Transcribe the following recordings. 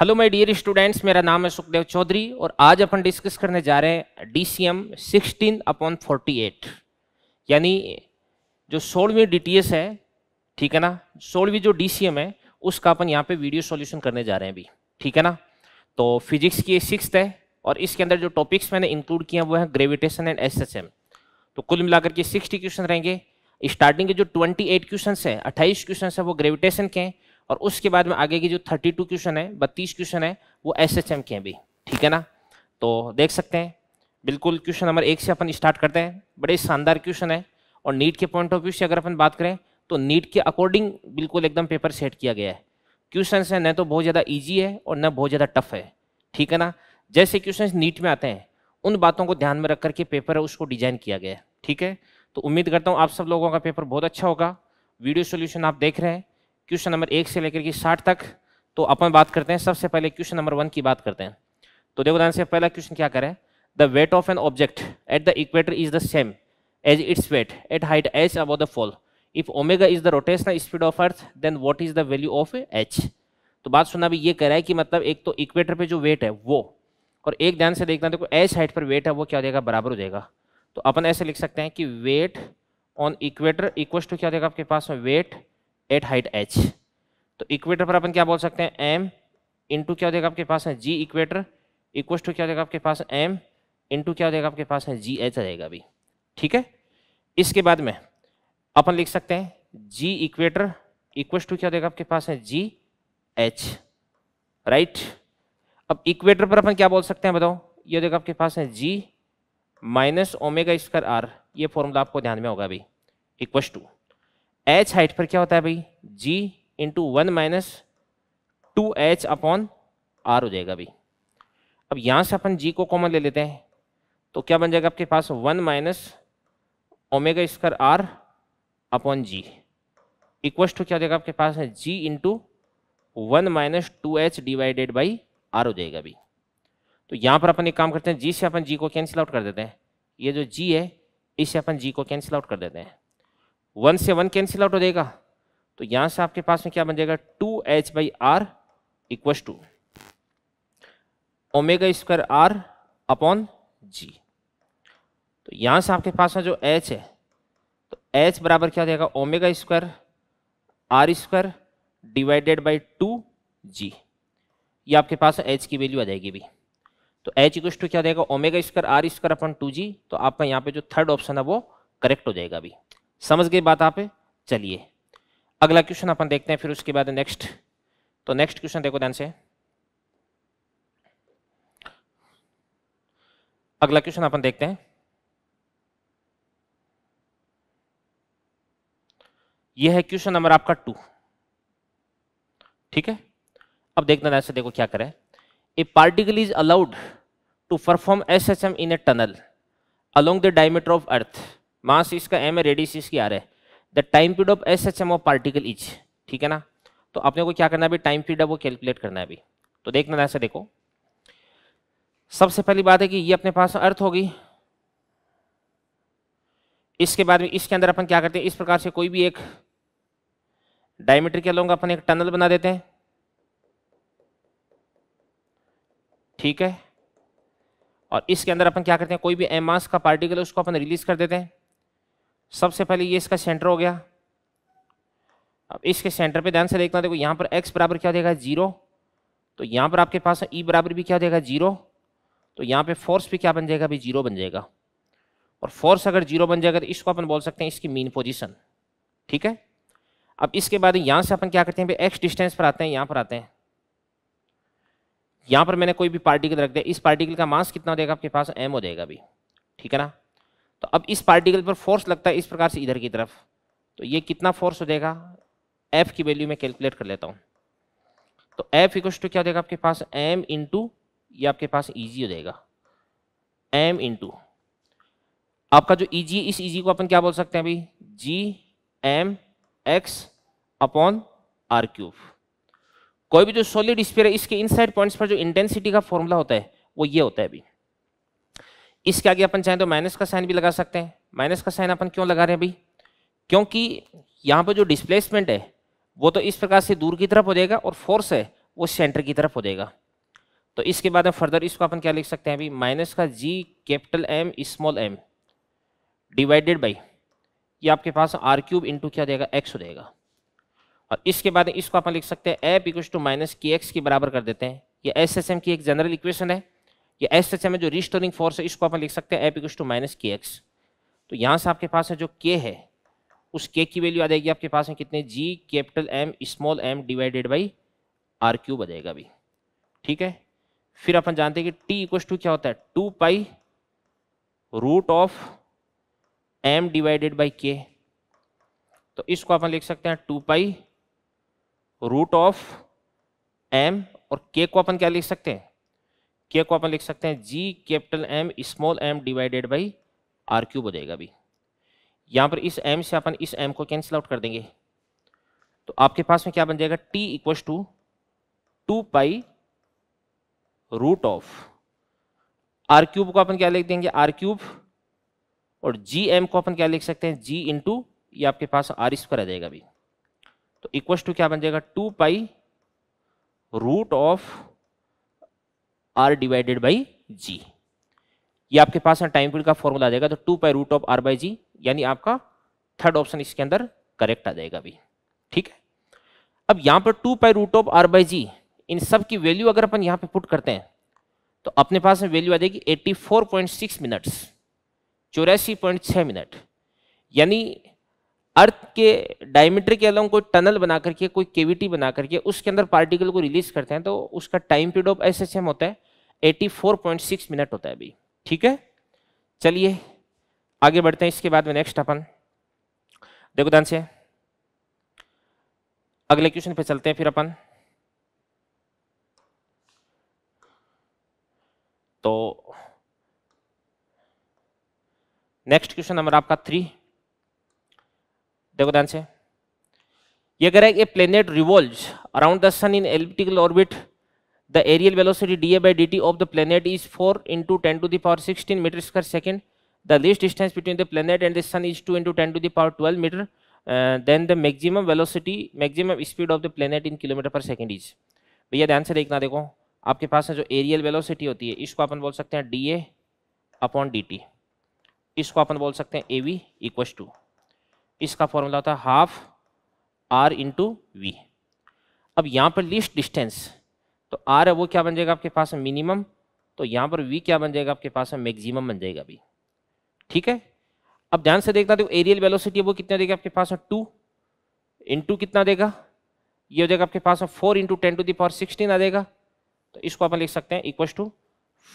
Hello my dear students मेरा नाम है सुखदेव चौधरी और आज अपन डिस्कस करने जा रहे हैं डीसीएम 16 अपॉन 48 यानी जो सोलहवीं डीटीएस है ठीक है ना सोलहवीं जो डीसीएम है उसका अपन यहाँ पे वीडियो सॉल्यूशन करने जा रहे हैं अभी ठीक है ना तो फिजिक्स की सिक्स है और इसके अंदर जो टॉपिक्स मैंने इंक्लूड किया वो है ग्रेविटेशन एंड एस तो कुल मिलाकर के सिक्सटी क्वेश्चन रहेंगे स्टार्टिंग के जो ट्वेंटी क्वेश्चन है अट्ठाईस क्वेश्चन है वो ग्रेविटेशन के हैं और उसके बाद में आगे की जो 32 क्वेश्चन है बत्तीस क्वेश्चन है वो एस एच एम के हैं भी ठीक है ना तो देख सकते हैं बिल्कुल क्वेश्चन नंबर एक से अपन स्टार्ट करते हैं बड़े शानदार क्वेश्चन है और नीट के पॉइंट ऑफ व्यू से अगर अपन बात करें तो नीट के अकॉर्डिंग बिल्कुल एकदम पेपर सेट किया गया है क्वेश्चन है न तो बहुत ज़्यादा ईजी है और न बहुत ज़्यादा टफ है ठीक है ना जैसे क्वेश्चन नीट में आते हैं उन बातों को ध्यान में रख करके पेपर है उसको डिजाइन किया गया है ठीक है तो उम्मीद करता हूँ आप सब लोगों का पेपर बहुत अच्छा होगा वीडियो सोल्यूशन आप देख रहे हैं क्वेश्चन नंबर एक से लेकर के साठ तक तो अपन बात करते हैं सबसे पहले क्वेश्चन नंबर वन की बात करते हैं तो देखो ध्यान से पहला क्वेश्चन क्या करें the weight of an object at the equator is the same as its weight at height h अब the fall if omega is the rotational speed of Earth then what is the value of H तो बात सुनना भी ये कह रहा है कि मतलब एक तो इक्वेटर पे जो वेट है वो और एक ध्यान से देखना देखो एच हाइट पर वेट है वो क्या हो जाएगा बराबर हो जाएगा तो अपन ऐसे लिख सकते हैं कि weight on equator equals to क्या हो जाएगा आपके पास में वेट एट हाइट एच तो इक्वेटर पर अपन क्या बोल सकते हैं एम इंटू क्या हो जाएगा आपके पास है जी इक्वेटर इक्वस टू क्या हो जाएगा आपके पास एम इंटू क्या हो जाएगा आपके पास है जी एच आ जाएगा अभी ठीक है इसके बाद में अपन लिख सकते हैं जी इक्वेटर इक्वस टू क्या हो जाएगा आपके पास है जी एच राइट अब इक्वेटर पर अपन क्या बोल सकते हैं बताओ ये देखो आपके पास है g minus omega square r ये फॉर्मूला आपको ध्यान में होगा अभी इक्वस टू एच हाइट पर क्या होता है भाई g into one minus two h upon r हो जाएगा भाई अब यहाँ से अपन जी को कॉमन ले लेते हैं तो क्या बन जाएगा आपके पास one minus omega square r upon g equals to क्या हो जाएगा आपके पास है जी into one minus two h divided by r हो जाएगा भाई तो यहाँ पर अपन एक काम करते हैं जी से अपन जी को कैंसिल आउट कर देते हैं ये जो जी है इससे अपन जी को कैंसिल आउट कर देते हैं वन से वन कैंसिल आउट हो जाएगा तो यहां से आपके पास में क्या बन जाएगा two h by r equal to omega square r upon जी तो यहां से आपके पास में जो एच है तो एच बराबर क्या हो जाएगा omega square r square divided by two g ये आपके पास एच की वैल्यू आ जाएगी भी तो एच इक्वस टू क्या हो जाएगा omega square r square upon two जी तो आपका यहाँ पे जो थर्ड ऑप्शन है वो करेक्ट हो जाएगा अभी समझ गए बात आप चलिए अगला क्वेश्चन अपन देखते हैं फिर उसके बाद नेक्स्ट तो नेक्स्ट क्वेश्चन देखो ध्यान से अगला क्वेश्चन अपन देखते हैं यह है क्वेश्चन नंबर आपका टू ठीक है अब देखना ध्यान से देखो क्या करें a particle is allowed to perform S H M in a tunnel along the diameter of Earth mass इसका एम है रेडियस इसकी आर है the time period of S H M of particle इच ठीक है ना तो आपने को क्या करना है अभी टाइम पीरियड है वो कैलकुलेट करना है अभी तो देखना ऐसे देखो सबसे पहली बात है कि ये अपने पास अर्थ होगी इसके बाद में इसके अंदर अपन क्या करते हैं इस प्रकार से कोई भी एक डायमीटर के लोग अपन एक टनल बना देते हैं ठीक है और इसके अंदर अपन क्या करते हैं कोई भी एमास का पार्टिकल उसको अपन रिलीज कर देते हैं सबसे पहले ये इसका सेंटर हो गया अब इसके सेंटर पे ध्यान से देखना देखो यहाँ पर x बराबर क्या देगा जीरो तो यहाँ पर आपके पास e बराबर भी क्या देगा जीरो तो यहाँ पे फोर्स भी क्या बन जाएगा अभी जीरो बन जाएगा और फोर्स अगर जीरो बन जाएगा तो इसको अपन बोल सकते हैं इसकी मीन पोजिशन ठीक है अब इसके बाद यहाँ से अपन क्या करते हैं एक्स डिस्टेंस पर आते हैं यहाँ पर आते हैं यहाँ पर मैंने कोई भी पार्टिकल रख दिया इस पार्टिकल का मास कितना देगा आपके पास एम हो जाएगा अभी ठीक है ना तो अब इस पार्टिकल पर फोर्स लगता है इस प्रकार से इधर की तरफ तो ये कितना फोर्स हो जाएगा एफ की वैल्यू मैं कैलकुलेट कर लेता हूँ तो एफ इक्व टू क्या हो जाएगा आपके पास एम इंटू ये आपके पास ईजी हो जाएगा एम इंटू आपका जो ईजी e इस ईजी e को अपन क्या बोल सकते हैं भाई जी M x upon r cube कोई भी जो सॉलिड स्पेयर है इसके इनसाइड पॉइंट्स पर जो इंटेंसिटी का फॉर्मूला होता है वो ये होता है अभी इसके आगे अपन चाहें तो माइनस का साइन भी लगा सकते हैं माइनस का साइन अपन क्यों लगा रहे हैं भाई क्योंकि यहाँ पर जो डिस्प्लेसमेंट है वो तो इस प्रकार से दूर की तरफ हो जाएगा और फोर्स है वो सेंटर की तरफ हो जाएगा तो इसके बाद में फर्दर इसको अपन क्या लिख सकते हैं अभी माइनस का जी capital M small M divided by ये आपके पास आर क्यूब इंटू क्या देगा एक्स हो जाएगा और इसके बाद इसको अपन लिख सकते हैं F equal to minus k x के बराबर कर देते हैं ये एस एस एम की एक जनरल इक्वेशन है या एस एच में जो रिस्टोरिंग फोर्स है इसको आप लिख सकते हैं F equal to minus k x तो यहाँ से आपके पास है जो के है उस के की वैल्यू आ जाएगी आपके पास है कितने g capital M small M divided by r cube आ जाएगा अभी ठीक है फिर अपन जानते हैं कि टी इक्व टू क्या होता है two pi root of m divided by के तो इसको अपन लिख सकते हैं two pi root of m और के को अपन क्या लिख सकते हैं के को अपन लिख सकते हैं जी capital M small M divided by r cube हो जाएगा अभी यहाँ पर इस एम से अपन इस एम को कैंसिल आउट कर देंगे तो आपके पास में क्या बन जाएगा T equal to two pi root of r cube को अपन क्या लिख देंगे आर क्यूब और जी एम को अपन क्या लिख सकते हैं जी इंटू ये आपके पास आर स्क्वायर आ जाएगा अभी तो इक्व टू क्या बन जाएगा two pi root of r divided by g ये आपके पास ना टाइम पीरियड का फॉर्मूला आ जाएगा तो two by root of r by g यानी आपका थर्ड ऑप्शन इसके अंदर करेक्ट आ जाएगा अभी ठीक है अब यहाँ पर two by root of r by g इन सब की वैल्यू अगर अपन यहाँ पे पुट करते हैं तो अपने पास में वैल्यू आ जाएगी 84.6 मिनट्स चौरासी मिनट यानी अर्थ के डायमीटर के अलावा कोई टनल बना करके कोई केविटी बना करके उसके अंदर पार्टिकल को रिलीज करते हैं तो उसका time period of S H M होता है 84.6 मिनट होता है अभी ठीक है चलिए आगे बढ़ते हैं इसके बाद में नेक्स्ट अपन देखो ध्यान से अगले क्वेश्चन पे चलते हैं फिर अपन तो नेक्स्ट क्वेश्चन नंबर आपका थ्री देखो ध्यान से ये कह रहा है a planet revolve around the sun in elliptical orbit the aerial velocity dA by dt of the planet is 4 into 10 to the power 16 meters per second. The least distance between the planet and the sun is 2 into 10 to the power 12 meter. Uh, then the maximum velocity, maximum speed of the planet in kilometer per second is. भैया ध्यान से देखना देखो आपके पास है जो areal velocity होती है इसको अपन बोल सकते हैं d A upon D t इसको अपन बोल सकते हैं ए वी इक्वस टू इसका फॉर्मूला होता है हाफ आर इंटू वी अब यहाँ पर लिस्ट डिस्टेंस तो आर है वो क्या बन जाएगा आपके पास है मिनिमम तो यहाँ पर वी क्या बन जाएगा आपके पास में मैक्सिमम बन जाएगा अभी ठीक है अब ध्यान से देखना देखो एरियल वेलोसिटी वो कितना देगा आपके पास में टू इंटू कितना देगा ये हो जाएगा आपके पास में four into ten to the power sixteen आ जाएगा तो इसको आप लिख सकते हैं equals to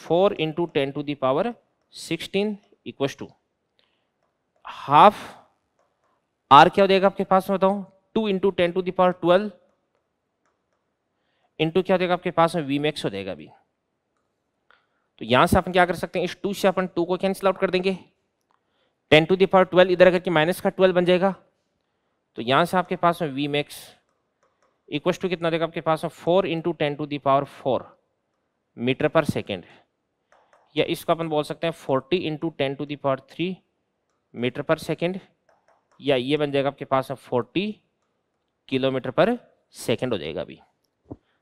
four into ten to the power sixteen equals to half r क्या हो जाएगा आपके पास में बताऊँ two into ten to the power twelve into क्या हो जाएगा आपके पास में वी मैक्स हो जाएगा अभी तो यहाँ से अपन क्या कर सकते हैं इस टू से अपन टू को कैंसिल आउट कर देंगे टेन टू दावर ट्वेल्व इधर अगर कि माइनस का ट्वेल्व बन जाएगा तो यहाँ से आपके पास में वी मैक्स इक्वस टू कितना देगा आपके पास में four into ten to the power four meter per second या इसको अपन बोल सकते हैं forty into ten to the power three meter per second या ये बन जाएगा आपके पास में फोर्टी किलोमीटर पर सेकेंड हो जाएगा अभी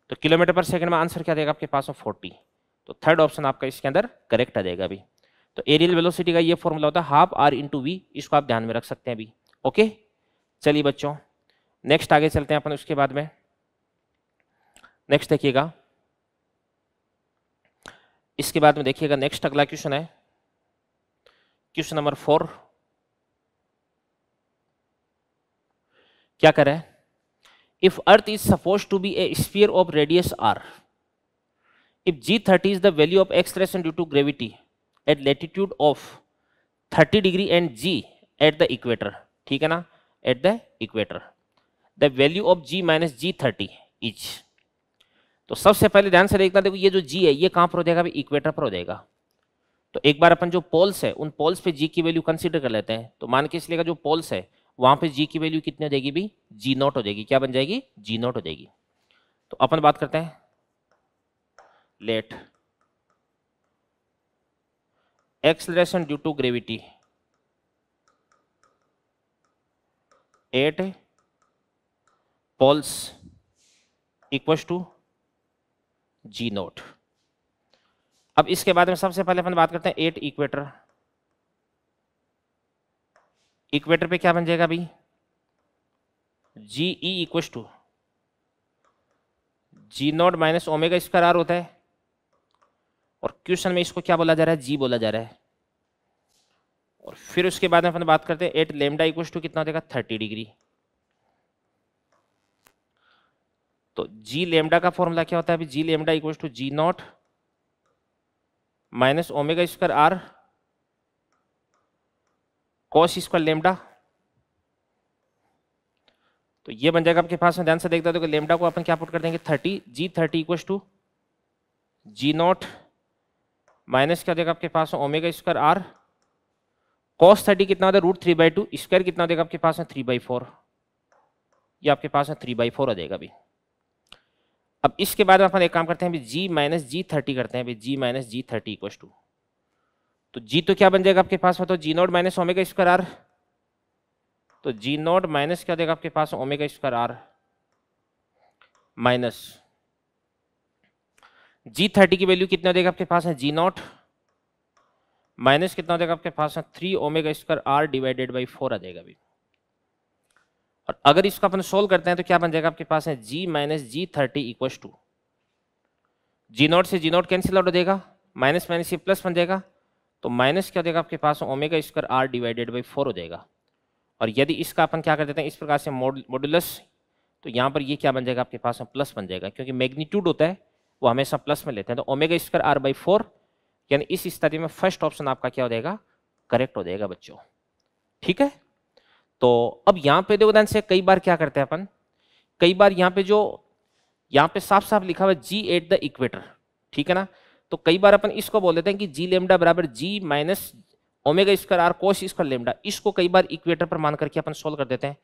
तो किलोमीटर पर सेकंड में आंसर क्या देगा आपके पास ऑफ फोर्टी तो थर्ड ऑप्शन आपका इसके अंदर करेक्ट आ जाएगा अभी तो एरियल वेलोसिटी का ये फॉर्मूला होता है हाफ आर इंटू वी इसको आप ध्यान में रख सकते हैं अभी ओके चलिए बच्चों नेक्स्ट आगे चलते हैं अपन उसके बाद में नेक्स्ट देखिएगा इसके बाद में देखिएगा नेक्स्ट अगला क्वेश्चन है क्वेश्चन नंबर फोर क्या करें if earth is supposed to be a sphere of radius r if g30 is the value of acceleration due to gravity at latitude of 30 degree and g at the equator ठीक है ना at the equator the value of g minus g30 each तो सबसे पहले ध्यान से देखना देखो ये जो g है ये कहां पर हो जाएगा अभी इक्वेटर पर हो जाएगा तो एक बार अपन जो पोल्स है उन पोल्स पे जी की वैल्यू कंसीडर कर लेते हैं तो मान के इसलिए का जो पोल्स है वहां पे जी की वैल्यू कितनी हो जाएगी भी जी नॉट हो जाएगी क्या बन जाएगी जी नॉट हो जाएगी तो अपन बात करते हैं let acceleration due to gravity at poles equal to g naught अब इसके बाद में सबसे पहले अपन बात करते हैं एट इक्वेटर इक्वेटर पे क्या बन जाएगा भाई g E equal to g naught minus omega square r होता है और क्वेश्चन में इसको क्या बोला जा रहा है जी बोला जा रहा है और फिर उसके बाद में अपन बात करते हैं एट लेमडा इक्व टू कितना हो जाएगा थर्टी डिग्री तो जी लेमडा का फॉर्मूला क्या होता है अभी g lambda equal to g naught minus omega square r cos square lambda तो ये बन जाएगा आपके पास में ध्यान से देखता तो लेमडा को अपन क्या पुट कर देंगे thirty g thirty equal to g naught minus क्या देगा आपके पास में omega square r cos thirty कितना होता है root three by two square कितना देगा आपके पास में थ्री बाई फोर ये आपके पास में थ्री बाई फोर आ जाएगा अभी अब इसके बाद अपन एक काम करते हैं अभी जी माइनस जी थर्टी करते हैं अभी g minus g thirty equal to तो जी तो क्या बन जाएगा आपके पास बताओ g naught minus omega square r तो जी नोट माइनस क्या देगा आपके पास omega square r minus g thirty की वैल्यू कितना देगा आपके पास है जी नोट माइनस कितना हो जाएगा आपके पास है three omega square r divided by four आ जाएगा अभी और अगर इसको अपन सोल्व करते हैं तो क्या बन जाएगा आपके पास है g minus g thirty equal to g naught से जी नॉट कैंसिल आउट हो जाएगा माइनस माइनस ये प्लस बन जाएगा तो माइनस क्या हो जाएगा आपके पास omega square r divided by four हो जाएगा और यदि इसका अपन क्या कर देते हैं इस प्रकार से मॉडुलस तो यहाँ पर ये क्या बन जाएगा आपके पास प्लस बन जाएगा क्योंकि मैग्नीट्यूड होता है वो हमेशा प्लस में लेते हैं तो omega square r by four यानी इस स्थिति में फर्स्ट ऑप्शन आपका क्या हो जाएगा करेक्ट हो जाएगा बच्चों ठीक है तो अब यहाँ पे देवदान से कई बार क्या करते हैं अपन कई बार यहाँ पे जो यहाँ पे साफ साफ लिखा हुआ जी एट द इक्वेटर ठीक है ना तो कई बार अपन इसको बोल देते हैं कि जी लेमडा बराबर g minus omega square r cos square lambda इसको कई बार इक्वेटर पर मान करके अपन सोल्व कर देते हैं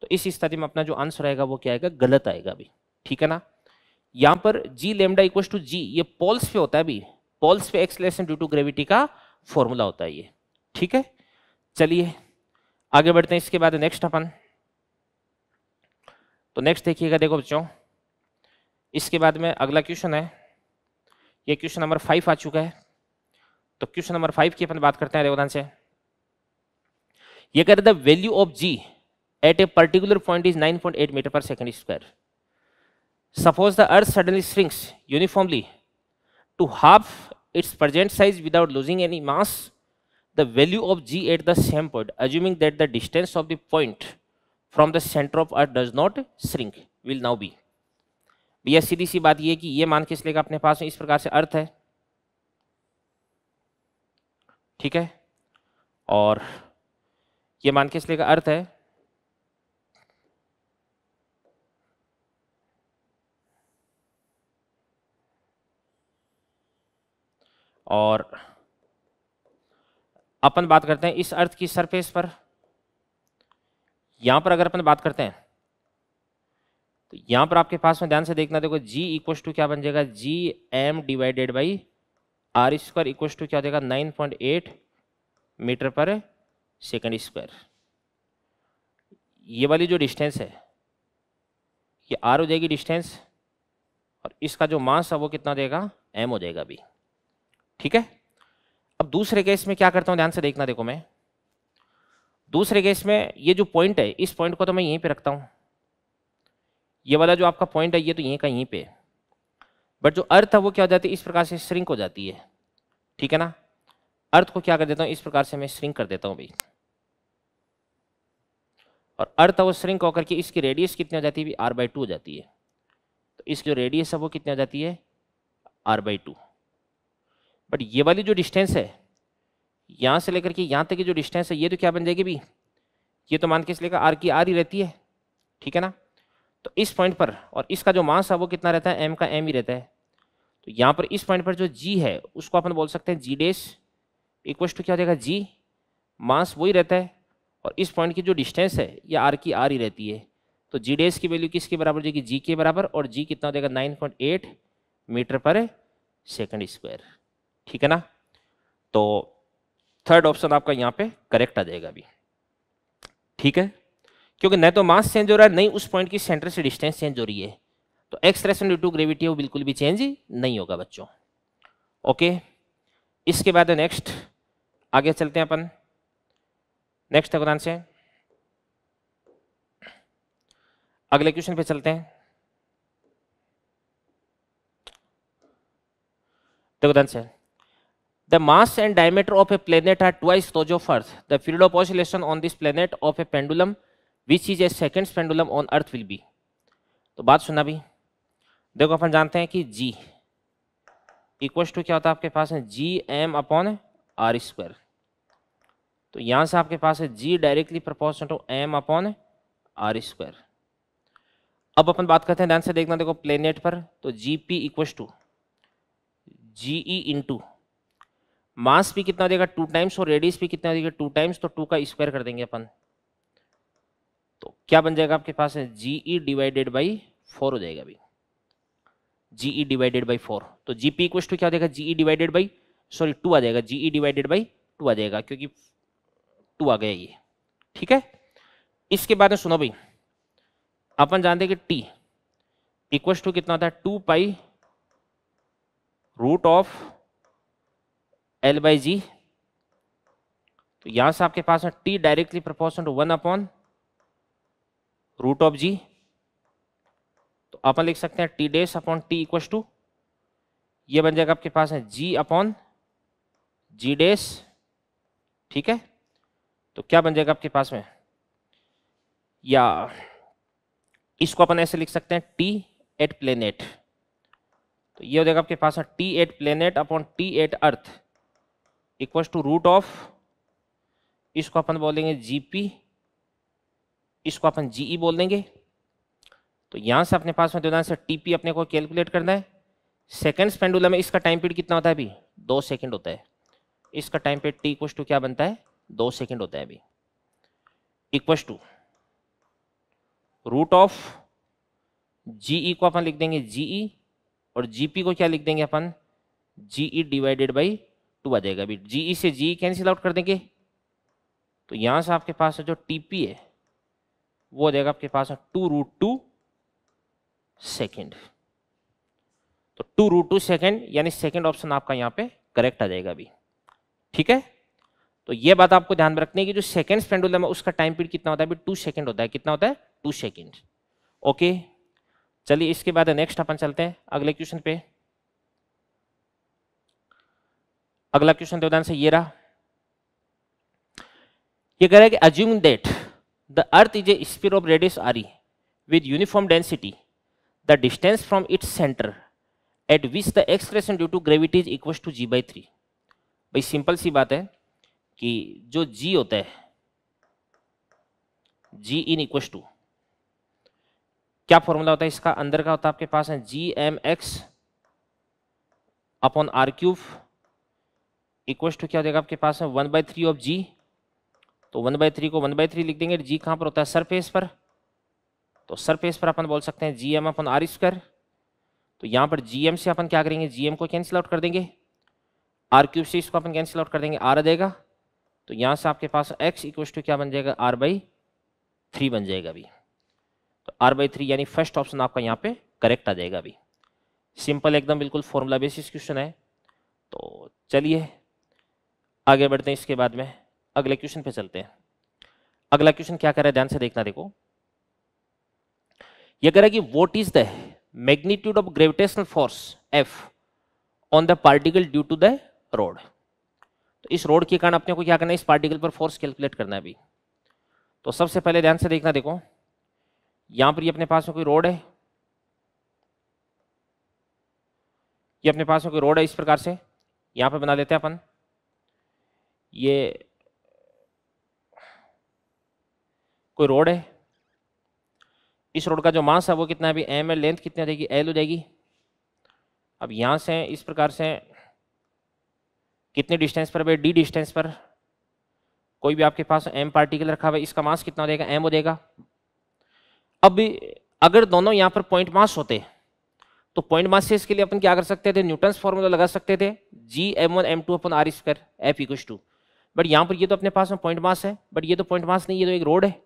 तो इस स्थिति में अपना जो आंसर आएगा वो क्या आएगा गलत आएगा अभी ठीक है ना यहाँ पर g lambda equal to g ये पोल्स पे होता है अभी पोल्स पे एक्सलेशन ड्यू टू ग्रेविटी का फॉर्मूला होता है ये ठीक है चलिए आगे बढ़ते हैं इसके बाद नेक्स्ट अपन तो नेक्स्ट देखिएगा देखो बच्चों इसके बाद में अगला क्वेश्चन है ये क्वेश्चन नंबर फाइव आ चुका है तो क्वेश्चन नंबर फाइव की अपन बात करते हैं रेवदान से यह कह रहे the value of g at a particular point is nine point eight meter per second square suppose the Earth suddenly shrinks uniformly to half its present size without losing any mass the value of g at the same point assuming that the distance of the point from the centre of Earth does not shrink will now be भैया सीधी सी बात यह कि ये मान किस लेगा अपने पास में इस प्रकार से अर्थ है ठीक है और ये मान के लेगा का अर्थ है और अपन बात करते हैं इस अर्थ की सरफेस पर यहां पर अगर अपन बात करते हैं तो यहाँ पर आपके पास में ध्यान से देखना देखो जी इक्व टू क्या बन जाएगा g M divided by r square equal to क्या हो जाएगा nine point eight meter per second square ये वाली जो डिस्टेंस है ये आर हो जाएगी डिस्टेंस और इसका जो मास है वो कितना देगा एम हो जाएगा अभी ठीक है अब दूसरे केस में क्या करता हूँ ध्यान से देखना देखो मैं दूसरे केस में ये जो पॉइंट है इस पॉइंट को तो मैं यहीं पे रखता हूँ ये वाला जो आपका पॉइंट है ये तो यहीं का यहीं पे है बट जो अर्थ है वो क्या हो जाती है इस प्रकार से श्रिंक हो जाती है ठीक है ना अर्थ को क्या कर देता हूँ इस प्रकार से मैं श्रिंक कर देता हूँ भाई और अर्थ है वो श्रिंक होकर के इसकी रेडियस कितनी हो जाती है आर बाई टू हो जाती है तो इसकी जो रेडियस है वो कितनी हो जाती है आर बाई टू बट ये वाली जो डिस्टेंस है यहाँ से लेकर के यहाँ तक की जो डिस्टेंस है ये तो क्या बन जाएगी भी ये तो मान के इसलिए आर की आर ही रहती है ठीक है ना तो इस पॉइंट पर और इसका जो मास है वो कितना रहता है एम का एम ही रहता है तो यहाँ पर इस पॉइंट पर जो जी है उसको अपन बोल सकते हैं जी डेस इक्व टू क्या हो जाएगा जी मास वही रहता है और इस पॉइंट की जो डिस्टेंस है ये आर की आर ही रहती है तो जी डेस की वैल्यू किसके बराबर हो जाएगी जी के बराबर और जी कितना हो जाएगा nine point eight meter per second square ठीक है ना तो थर्ड ऑप्शन आपका यहाँ पे करेक्ट आ जाएगा अभी ठीक है क्योंकि न तो मास चेंज हो रहा है नहीं उस पॉइंट की सेंटर से डिस्टेंस चेंज हो रही है तो एक्सप्रेशन ड्यू टू ग्रेविटी वो बिल्कुल भी चेंज नहीं होगा बच्चों ओके इसके बाद नेक्स्ट आगे चलते हैं अपन नेक्स्ट है से अगले क्वेश्चन पे चलते हैं देखो ध्यान से the mass and diameter of a planet are twice of of Earth. The period of oscillation on this planet of a which is a second pendulum on Earth will be तो बात सुनना भी देखो अपन जानते हैं कि जी इक्वल टू क्या होता है आपके पास है G M upon are square तो यहाँ से आपके पास है जी directly proportional to M upon are square अब अपन बात करते हैं ध्यान से देखना देखो प्लेनेट पर तो g p equal to ji e into mass भी कितना देगा टू टाइम्स और रेडियस भी कितना देगा टू टाइम्स तो टू का स्क्वायर कर देंगे अपन क्या बन जाएगा आपके पास है जीई डिवाइडेड बाई फोर हो जाएगा अभी जीई डिवाइडेड बाई फोर तो जीपी इक्वल टू क्या हो जाएगा g e divided by sorry two आ जाएगा जीई डिवाइडेड बाई टू आ जाएगा क्योंकि टू आ गया ये ठीक है इसके बाद में सुनो भाई अपन जानते हैं कि टी इक्वल टू कितना था two pi root of L by जी तो यहां से आपके पास है T directly proportion to one upon root of जी तो अपन लिख सकते हैं T dash upon T equals to ये बन जाएगा आपके पास है जी अपॉन जी डेस ठीक है तो क्या बन जाएगा आपके पास में या इसको अपन ऐसे लिख सकते हैं टी एट प्लेनेट तो ये हो जाएगा आपके पास है T at planet upon T at Earth equals to root of इसको अपन बोलेंगे जीपी इसको अपन जीई e बोल देंगे तो यहां से अपने पास में दोनों से टीपी अपने को कैलकुलेट करना है सेकेंड स्पेंडुलर में इसका टाइम पीरियड कितना होता है अभी दो सेकेंड होता है इसका time period T equal to क्या बनता है दो सेकेंड होता है अभी equal to root of g e को अपन लिख देंगे जीई e और जीपी को क्या लिख देंगे अपन जीई डिवाइडेड बाई टू आ जाएगा अभी जीई e से जीई कैंसिल आउट कर देंगे तो यहां से आपके पास जो टीपी है वो देगा आपके पास टू रूट टू सेकेंड तो टू रूट टू सेकेंड यानी सेकेंड ऑप्शन आपका यहाँ पे करेक्ट आ जाएगा अभी ठीक है तो ये बात आपको ध्यान में रखनी है कि जो सेकेंड पेंडुलम है उसका टाइम पीरियड कितना होता है अभी टू सेकेंड होता है कितना होता है टू सेकेंड ओके चलिए इसके बाद नेक्स्ट अपन चलते हैं अगले क्वेश्चन पे अगला क्वेश्चन देवदान से ये रहा ये कह रहा है कि assume that The earth is a sphere of radius Re with uniform density. The distance from its center at which the expression due to gravity is equal to g by three भाई simple सी बात है कि जो g होता है g in equal to क्या formula होता है इसका अंदर का होता है आपके पास है G M x upon r cube equal to क्या हो जाएगा आपके पास है वन बाई थ्री ऑफ जी तो वन बाई थ्री को वन बाई थ्री लिख देंगे जी कहाँ पर होता है सरफेस पर तो सरफेस पर अपन बोल सकते हैं जी एम अपन आर स्क्वायर तो यहाँ पर जी एम से अपन क्या करेंगे जी एम को कैंसिल आउट कर देंगे आर क्यूब से इसको अपन कैंसिल आउट कर देंगे आर देगा तो यहाँ से आपके पास एक्स इक्व टू क्या बन जाएगा आर बाई थ्री बन जाएगा अभी तो आर बाई थ्री यानी फर्स्ट ऑप्शन आपका यहाँ पे करेक्ट आ जाएगा अभी सिंपल एकदम बिल्कुल फॉर्मूला बेसिस क्वेश्चन है तो चलिए आगे बढ़ते हैं इसके बाद में अगले क्वेश्चन पे चलते हैं अगला क्वेश्चन क्या कर रहा है ध्यान से देखना देखो ये कह रहा है कि what is the magnitude of gravitational force F on the particle due to the rod तो इस रोड के कारण अपने को क्या करना है इस पार्टिकल पर फोर्स कैलकुलेट करना है अभी तो सबसे पहले ध्यान से देखना देखो यहां पर ये अपने पास में कोई रोड है ये अपने पास में कोई रोड है इस प्रकार से यहां पर बना लेते हैं अपन ये कोई रोड है इस रोड का जो मास है वो कितना है अभी एम है लेंथ कितनी हो जाएगी एल हो जाएगी अब यहाँ से इस प्रकार से कितने डिस्टेंस पर भाई डी डिस्टेंस पर कोई भी आपके पास एम पार्टिकल रखा हुआ है इसका मास कितना हो जाएगा एम हो जाएगा अब अगर दोनों यहाँ पर पॉइंट मास होते तो पॉइंट मास से इसके लिए अपन क्या कर सकते थे न्यूटन्स फॉर्मूला लगा सकते थे g M one M two upon r square F equal to but यहाँ पर ये तो अपने पास में पॉइंट मास है बट ये तो पॉइंट मास नहीं ये तो एक रोड है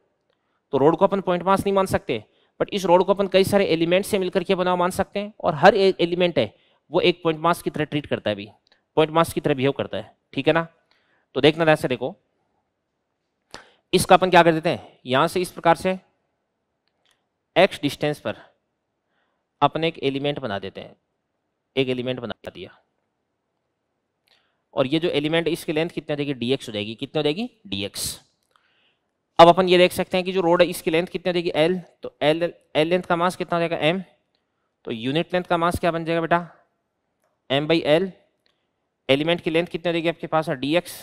तो रोड को अपन पॉइंट मास नहीं मान सकते बट इस रोड को अपन कई सारे एलिमेंट से मिलकर के बना मान सकते हैं और हर एक एलिमेंट है वो एक पॉइंट मास की तरह ट्रीट करता है अभी पॉइंट मास की तरह बिहेव करता है ठीक है ना तो देखना ऐसे देखो इसका अपन क्या कर देते हैं यहां से इस प्रकार से एक्स डिस्टेंस पर अपन एक एलिमेंट बना देते हैं एक एलिमेंट बना दिया और ये जो एलिमेंट इसकी लेंथ कितनी हो जाएगी डीएक्स हो जाएगी कितनी हो जाएगी डीएक्स अब अपन ये देख सकते हैं कि जो रोड है इसकी लेंथ कितनी देगी एल तो एल एल लेंथ का मास कितना हो जाएगा एम तो यूनिट लेंथ का मास क्या बन जाएगा बेटा एम बाई एल एलिमेंट की लेंथ कितनी देगी आपके पास है डी एक्स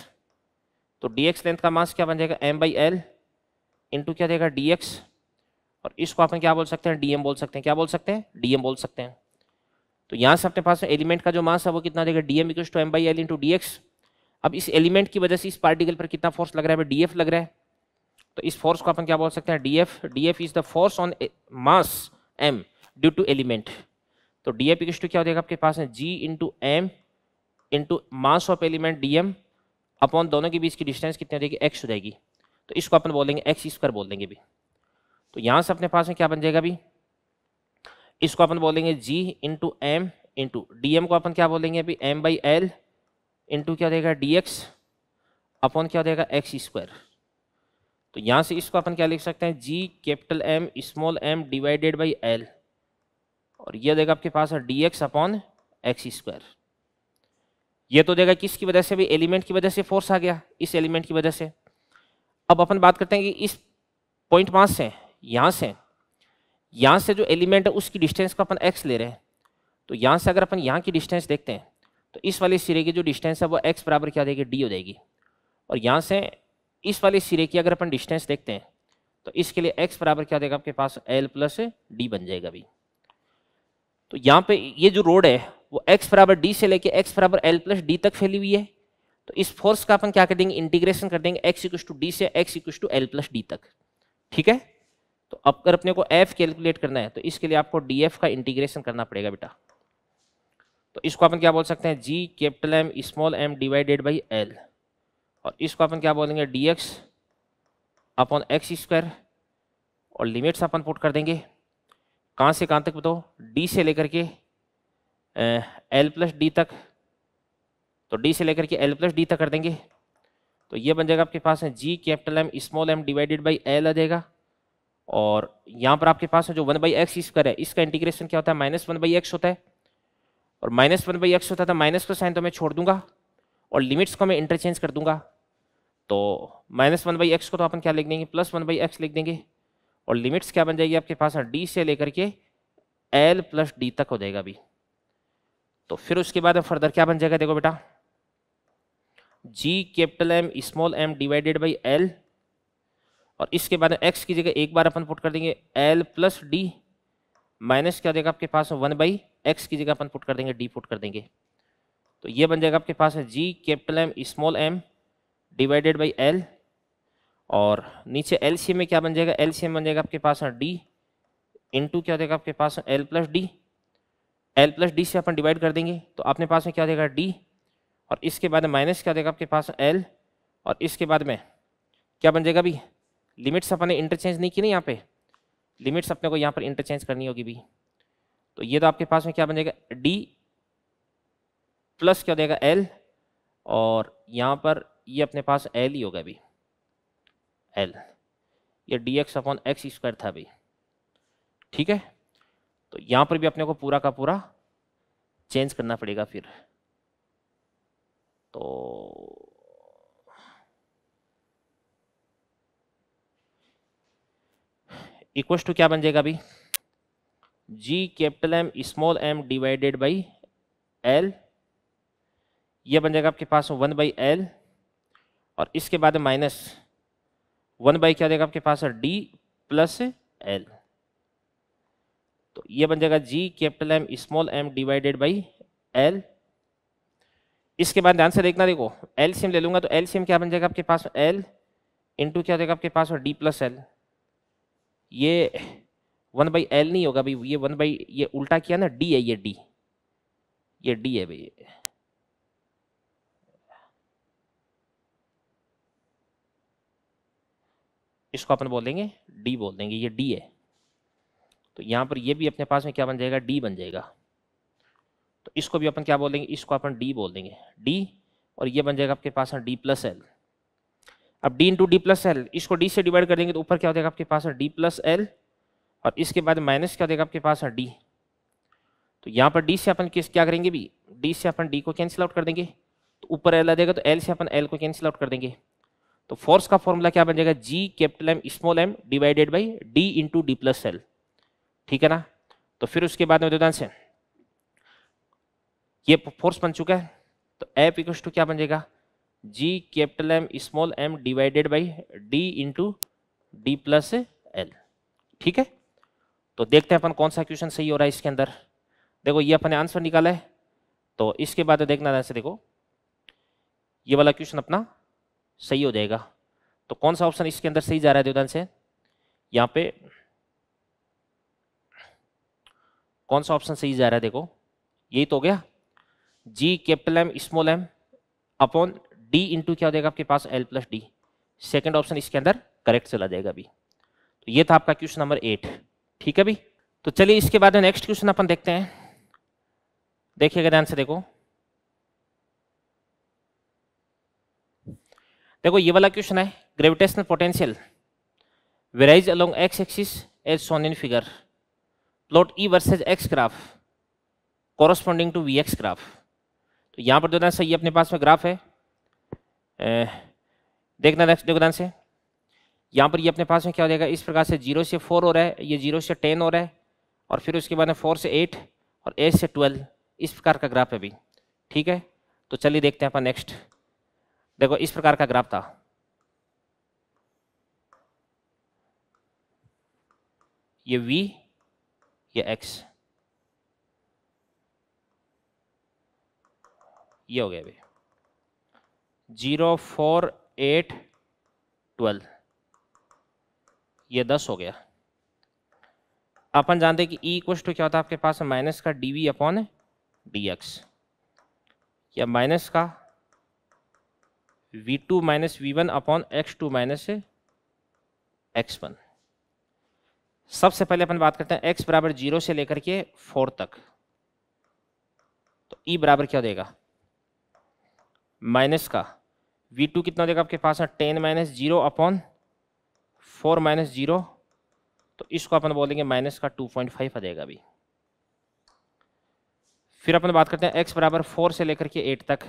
तो डी एक्स लेंथ का मास क्या बन जाएगा एम बाई एल इंटू क्या देगा डी एक्स और इसको अपन क्या बोल सकते हैं डीएम बोल सकते हैं क्या बोल सकते हैं डीएम बोल सकते हैं तो यहाँ से अपने पास एलिमेंट का जो मास है वो कितना देगा d m equal to M by L into d x अब इस एलिमेंट की वजह से इस पार्टिकल पर कितना फोर्स लग रहा है डी एफ लग रहा है तो इस फोर्स को अपन क्या बोल सकते हैं d f d f is the force on mass m due to element तो डीएफ इक्व टू क्या हो जाएगा आपके पास है जी into m into mass of element d m upon दोनों के बीच की डिस्टेंस कितनी हो जाएगी एक्स हो जाएगी तो इसको अपन बोलेंगे एक्स स्क्वायर बोल देंगे भी तो यहाँ से अपने पास में क्या बन जाएगा अभी इसको अपन बोलेंगे g into m into d को अपन क्या बोलेंगे अभी एम बाई एल इंटू क्या हो जाएगा डी एक्स अपॉन क्या हो जाएगा एक्स स्क्वायर तो यहाँ से इसको अपन क्या लिख सकते हैं जी capital M small M divided by L और ये देगा आपके पास है d x upon x square ये तो देगा किसकी वजह से भी एलिमेंट की वजह से फोर्स आ गया इस एलिमेंट की वजह से अब अपन बात करते हैं कि इस पॉइंट पांच से यहाँ से यहाँ से जो एलिमेंट है उसकी डिस्टेंस को अपन एक्स ले रहे हैं तो यहाँ से अगर अपन यहाँ की डिस्टेंस देखते हैं तो इस वाले सिरे की जो डिस्टेंस है वो एक्स बराबर क्या देगी डी हो जाएगी और यहाँ से इस वाले सिरे की अगर अपन डिस्टेंस देखते हैं तो इसके लिए एक्स बराबर क्या देगा आपके पास एल प्लस डी बन जाएगा अभी तो यहाँ पे ये जो रोड है वो एक्स बराबर डी से लेके एक्स बराबर एल प्लस डी तक फैली हुई है तो इस फोर्स का अपन क्या कर देंगे इंटीग्रेशन कर देंगे एक्स इक्व टू डी से x equal to L plus d तक ठीक है तो अब अगर अपने को एफ कैलकुलेट करना है तो इसके लिए आपको डी एफ का इंटीग्रेशन करना पड़ेगा बेटा तो इसको अपन क्या बोल सकते हैं जी capital M small M divided by L और इसको अपन क्या बोलेंगे d x upon x square और लिमिट्स अपन पुट कर देंगे कहाँ से कहाँ तक बताओ डी से लेकर के एल प्लस डी तक तो डी से लेकर के एल प्लस डी तक कर देंगे तो ये बन जाएगा आपके पास है जी capital M small M divided by L आ जाएगा और यहाँ पर आपके पास है जो वन बाई एक्स स्क्वायर है इसका इंटीग्रेशन क्या होता है माइनस वन बाई एक्स होता है और माइनस वन बाई एक्स होता है तो माइनस का साइन तो मैं छोड़ दूंगा और लिमिट्स को मैं इंटरचेंज कर दूंगा तो माइनस वन बाई एक्स को तो अपन क्या लिख देंगे प्लस वन बाई एक्स लिख देंगे और लिमिट्स क्या बन जाएगी आपके पास डी से लेकर के एल प्लस डी तक हो जाएगा अभी तो फिर उसके बाद फर्दर क्या बन जाएगा देखो बेटा g capital M small M divided by L और इसके बाद एक्स की जगह एक बार अपन पुट कर देंगे एल प्लस डी माइनस क्या हो जाएगा आपके पास वन बाई एक्स की जगह अपन पुट कर देंगे डी पुट कर देंगे तो ये बन जाएगा आपके पास है जी capital M small M divided by L और नीचे एल सी में क्या बन जाएगा एल सी बन जाएगा आपके पास डी इंटू क्या हो जाएगा आपके पास L plus d L plus d से अपन डिवाइड कर देंगे तो आपने पास में क्या हो जाएगा डी और इसके बाद माइनस क्या हो जाएगा आपके पास एल और इसके बाद में क्या बन जाएगा अभी लिमिट्स अपने इंटरचेंज नहीं की ना यहाँ पे लिमिट्स अपने को यहाँ पर इंटरचेंज करनी होगी भी तो ये तो आपके पास में क्या बन जाएगा डी प्लस क्या देगा एल और यहाँ पर ये अपने पास एल ही होगा अभी एल ये d x upon x square था अभी ठीक है तो यहाँ पर भी अपने को पूरा का पूरा चेंज करना पड़ेगा फिर तो इक्व टू क्या बन जाएगा अभी g capital M small M divided by L ये बन जाएगा आपके पास वन बाई एल और इसके बाद माइनस वन बाई क्या जाएगा आपके पास डी प्लस एल तो ये बन जाएगा जी capital M small M divided by L इसके बाद ध्यान से देखना देखो एल सी ले लूंगा तो एल सी क्या बन जाएगा आपके पास एल इंटू क्या देगा आपके पास डी प्लस एल ये वन बाई एल नहीं होगा भाई ये वन बाई ये उल्टा किया ना डी है ये डी ये डी है भाई इसको अपन बोलेंगे डी बोल देंगे ये डी है तो यहाँ पर ये भी अपने पास में क्या बन जाएगा डी बन जाएगा तो इसको भी अपन क्या बोल देंगे इसको अपन डी बोल देंगे डी और ये बन जाएगा आपके पास डी प्लस एल अब d into d plus L इसको डी से डिवाइड कर देंगे तो ऊपर क्या हो जाएगा आपके पास डी प्लस एल और इसके बाद माइनस क्या हो जाएगा आपके पास डी तो यहाँ पर डी से अपन किस क्या करेंगे भी डी से अपन डी को कैंसिल आउट कर देंगे तो ऊपर एल आ जाएगा तो एल से अपन एल को कैंसिल आउट कर देंगे तो फोर्स का फॉर्मूला क्या बन जाएगा जी capital M small M divided by d into d plus L ठीक है ना तो फिर उसके बाद में से ये फोर्स बन चुका है तो एफ इक्व टू क्या बन जाएगा जी capital M small M divided by d into d plus L ठीक है तो देखते हैं अपन कौन सा क्वेश्चन सही हो रहा है इसके अंदर देखो ये अपने आंसर निकाला है तो इसके बाद देखना देखो ये वाला क्वेश्चन अपना सही हो जाएगा तो कौन सा ऑप्शन इसके अंदर सही जा रहा है देवदान से यहाँ पे कौन सा ऑप्शन सही जा रहा है देखो यही तो हो गया g capital M small M upon d into क्या हो जाएगा आपके पास L plus d second option इसके अंदर करेक्ट चला जाएगा अभी तो ये था आपका क्वेश्चन नंबर एट ठीक है अभी तो चलिए इसके बाद में नेक्स्ट क्वेश्चन अपन देखते हैं देखिएगा ध्यान से देखो देखो ये वाला क्वेश्चन है gravitational potential varies along x axis as shown in figure plot E versus x graph corresponding to V x graph तो यहाँ पर जो ना सही अपने पास में ग्राफ है ए, देखना नेक्स्ट देखो ध्यान से यहाँ पर ये अपने पास में क्या हो जाएगा इस प्रकार से जीरो से फोर हो रहा है ये जीरो से टेन हो रहा है और फिर उसके बाद में फोर से एट और एट से ट्वेल्व इस प्रकार का ग्राफ है अभी ठीक है तो चलिए देखते हैं अपन नेक्स्ट देखो इस प्रकार का ग्राफ था ये v ये x ये हो गया जीरो फोर एट ट्वेल्व ये दस हो गया अपन जानते हैं कि ई e क्या होता है आपके पास माइनस का D V upon d x या माइनस का V two minus V one upon x two minus x one सबसे पहले अपन बात करते हैं एक्स बराबर जीरो से लेकर के फोर तक तो ई e बराबर क्या देगा माइनस का वी टू कितना देगा आपके पास है ten minus zero upon four minus zero तो इसको अपन बोलेंगे माइनस का टू पॉइंट फाइव आ जाएगा अभी फिर अपन बात करते हैं एक्स बराबर फोर से लेकर के एट तक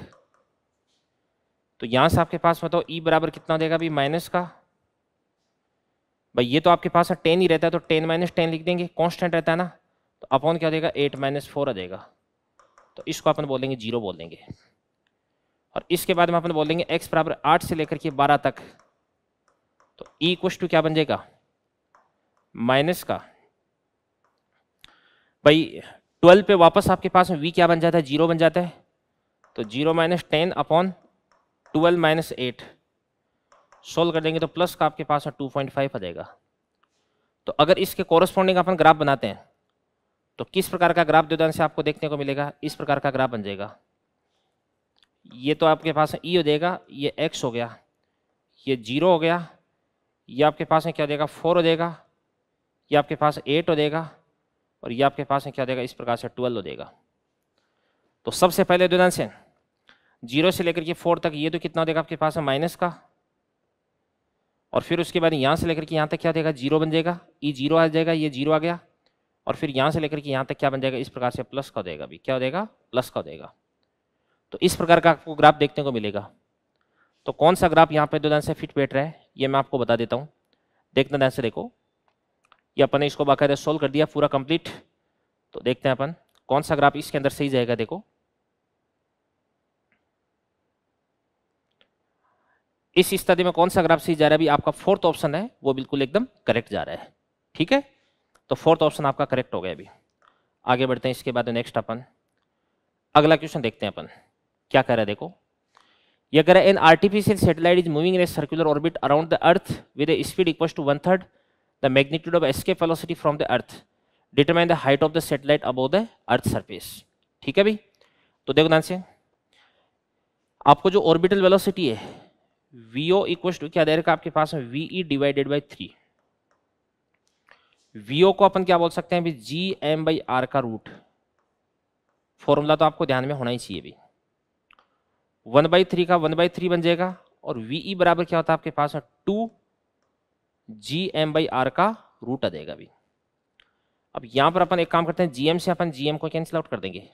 तो यहाँ से आपके पास बताओ तो ई e बराबर कितना देगा भाई माइनस का भाई ये तो आपके पास टेन ही रहता है तो टेन माइनस टेन लिख देंगे कॉन्स्टेंट रहता है ना तो अपॉन क्या देगा एट माइनस फोर आ जाएगा तो इसको अपन बोलेंगे जीरो बोल देंगे और इसके बाद में अपन बोलेंगे एक्स बराबर आठ से लेकर के बारह तक तो ई कुछ टू क्या बन जाएगा माइनस का भाई ट्वेल्व पे वापस आपके पास में वी क्या बन जाता है जीरो बन जाता है तो zero minus ten upon twelve minus eight solve कर देंगे तो प्लस का आपके पास टू पॉइंट फाइव आ जाएगा तो अगर इसके कोरस्पॉन्डिंग अपन ग्राफ बनाते हैं तो किस प्रकार का ग्राफ दे से आपको देखने को मिलेगा इस प्रकार का ग्राफ बन जाएगा ये तो आपके पास ई e हो जाएगा ये एक्स हो गया ये जीरो हो गया ये आपके पास में क्या देगा फोर हो जाएगा ये आपके पास एट हो जाएगा और ये आपके पास में क्या देगा इस प्रकार से ट्वेल्व हो जाएगा तो सबसे पहले दुदान से जीरो से लेकर के फोर तक ये तो कितना देगा आपके पास है माइनस का और फिर उसके बाद यहाँ से लेकर के यहाँ तक क्या देगा जीरो बन जाएगा ई जीरो आ जाएगा ये जीरो आ गया और फिर यहाँ से लेकर के यहाँ तक क्या बन जाएगा इस प्रकार से प्लस का देगा अभी क्या हो जाएगा प्लस का देगा तो इस प्रकार का आपको ग्राफ देखने को मिलेगा तो कौन सा ग्राफ यहाँ पे दो दिन से फिट बैठ रहा है ये मैं आपको बता देता हूँ देखते ध्यान से देखो ये अपन ने इसको बाकायदा सोल्व कर दिया पूरा कंप्लीट तो देखते हैं अपन कौन सा ग्राफ इसके अंदर सही जाएगा देखो इस स्थिति में कौन सा ग्राफ सही जा रहा है अभी आपका फोर्थ ऑप्शन है वो बिल्कुल एकदम करेक्ट जा रहा है ठीक है तो फोर्थ ऑप्शन आपका करेक्ट हो गया अभी आगे बढ़ते हैं इसके बाद नेक्स्ट अपन अगला क्वेश्चन देखते हैं अपन क्या कह रहा है देखो ये कह रहा है an artificial satellite is moving in a circular orbit around the earth with a speed equal to one third the magnitude of escape velocity from the earth determine the height of the satellite above the earth surface ठीक है भाई तो देखो ध्यान से आपको जो orbital velocity है वीओ इक्व टू क्या दे रखा आपके पास में v e divided by three v o को अपन क्या बोल सकते हैं जी एम बाई आर का रूट फॉर्मूला तो आपको ध्यान में होना ही चाहिए भी वन बाई थ्री का वन बाई थ्री बन जाएगा और वीई e बराबर क्या होता है आपके पास two ji M by are का रूट आ जाएगा भी अब यहां पर अपन एक काम करते हैं जीएम से अपन जीएम को कैंसिल आउट कर देंगे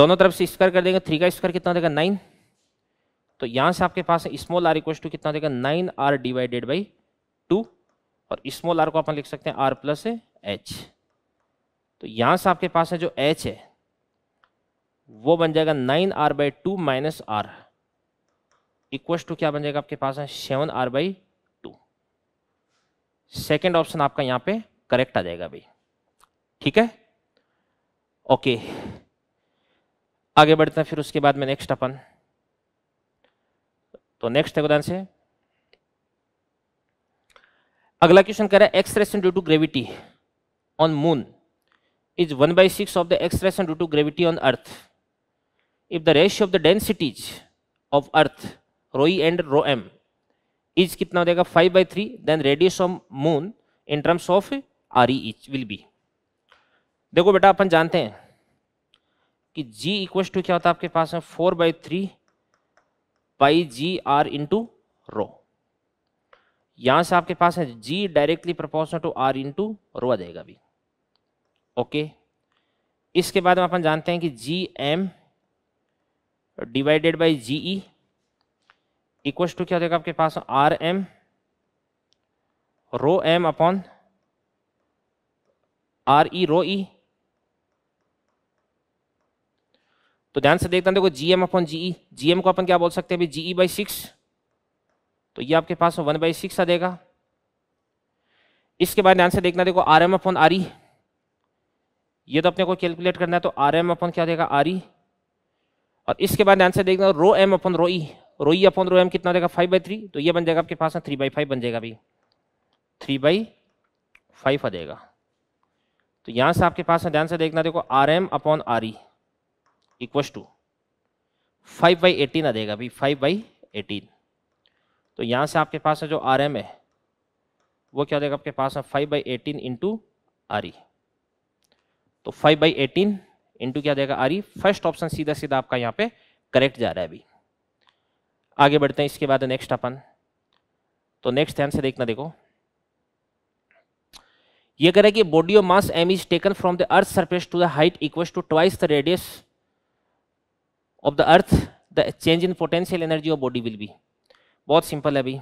दोनों तरफ से स्क्वायर कर देंगे थ्री का स्क्वायर कितना देगा नाइन तो यहाँ से आपके पास स्मॉल आर इक्व टू कितना देगा nine r divided by two और स्मॉल आर को अपन लिख सकते हैं आर प्लस एच तो यहाँ से आपके पास है जो एच है वो बन जाएगा nine r by two minus r equal to क्या बन जाएगा आपके पास है seven r by two second option आपका यहाँ पे करेक्ट आ जाएगा भाई ठीक है ओके आगे बढ़ते हैं फिर उसके बाद में नेक्स्ट अपन तो नेक्स्ट है से अगला क्वेश्चन कह रहा है acceleration due to gravity on moon is one by six of the acceleration due to gravity on earth if the ratio of the densities of earth rho e and rho m is कितना हो जाएगा five by three then radius of moon in terms of R E each will be देखो बेटा अपन जानते हैं कि जी equal to क्या होता है आपके पास में four by three pi G R into rho यहां से आपके पास है जी directly proportional to R into rho आ जाएगा अभी ओके इसके बाद अपन जानते हैं कि g M divided by g E equals to क्या हो जाएगा आपके पास R M rho M upon R E rho E तो ध्यान से देखते हैं देखो g M upon g M e। को अपन क्या बोल सकते हैं जी ई बाई सिक्स तो ये आपके पास वन बाई सिक्स आ जाएगा इसके बाद ध्यान से देखना देखो R M upon R E e। ये तो अपने को कैलकुलेट करना है तो आर एम अपन क्या देगा आर ई और इसके बाद ध्यान से देखना रो एम अपन rho E rho E upon rho M e। कितना देगा फाइव बाई थ्री तो ये बन जाएगा आपके पास थ्री बाई फाइव बन जाएगा भाई थ्री बाई फाइव आ जाएगा तो यहाँ से आपके पास ध्यान से देखना देखो R M upon R E equals to five by eighteen आ जाएगा अभी फाइव बाई एटीन तो यहाँ से आपके पास है जो आर एम है वो क्या हो जाएगा आपके पास है five by eighteen into R E तो फाइव बाई एटीन इंटू क्या देगा आर फर्स्ट ऑप्शन सीधा सीधा आपका यहाँ पे करेक्ट जा रहा है अभी आगे बढ़ते हैं इसके बाद नेक्स्ट अपन तो नेक्स्ट ध्यान से देखना देखो ये कह रहा है कि body of mass M is taken from the earth surface to the height equals to twice the radius of the earth the change in potential energy of body will be बहुत सिंपल है भाई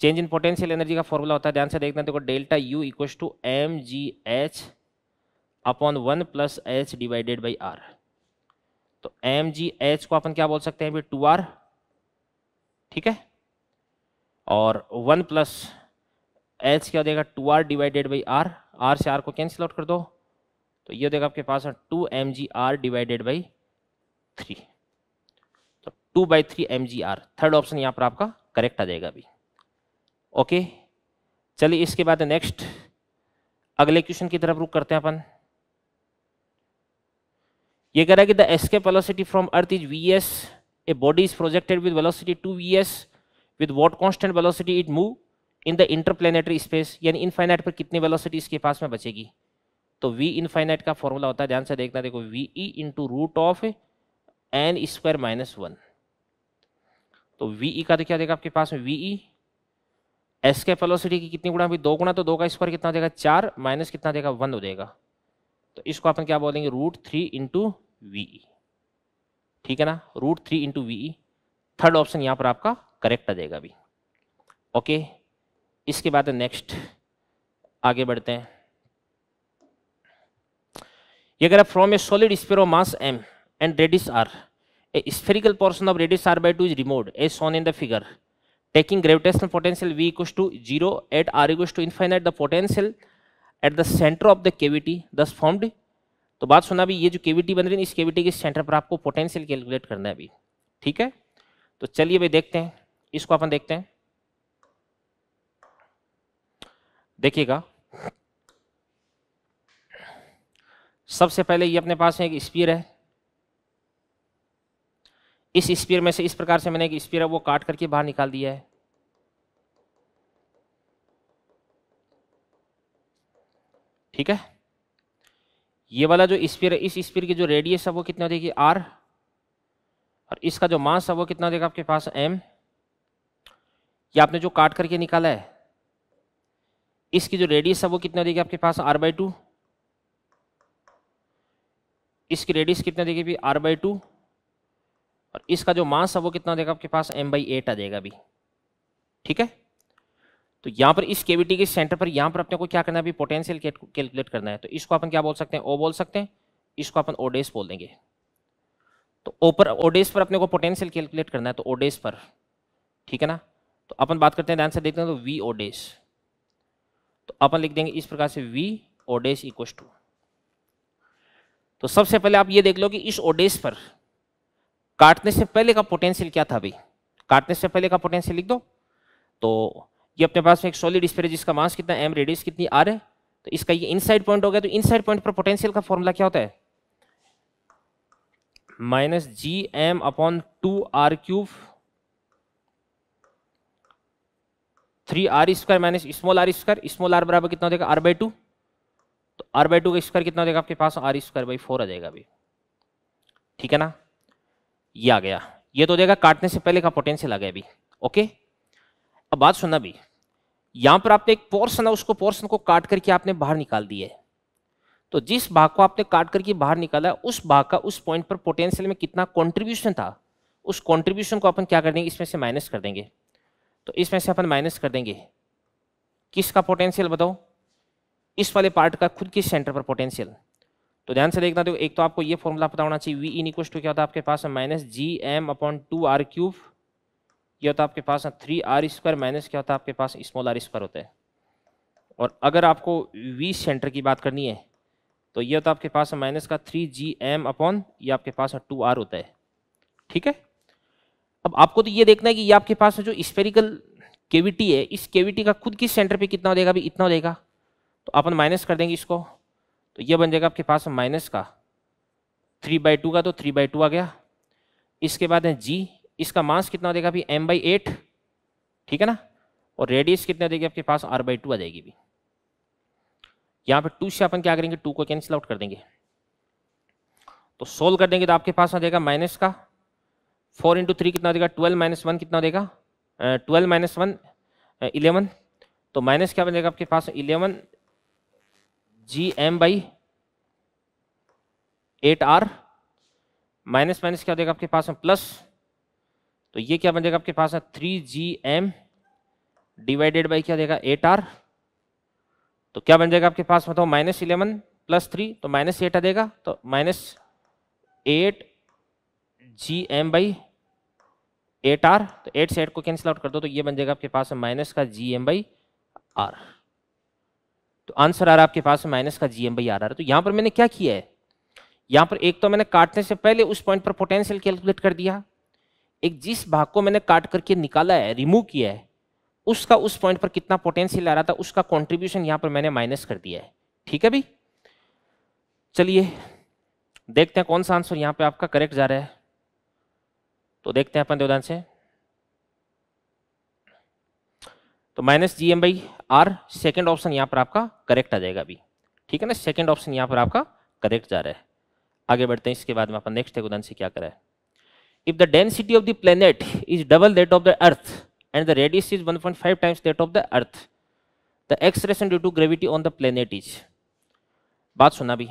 change in potential energy का formula होता है ध्यान से देखना देखो delta U equal to M G H upon one plus H divided by R तो एम जी एच को अपन क्या बोल सकते हैं टू आर ठीक है और वन प्लस एच क्या देगा two R divided by R R से आर को कैंसिल आउट कर दो तो ये देगा आपके पास two M G R divided by three तो two by three m ji R third option यहाँ पर आपका करेक्ट आ जाएगा अभी ओके चलिए इसके बाद नेक्स्ट अगले क्वेश्चन की तरफ रुक करते हैं अपन ये कह रहा है कि the escape velocity from earth is V S a body is projected with velocity two V S with what constant velocity it move in the interplanetary space यानी इनफाइनाइट पर कितनी वेलोसिटी इसके पास में बचेगी तो वी इनफाइनाइट का formula होता है ध्यान से देखना देखो V E into root of N square minus one तो वी ई e का तो क्या देगा आपके पास में वी ई एस के फेलोसिटी की कितनी गुणा भी दो गुणा तो दो का स्क्वायर कितना देगा चार माइनस कितना देगा वन हो जाएगा तो इसको अपन क्या बोलेंगे root three into V E ठीक है ना root three into V E third option यहाँ पर आपका करेक्ट आ जाएगा अभी ओके इसके बाद नेक्स्ट आगे बढ़ते हैं ये अगर from a solid of mass M and radius R a spherical portion of radius r by 2 is removed as shown in the figure taking gravitational potential v equals to 0 at r equals to infinite the potential at the center of the cavity thus formed तो बात सुना भी ये जो cavity बन रही है इस केविटी के सेंटर पर आपको पोटेंशियल कैलकुलेट करना है अभी ठीक है तो चलिए भाई देखते हैं इसको अपन देखते हैं देखिएगा सबसे पहले ये अपने पास एक स्पीयर है इस स्पीयर में से इस प्रकार से मैंने एक स्पीयर वो काट करके बाहर निकाल दिया है ठीक है ये वाला जो स्पीयर इस स्पीयर की जो रेडियस है वो कितना देगी आर और इसका जो मास है वो कितना देगा आपके पास एम ये आपने जो काट करके निकाला है इसकी जो रेडियस है वो कितना देगी आपके पास आर बाई टू इसकी रेडियस कितना देगी आर बाई टू और इसका जो मास है वो कितना देगा आपके पास एम बाई एट आ जाएगा अभी ठीक है तो यहाँ पर इस केविटी के सेंटर पर यहाँ पर अपने को क्या करना है अभी पोटेंशियल कैलकुलेट करना है तो इसको अपन क्या बोल सकते हैं ओ बोल सकते हैं इसको अपन ओडेस बोल देंगे तो ओ पर ओडेस पर अपने को पोटेंशियल कैलकुलेट करना है तो ओडेस पर ठीक है ना तो अपन बात करते हैं ध्यान देखते हैं तो वी ओडेस तो अपन लिख देंगे इस प्रकार से वी ओडेस इक्व टू तो सबसे पहले आप ये देख लो कि इस ओडेस पर काटने से पहले का पोटेंशियल क्या था भाई काटने से पहले का पोटेंशियल लिख दो तो ये अपने पास में एक सॉलिड स्पेयर जिसका मास कितना एम रेडियस कितनी आर है तो इसका ये इनसाइड पॉइंट हो गया तो इनसाइड पॉइंट पर पोटेंशियल का फॉर्मूला क्या होता है minus G M upon two R cube three R square minus small R square small R बराबर कितना हो आर बाई टू तो आर बाई टू का स्क्वायर कितना हो आपके पास आर स्क्वायर बाई फोर आ जाएगा अभी ठीक है ना ये आ गया ये तो देगा काटने से पहले का पोटेंशियल आ गया अभी ओके अब बात सुनना भी यहां पर आपने एक पोर्सन है उसको पोर्सन को काट करके आपने बाहर निकाल दिया है तो जिस भाग को आपने काट करके बाहर निकाला उस भाग का उस पॉइंट पर पोटेंशियल में कितना कॉन्ट्रीब्यूशन था उस कॉन्ट्रीब्यूशन को अपन क्या कर देंगे इसमें से माइनस कर देंगे तो इसमें से अपन माइनस कर देंगे किसका पोटेंशियल बताओ इस वाले पार्ट का खुद किस सेंटर पर पोटेंशियल तो ध्यान से देखना तो एक तो आपको ये फॉर्मूला पता होना चाहिए V in e equal to क्या होता है आपके पास है minus G M upon two R cube यह होता है आपके पास थ्री आर स्क्वायर माइनस क्या होता है आपके पास स्मॉल आर स्क्वायर होता है और अगर आपको वी सेंटर की बात करनी है तो यह होता आपके पास है माइनस का थ्री जी एम अपॉन ये आपके पास है टू आर होता है ठीक है अब आपको तो ये देखना है कि ये आपके पास जो स्पेरिकल केविटी है इस केविटी का खुद किस सेंटर पर कितना हो जाएगा अभी इतना हो जाएगा तो अपन माइनस कर देंगे इसको तो ये बन जाएगा आपके पास माइनस का थ्री बाई टू का तो थ्री बाई टू आ गया इसके बाद है जी इसका मास कितना देगा जाएगा अभी एम बाई एट ठीक है ना और रेडियस कितना देगी आपके पास आर बाई टू आ जाएगी भी यहाँ पे टू से अपन क्या करेंगे टू को कैंसिल आउट कर देंगे तो सोल्व कर देंगे तो आपके पास आ जाएगा माइनस का फोर इंटू थ्री कितना देगा ट्वेल्व माइनस वन कितना देगा ट्वेल्व माइनस वन इलेवन तो माइनस क्या बन जाएगा आपके पास eleven G M by eight R minus minus क्या देगा आपके पास में प्लस तो ये क्या बन जाएगा आपके पास में three G M divided by क्या देगा एट आर तो क्या बन जाएगा आपके पास बताओ माइनस इलेवन प्लस थ्री तो माइनस एट तो आ देगा तो minus eight G M by eight R तो एट से एट को कैंसिल आउट कर दो तो ये बन जाएगा आपके पास माइनस का जी एम बाई आर तो आंसर आ रहा है आपके पास में माइनस का जी एम बाई रहा है तो यहां पर मैंने क्या किया है यहां पर एक तो मैंने काटने से पहले उस पॉइंट पर पोटेंशियल कैलकुलेट कर दिया एक जिस भाग को मैंने काट करके निकाला है रिमूव किया है उसका उस पॉइंट पर कितना पोटेंशियल आ रहा था उसका कॉन्ट्रीब्यूशन यहां पर मैंने माइनस कर दिया है ठीक है भाई चलिए देखते हैं कौन सा आंसर यहां पर आपका करेक्ट जा रहा है तो देखते हैं अपन देवदान से तो minus G M by R second option यहाँ पर आपका करेक्ट आ जाएगा अभी ठीक है ना सेकेंड ऑप्शन यहाँ पर आपका करेक्ट जा रहा है आगे बढ़ते हैं इसके बाद में अपन नेक्स्ट उदाहरण से क्या करें if the density of the planet is double that of the earth and the radius is 1.5 times that of the earth the acceleration due to gravity on the planet is बात सुना भी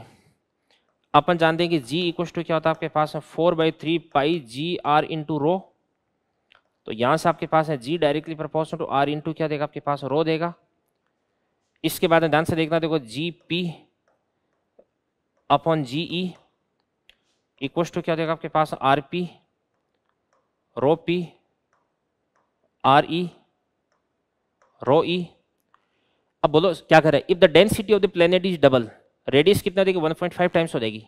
अपन जानते हैं कि जी इक्व टू क्या होता है आपके पास है four by three pi G R into rho तो यहां से आपके पास है जी directly proportional to R into क्या देगा आपके पास रो देगा इसके बाद में ध्यान से देखना देखो G P upon G E equal to क्या देगा आपके पास R P rho P R E rho E अब बोलो क्या करें if the density of the planet is double radius कितना देगी 1.5 टाइम्स हो जाएगी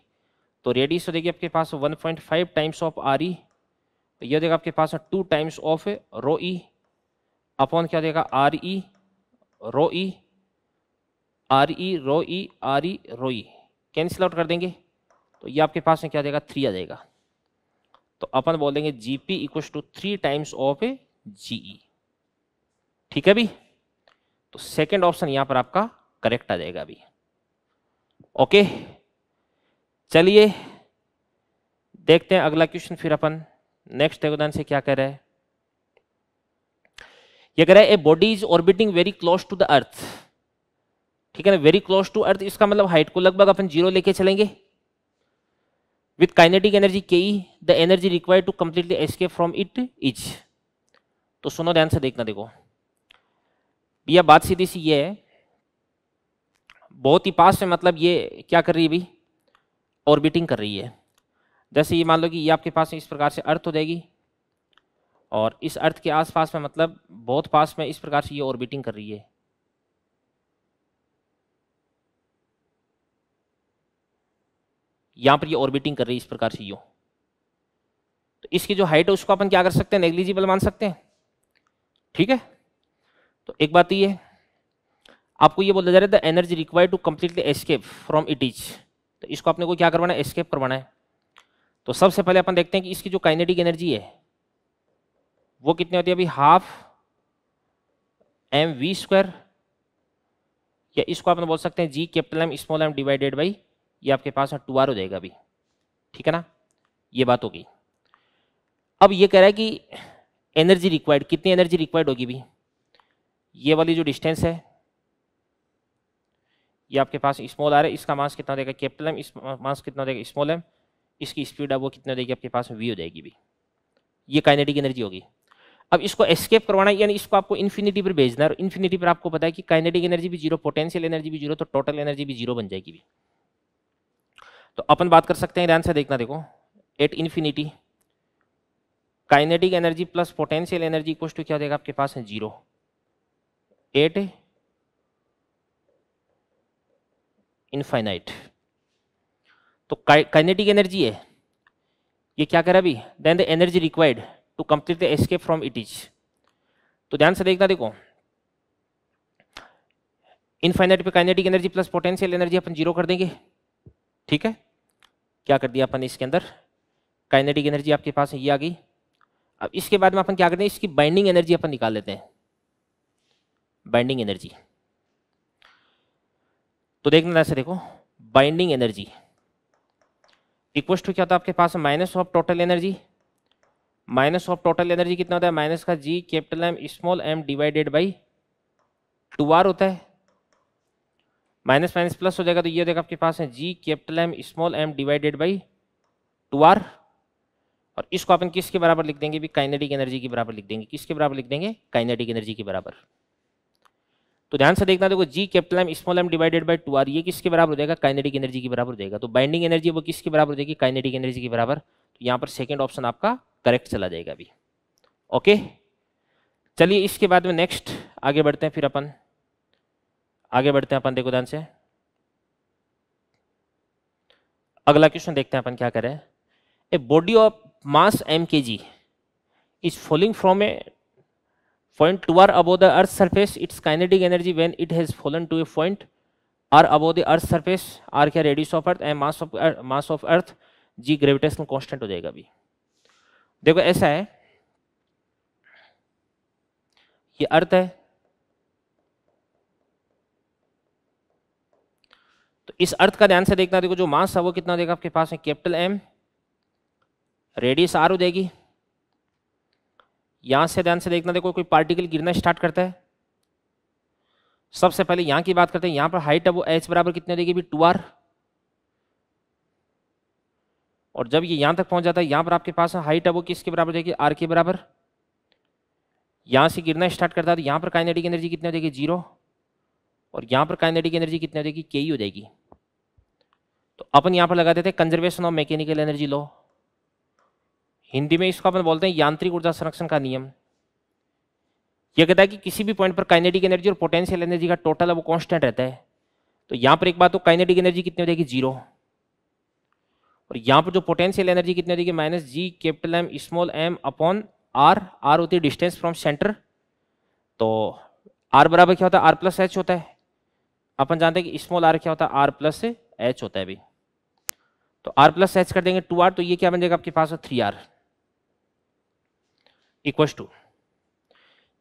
तो रेडियस हो जाएगी आपके पास 1.5 टाइम्स ऑफ आर ई यह देगा आपके पास two times of rho E upon क्या देगा R E rho E R E rho E R E rho E cancel out कर देंगे तो ये आपके पास में क्या आ जाएगा थ्री आ जाएगा तो अपन बोल देंगे G P equals to three times of a G E ठीक है अभी तो सेकेंड ऑप्शन यहां पर आपका करेक्ट आ जाएगा अभी ओके चलिए देखते हैं अगला क्वेश्चन फिर अपन नेक्स्ट योगदान से क्या कह रहा है यह कह रहा है a body is orbiting very close to the earth ठीक है ना वेरी क्लोज टू अर्थ इसका मतलब हाइट को लगभग अपन जीरो लेके चलेंगे with kinetic energy K E the energy required to completely escape from it is तो सुनो ध्यान से देखना देखो भैया बात सीधी सी ये है बहुत ही पास में मतलब ये क्या कर रही है भाई ऑर्बिटिंग कर रही है जैसे ये मान लो कि ये आपके पास में इस प्रकार से अर्थ हो जाएगी और इस अर्थ के आसपास में मतलब बहुत पास में इस प्रकार से ये ऑर्बिटिंग कर रही है यहां पर ये ऑर्बिटिंग कर रही है इस प्रकार से यू तो इसकी जो हाइट है उसको अपन क्या कर सकते हैं नेग्लिजिबल मान सकते हैं ठीक है तो एक बात ये आपको ये बोला जा रहा है the energy required to completely escape from it is तो इसको अपने को क्या करवाना है एस्केप करवाना है तो सबसे पहले अपन देखते हैं कि इसकी जो काइनेटिक एनर्जी है वो कितनी होती है अभी हाफ एम वी स्क्वायर या इसको आप बोल सकते हैं जी capital M small M divided by ये आपके पास टू आर हो जाएगा अभी ठीक है ना ये बात होगी अब ये कह रहा है कि एनर्जी रिक्वायर्ड कितनी एनर्जी रिक्वायर्ड होगी भी ये वाली जो डिस्टेंस है ये आपके पास स्मॉल आ रहा है इसका मास कितना देगा कैपिटल एम इस मास कितना देगा स्मॉल एम इसकी स्पीड अब वो कितना देगी आपके पास वी हो जाएगी भी ये काइनेटिक एनर्जी होगी अब इसको एस्केप करवाना यानी इसको आपको इन्फिनिटी पर भेजना है और इन्फिनिटी पर आपको पता है कि काइनेटिक एनर्जी भी जीरो पोटेंशियल एनर्जी भी जीरो तो टोटल एनर्जी भी जीरो बन जाएगी भी तो अपन बात कर सकते हैं ध्यान से देखना देखो at infinity kinetic energy plus potential energy equal तो क्या देगा आपके पास है जीरो एट इनफाइनाइट तो काइनेटिक एनर्जी है ये क्या कर अभी then the energy required to complete the escape from it is तो ध्यान से देखना देखो इनफाइनाइट पे kinetic energy plus potential energy अपन जीरो कर देंगे ठीक है क्या कर दिया अपन इसके अंदर काइनेटिक एनर्जी आपके पास ये आ गई अब इसके बाद में अपन क्या करते हैं इसकी बाइंडिंग एनर्जी अपन निकाल लेते हैं बाइंडिंग एनर्जी तो देखना ऐसे देखो बाइंडिंग एनर्जी इक्वल टू क्या होता है आपके पास minus of total energy minus of total energy कितना होता है माइनस का जी capital M small M divided by two R होता है माइनस माइनस प्लस हो जाएगा तो ये देखो आपके पास है जी capital M small M divided by two R और इसको अपन किसके बराबर लिख देंगे भी काइनेटिक एनर्जी के बराबर लिख देंगे किसके बराबर लिख देंगे काइनेटिक एनर्जी के बराबर तो ध्यान से देखना देखो G capital M small M divided by two R ये किसके बराबर हो जाएगा काइनेटिक एनर्जी के बराबर हो जाएगा तो बाइंडिंग एनर्जी वो किसके बराबर हो जाएगी काइनेटिक एनर्जी के बराबर तो यहाँ पर सेकेंड ऑप्शन आपका करेक्ट चला जाएगा अभी ओके चलिए इसके बाद में नेक्स्ट आगे बढ़ते हैं फिर अपन आगे बढ़ते हैं अपन देखो ध्यान से अगला क्वेश्चन देखते हैं अपन क्या करें a body of mass M K G is falling from a point two R above the earth surface its kinetic energy when it has fallen to a point R above the earth surface R क्या radius of earth M mass of mass of earth G gravitational constant हो जाएगा अभी देखो ऐसा है ये अर्थ है तो इस अर्थ का ध्यान से देखना देखो जो मास था वो कितना देगा आपके पास में कैपिटल एम रेडियस आर हो जाएगी यहां से ध्यान से देखना देखो कोई पार्टिकल गिरना स्टार्ट करता है सबसे पहले यहां की बात करते हैं यहां पर हाइट है वो एच बराबर कितने देगी टू आर और जब ये यहां तक पहुंच जाता है यहां पर आपके पास हाइट है वो किसके बराबर देगी आर के बराबर यहां से गिरना स्टार्ट करता है तो यहां पर काइनेटिक एनर्जी कितनी हो जाएगी जीरो और यहां पर काइनेटिक एनर्जी कितनी हो जाएगी के ही हो जाएगी तो अपन यहाँ पर लगाते थे conservation of mechanical energy law Hindi में इसको अपन बोलते हैं यांत्रिक ऊर्जा संरक्षण का नियम यह कहता है कि किसी भी पॉइंट पर काइनेटिक एनर्जी और पोटेंशियल एनर्जी का टोटल वो कांस्टेंट रहता है तो यहां पर एक बात तो काइनेटिक एनर्जी कितनी हो जाएगी जीरो और यहाँ पर जो पोटेंशियल एनर्जी कितनी हो जाएगी minus G capital M small M upon R R होती है डिस्टेंस फ्रॉम सेंटर तो आर बराबर क्या होता है आर प्लस एच होता है अपन जानते हैं कि स्मॉल आर क्या होता है आर प्लस एच होता है अभी तो आर प्लस एच कर देंगे टू आर तो ये क्या बन जाएगा आपके पास थ्री आर इक्वस टू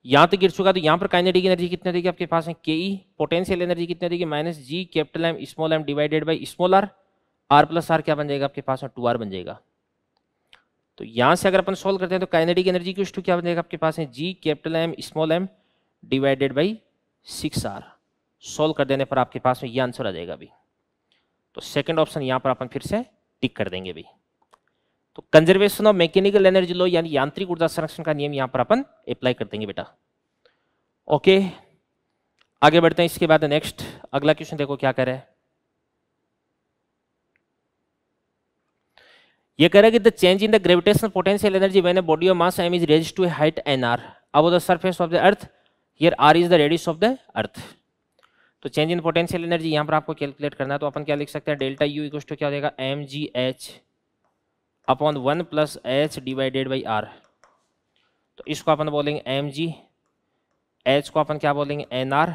यहां तक गिर चुका तो यहां पर काइनेटिक एनर्जी कितने देगी आपके पास है के ई पोटेंशियल एनर्जी कितने देगी minus G capital M small M divided by small R R plus R क्या बन जाएगा आपके पास टू आर बन जाएगा तो यहां से अगर अपन सोल्व करते हैं तो काइनेटिक एनर्जी की क्या बन जाएगा आपके पास है जी capital M small M divided by six R solve कर देने पर आपके पास में ये आंसर आ जाएगा अभी तो सेकंड ऑप्शन यहां पर अपन फिर से टिक कर देंगे भी तो conservation of mechanical energy law यानी यांत्रिक ऊर्जा संरक्षण का नियम यहां पर अपन अप्लाई कर देंगे बेटा ओके आगे बढ़ते हैं इसके बाद नेक्स्ट अगला क्वेश्चन देखो क्या कह रहा ये कह रहा है कि the change in the gravitation potential energy when a body of mass M is raise to height N R above the surface of the earth here R is the radius of the earth तो change in potential energy यहाँ पर आपको calculate करना है तो अपन क्या लिख सकते हैं डेल्टा यू इक्व टू क्या हो जाएगा M ji H upon one plus H divided by R तो इसको अपन बोलेंगे एम जी एच को अपन क्या बोलेंगे N R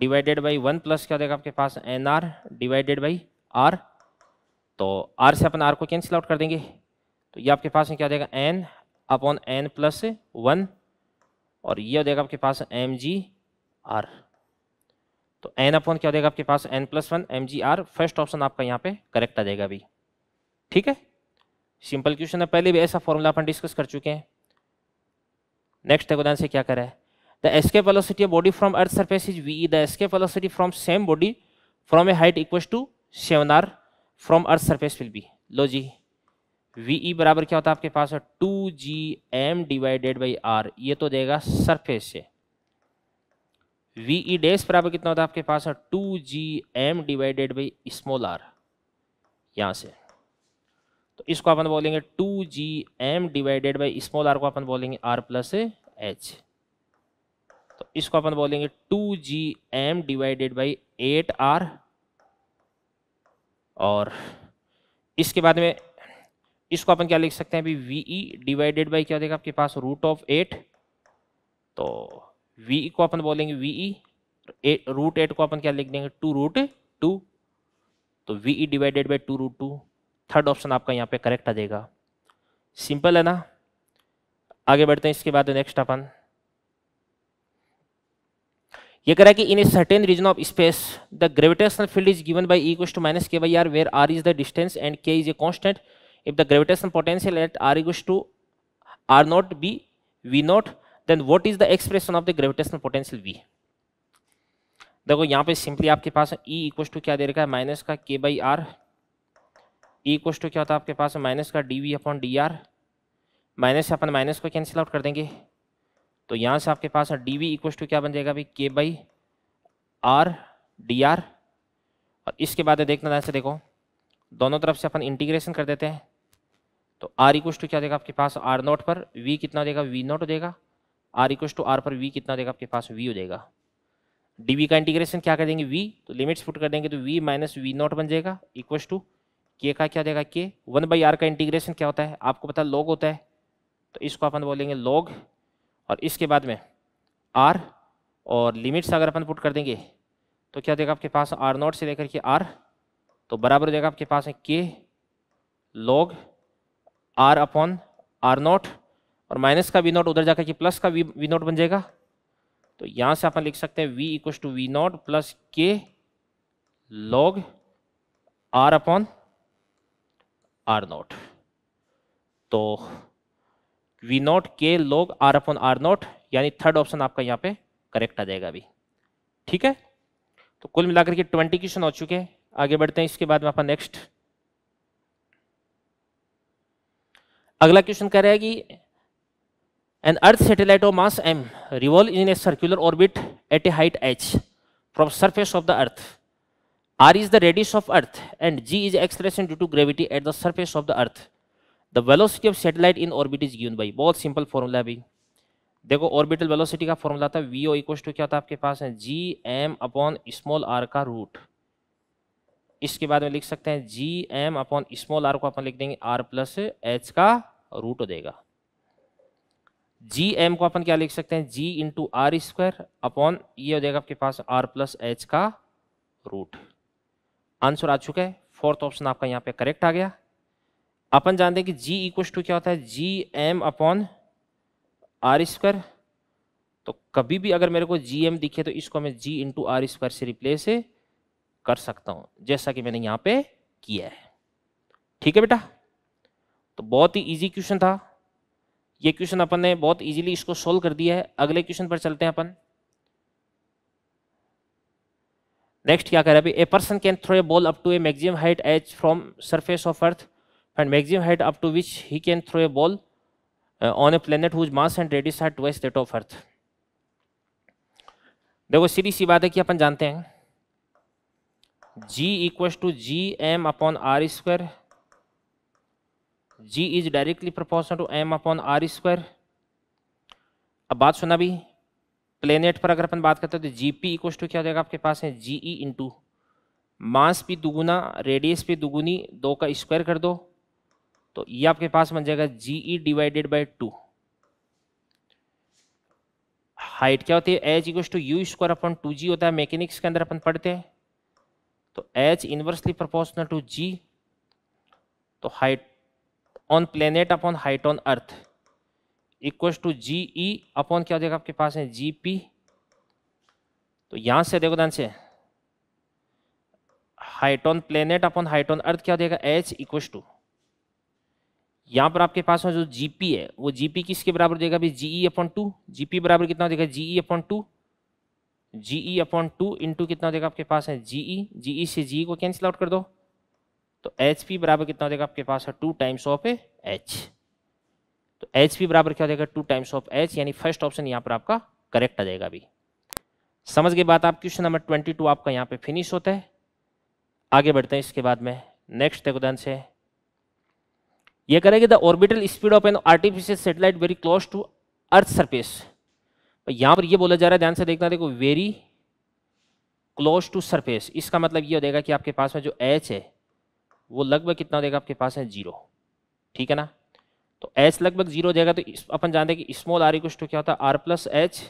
divided by one plus क्या हो जाएगा आपके पास N R divided by R तो आर से अपन आर को कैंसिल आउट कर देंगे तो ये आपके पास में क्या हो जाएगा N upon N plus one और ये हो जाएगा आपके पास एम जी आर तो एन अपॉन क्या हो जाएगा आपके पास एन प्लस वन एम जी आर फर्स्ट ऑप्शन आपका यहाँ पे करेक्ट आ जाएगा अभी ठीक है सिंपल क्वेश्चन है पहले भी ऐसा फॉर्मूला अपन डिस्कस कर चुके हैं नेक्स्ट है से क्या करें the escape velocity of body from earth surface is V the escape velocity from same body from a height equal to seven R from earth surface will be लो जी V E e बराबर क्या होता है आपके पास two G M divided by R ये तो देगा सरफेस से वी ई डैश बराबर कितना होता है आपके पास two G M divided by small R यहाँ से तो इसको अपन बोलेंगे two G M divided by small are को अपन बोलेंगे आर प्लस एच तो इसको अपन बोलेंगे two G M divided by eight R और इसके बाद में इसको अपन क्या लिख सकते हैं अभी वी ई डिवाइडेड बाई क्या देगा आपके पास रूट ऑफ एट तो वी e को अपन बोलेंगे वी ई रूट एट को अपन क्या लिख देंगे टू रूट टू तो V E divided by two root two third option आपका यहाँ पे करेक्ट आ जाएगा सिंपल है ना आगे बढ़ते हैं इसके बाद नेक्स्ट अपन ये कह रहा है कि in a certain region of space the gravitation field is given by equal to minus K by R where R is the distance and K is a constant if the gravitation potential at R equal to R not be V not then what is the expression of the gravitational potential V देखो यहाँ पे simply आपके पास ई equal to क्या दे रखा है minus का K by R E equal to क्या होता है आपके पास माइनस का D V upon D R minus से अपन माइनस को कैंसिल आउट कर देंगे तो यहाँ से आपके पास डी वी इक्व टू क्या बन जाएगा भाई के बाई आर डी आर और इसके बाद देखना ऐसे देखो दोनों तरफ से अपन इंटीग्रेशन कर देते हैं तो आर इक्व टू क्या देगा आपके पास आर नोट पर वी कितना देगा वी नोट देगा आर इक्व टू आर पर वी कितना देगा आपके पास वी हो जाएगा डी का इंटीग्रेशन क्या कर देंगे वी तो लिमिट्स पुट कर देंगे तो वी माइनस वी नॉट बन जाएगा इक्व टू के का क्या देगा के वन बाई आर का इंटीग्रेशन क्या होता है आपको पता है लॉग होता है तो इसको अपन बोलेंगे लॉग और इसके बाद में आर और लिमिट्स अगर अपन पुट कर देंगे तो क्या देगा आपके पास आर नॉट से लेकर के आर तो बराबर देगा आपके पास है K log R upon R naught और माइनस का वी नॉट उधर जाकर के प्लस का वी वी नॉट बन जाएगा तो यहाँ से अपन लिख सकते हैं V equal to V naught plus K log R upon R naught तो V naught K log R upon R naught यानी थर्ड ऑप्शन आपका यहाँ पे करेक्ट आ जाएगा अभी ठीक है तो कुल मिलाकर के ट्वेंटी क्वेश्चन हो चुके हैं आगे बढ़ते हैं इसके बाद में अपन नेक्स्ट अगला क्वेश्चन कह रहा है कि An Earth satellite of mass m revolves in a circular orbit at a height h from surface of the Earth. R is the radius of Earth and g is acceleration due to gravity at the surface of the Earth. The velocity of satellite in orbit is given by बहुत simple formula है भाई देखो orbital velocity का formula था V O equals to क्या था आपके पास है G M upon small R का रूट इसके बाद में लिख सकते हैं G M upon small are को अपन लिख देंगे आर प्लस एच का रूट देगा जी एम को अपन क्या लिख सकते हैं G into R square upon ये हो जाएगा आपके पास आर प्लस एच का रूट आंसर आ चुका है फोर्थ ऑप्शन आपका यहाँ पे करेक्ट आ गया अपन जानते हैं कि जी इक्व टू क्या होता है G M upon are square तो कभी भी अगर मेरे को जी एम दिखे तो इसको मैं जी इंटू आर स्क्वायर से रिप्लेस कर सकता हूँ जैसा कि मैंने यहाँ पे किया है ठीक है बेटा तो बहुत ही ईजी क्वेश्चन था ये क्वेश्चन अपन ने बहुत इजीली इसको सोल्व कर दिया है अगले क्वेश्चन पर चलते हैं अपन नेक्स्ट क्या कह रहा है अभी a person can throw a ball up to a maximum height H from surface of earth and maximum height up to which he can throw a ball on a planet whose mass and radius are twice that of earth देखो सीधी सी बात है कि अपन जानते हैं G equals to G M upon are square G is directly proportional to M upon are square अब बात सुना भी प्लेनेट पर अगर अपन बात करते हैं तो जी पी इक्वस टू क्या हो जाएगा आपके पास है G E into mass P दुगुना रेडियस पे दुगुनी दो का स्क्वायर कर दो तो ये आपके पास बन जाएगा G E divided by two height क्या होती है H equal to U square upon two G होता है मैकेनिक्स के अंदर अपन पढ़ते हैं तो एच इन्वर्सली प्रपोर्सनल टू जी तो height on planet upon height on earth equal to ji E upon क्या हो जाएगा आपके पास है जी पी तो यहां से देखो ध्यान से height on planet upon height on earth क्या हो जाएगा एच इक्व टू यहां पर आपके पास में जो जीपी है वो जीपी किसके बराबर देगा G G E upon two G P बराबर कितना हो जाएगा G E upon two G E upon two into कितना हो जाएगा आपके पास है जीई जीई से जी e को कैंसिल आउट कर दो तो एच पी बराबर कितना हो जाएगा आपके पास है टू टाइम्स ऑफ एच तो एच पी बराबर क्या हो जाएगा टू टाइम्स ऑफ एच यानी फर्स्ट ऑप्शन यहाँ पर आपका करेक्ट आ जाएगा अभी समझ गए बात आप क्वेश्चन नंबर ट्वेंटी टू आपका यहाँ पे फिनिश होता है आगे बढ़ते हैं इसके बाद में नेक्स्ट देखो ध्यान से यह करेंगे the orbital speed of an artificial satellite very close to earth surface यहां पर यह बोला जा रहा है ध्यान से देखना देखो वेरी क्लोज टू सरफेस इसका मतलब ये हो जाएगा कि आपके पास में जो एच है वो लगभग कितना हो जाएगा आपके पास है जीरो ठीक है ना तो एच लगभग जीरो हो जाएगा तो अपन जानते हैं कि स्मॉल आर इक्व टू क्या होता है आर प्लस एच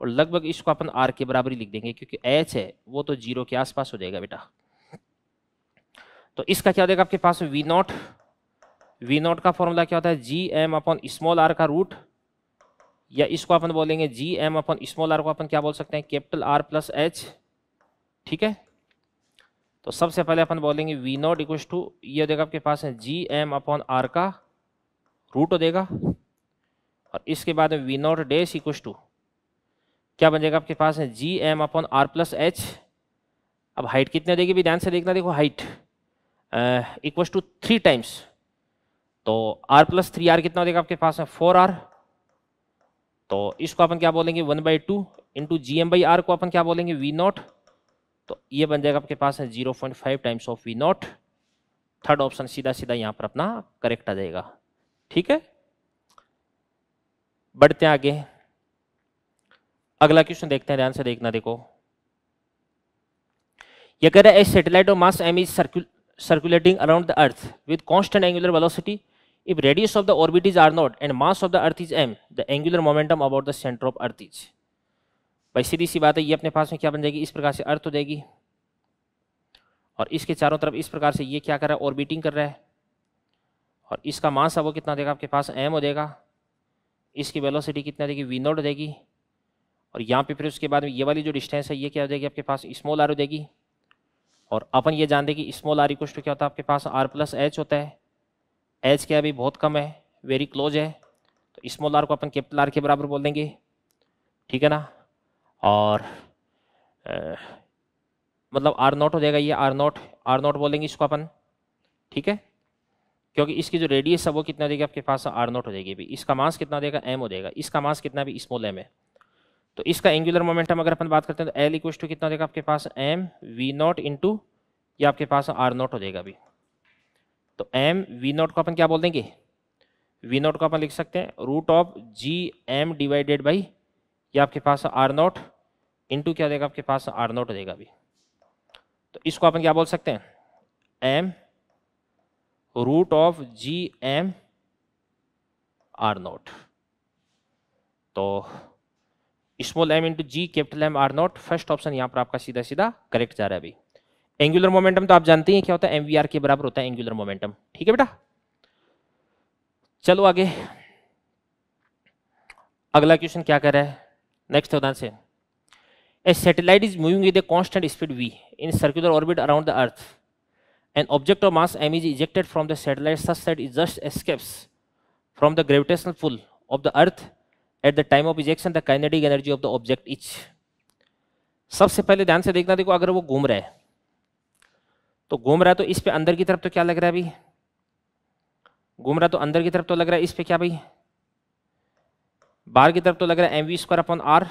और लगभग इसको अपन आर के बराबर ही लिख देंगे क्योंकि एच है वो तो जीरो के आसपास हो जाएगा बेटा तो इसका क्या हो जाएगा आपके पास वी नॉट वी नॉट का फॉर्मूला क्या होता है G M upon small R का रूट या इसको अपन बोलेंगे G M upon small are को अपन क्या बोल सकते हैं कैपिटल आर प्लस एच ठीक है तो सबसे पहले अपन बोलेंगे वी नॉट इक्व टू ये देखा आपके पास है जी एम अपॉन आर का रूट हो देगा और इसके बाद में वी नॉट डेस इक्व टू क्या बन जाएगा आपके पास है G M upon R plus H अब हाइट कितने देगी भी ध्यान से देखना देखो height equal to three times तो आर प्लस थ्री आर कितना देगा आपके पास है फोर आर तो इसको अपन क्या बोलेंगे one by two into G M by R को अपन क्या बोलेंगे वी नॉट तो ये बन जाएगा आपके पास है zero point five times of V naught third option सीधा सीधा यहां पर अपना करेक्ट आ जाएगा ठीक है बढ़ते हैं आगे अगला क्वेश्चन देखते हैं ध्यान से देखना देखो ये कह रहा है satellite of mass M is circle circulating around the earth with constant angular velocity if radius of the orbit is R naught and mass of the earth is M the angular momentum about the centre of earth is भाई सीधी सी बात है ये अपने पास में क्या बन जाएगी इस प्रकार से अर्थ हो जाएगी और इसके चारों तरफ इस प्रकार से ये क्या कर रहा है ऑर्बिटिंग कर रहा है और इसका मास है वो कितना देगा आपके पास एम हो जाएगा इसकी वेलोसिटी कितना देगी वी नोट हो जाएगी और यहाँ पे फिर उसके बाद में ये वाली जो डिस्टेंस है ये क्या हो जाएगी आपके पास स्मॉल आर हो जाएगी और अपन ये जान देगी स्मॉल आर टू क्या होता है आपके पास आर प्लस एच होता है एच क्या अभी बहुत कम है वेरी क्लोज है तो स्मॉल आर को अपन कैपिटल आर के बराबर बोल देंगे ठीक है ना और आ, मतलब आर नॉट हो जाएगा ये आर नॉट आर नॉट बोलेंगे इसको अपन ठीक है क्योंकि इसकी जो रेडियस है वो कितना देगा आपके पास आर नॉट हो जाएगी भी इसका मास कितना देगा एम हो जाएगा इसका मास कितना भी स्मॉल एम है तो इसका एंगुलर मोमेंटम अगर अपन बात करते हैं तो एल इक्व टू कितना देगा आपके पास एम वी नॉट टू ये आपके पास आर नॉट हो जाएगा अभी तो एम वी नॉट को अपन क्या बोल देंगे वी नॉट को अपन लिख सकते हैं root of G M divided by ये आपके पास आर नॉट इंटू क्या देगा आपके पास आर नॉट देगा अभी तो इसको अपन क्या बोल सकते हैं M root of G M R naught तो small M into G capital M R naught first option यहां पर आपका सीधा सीधा करेक्ट जा रहा है अभी एंगुलर मोमेंटम तो आप जानते हैं क्या होता है एम वी आर के बराबर होता है एंगुलर मोमेंटम ठीक है बेटा चलो आगे अगला क्वेश्चन क्या कर रहा है नेक्स्ट उदाहरण से A satellite is moving with a constant speed v in circular orbit around the earth. An object of mass m is ejected from the satellite such that it just escapes from the gravitational pull of the earth at the time of ejection the kinetic energy of the object each सबसे पहले ध्यान से देखना देखो अगर वो घूम रहा है तो घूम रहा है तो इस पे अंदर की तरफ तो क्या लग रहा है अभी घूम रहा है तो अंदर की तरफ तो लग रहा है इस पे क्या भाई बाहर की तरफ तो लग रहा है M V square upon R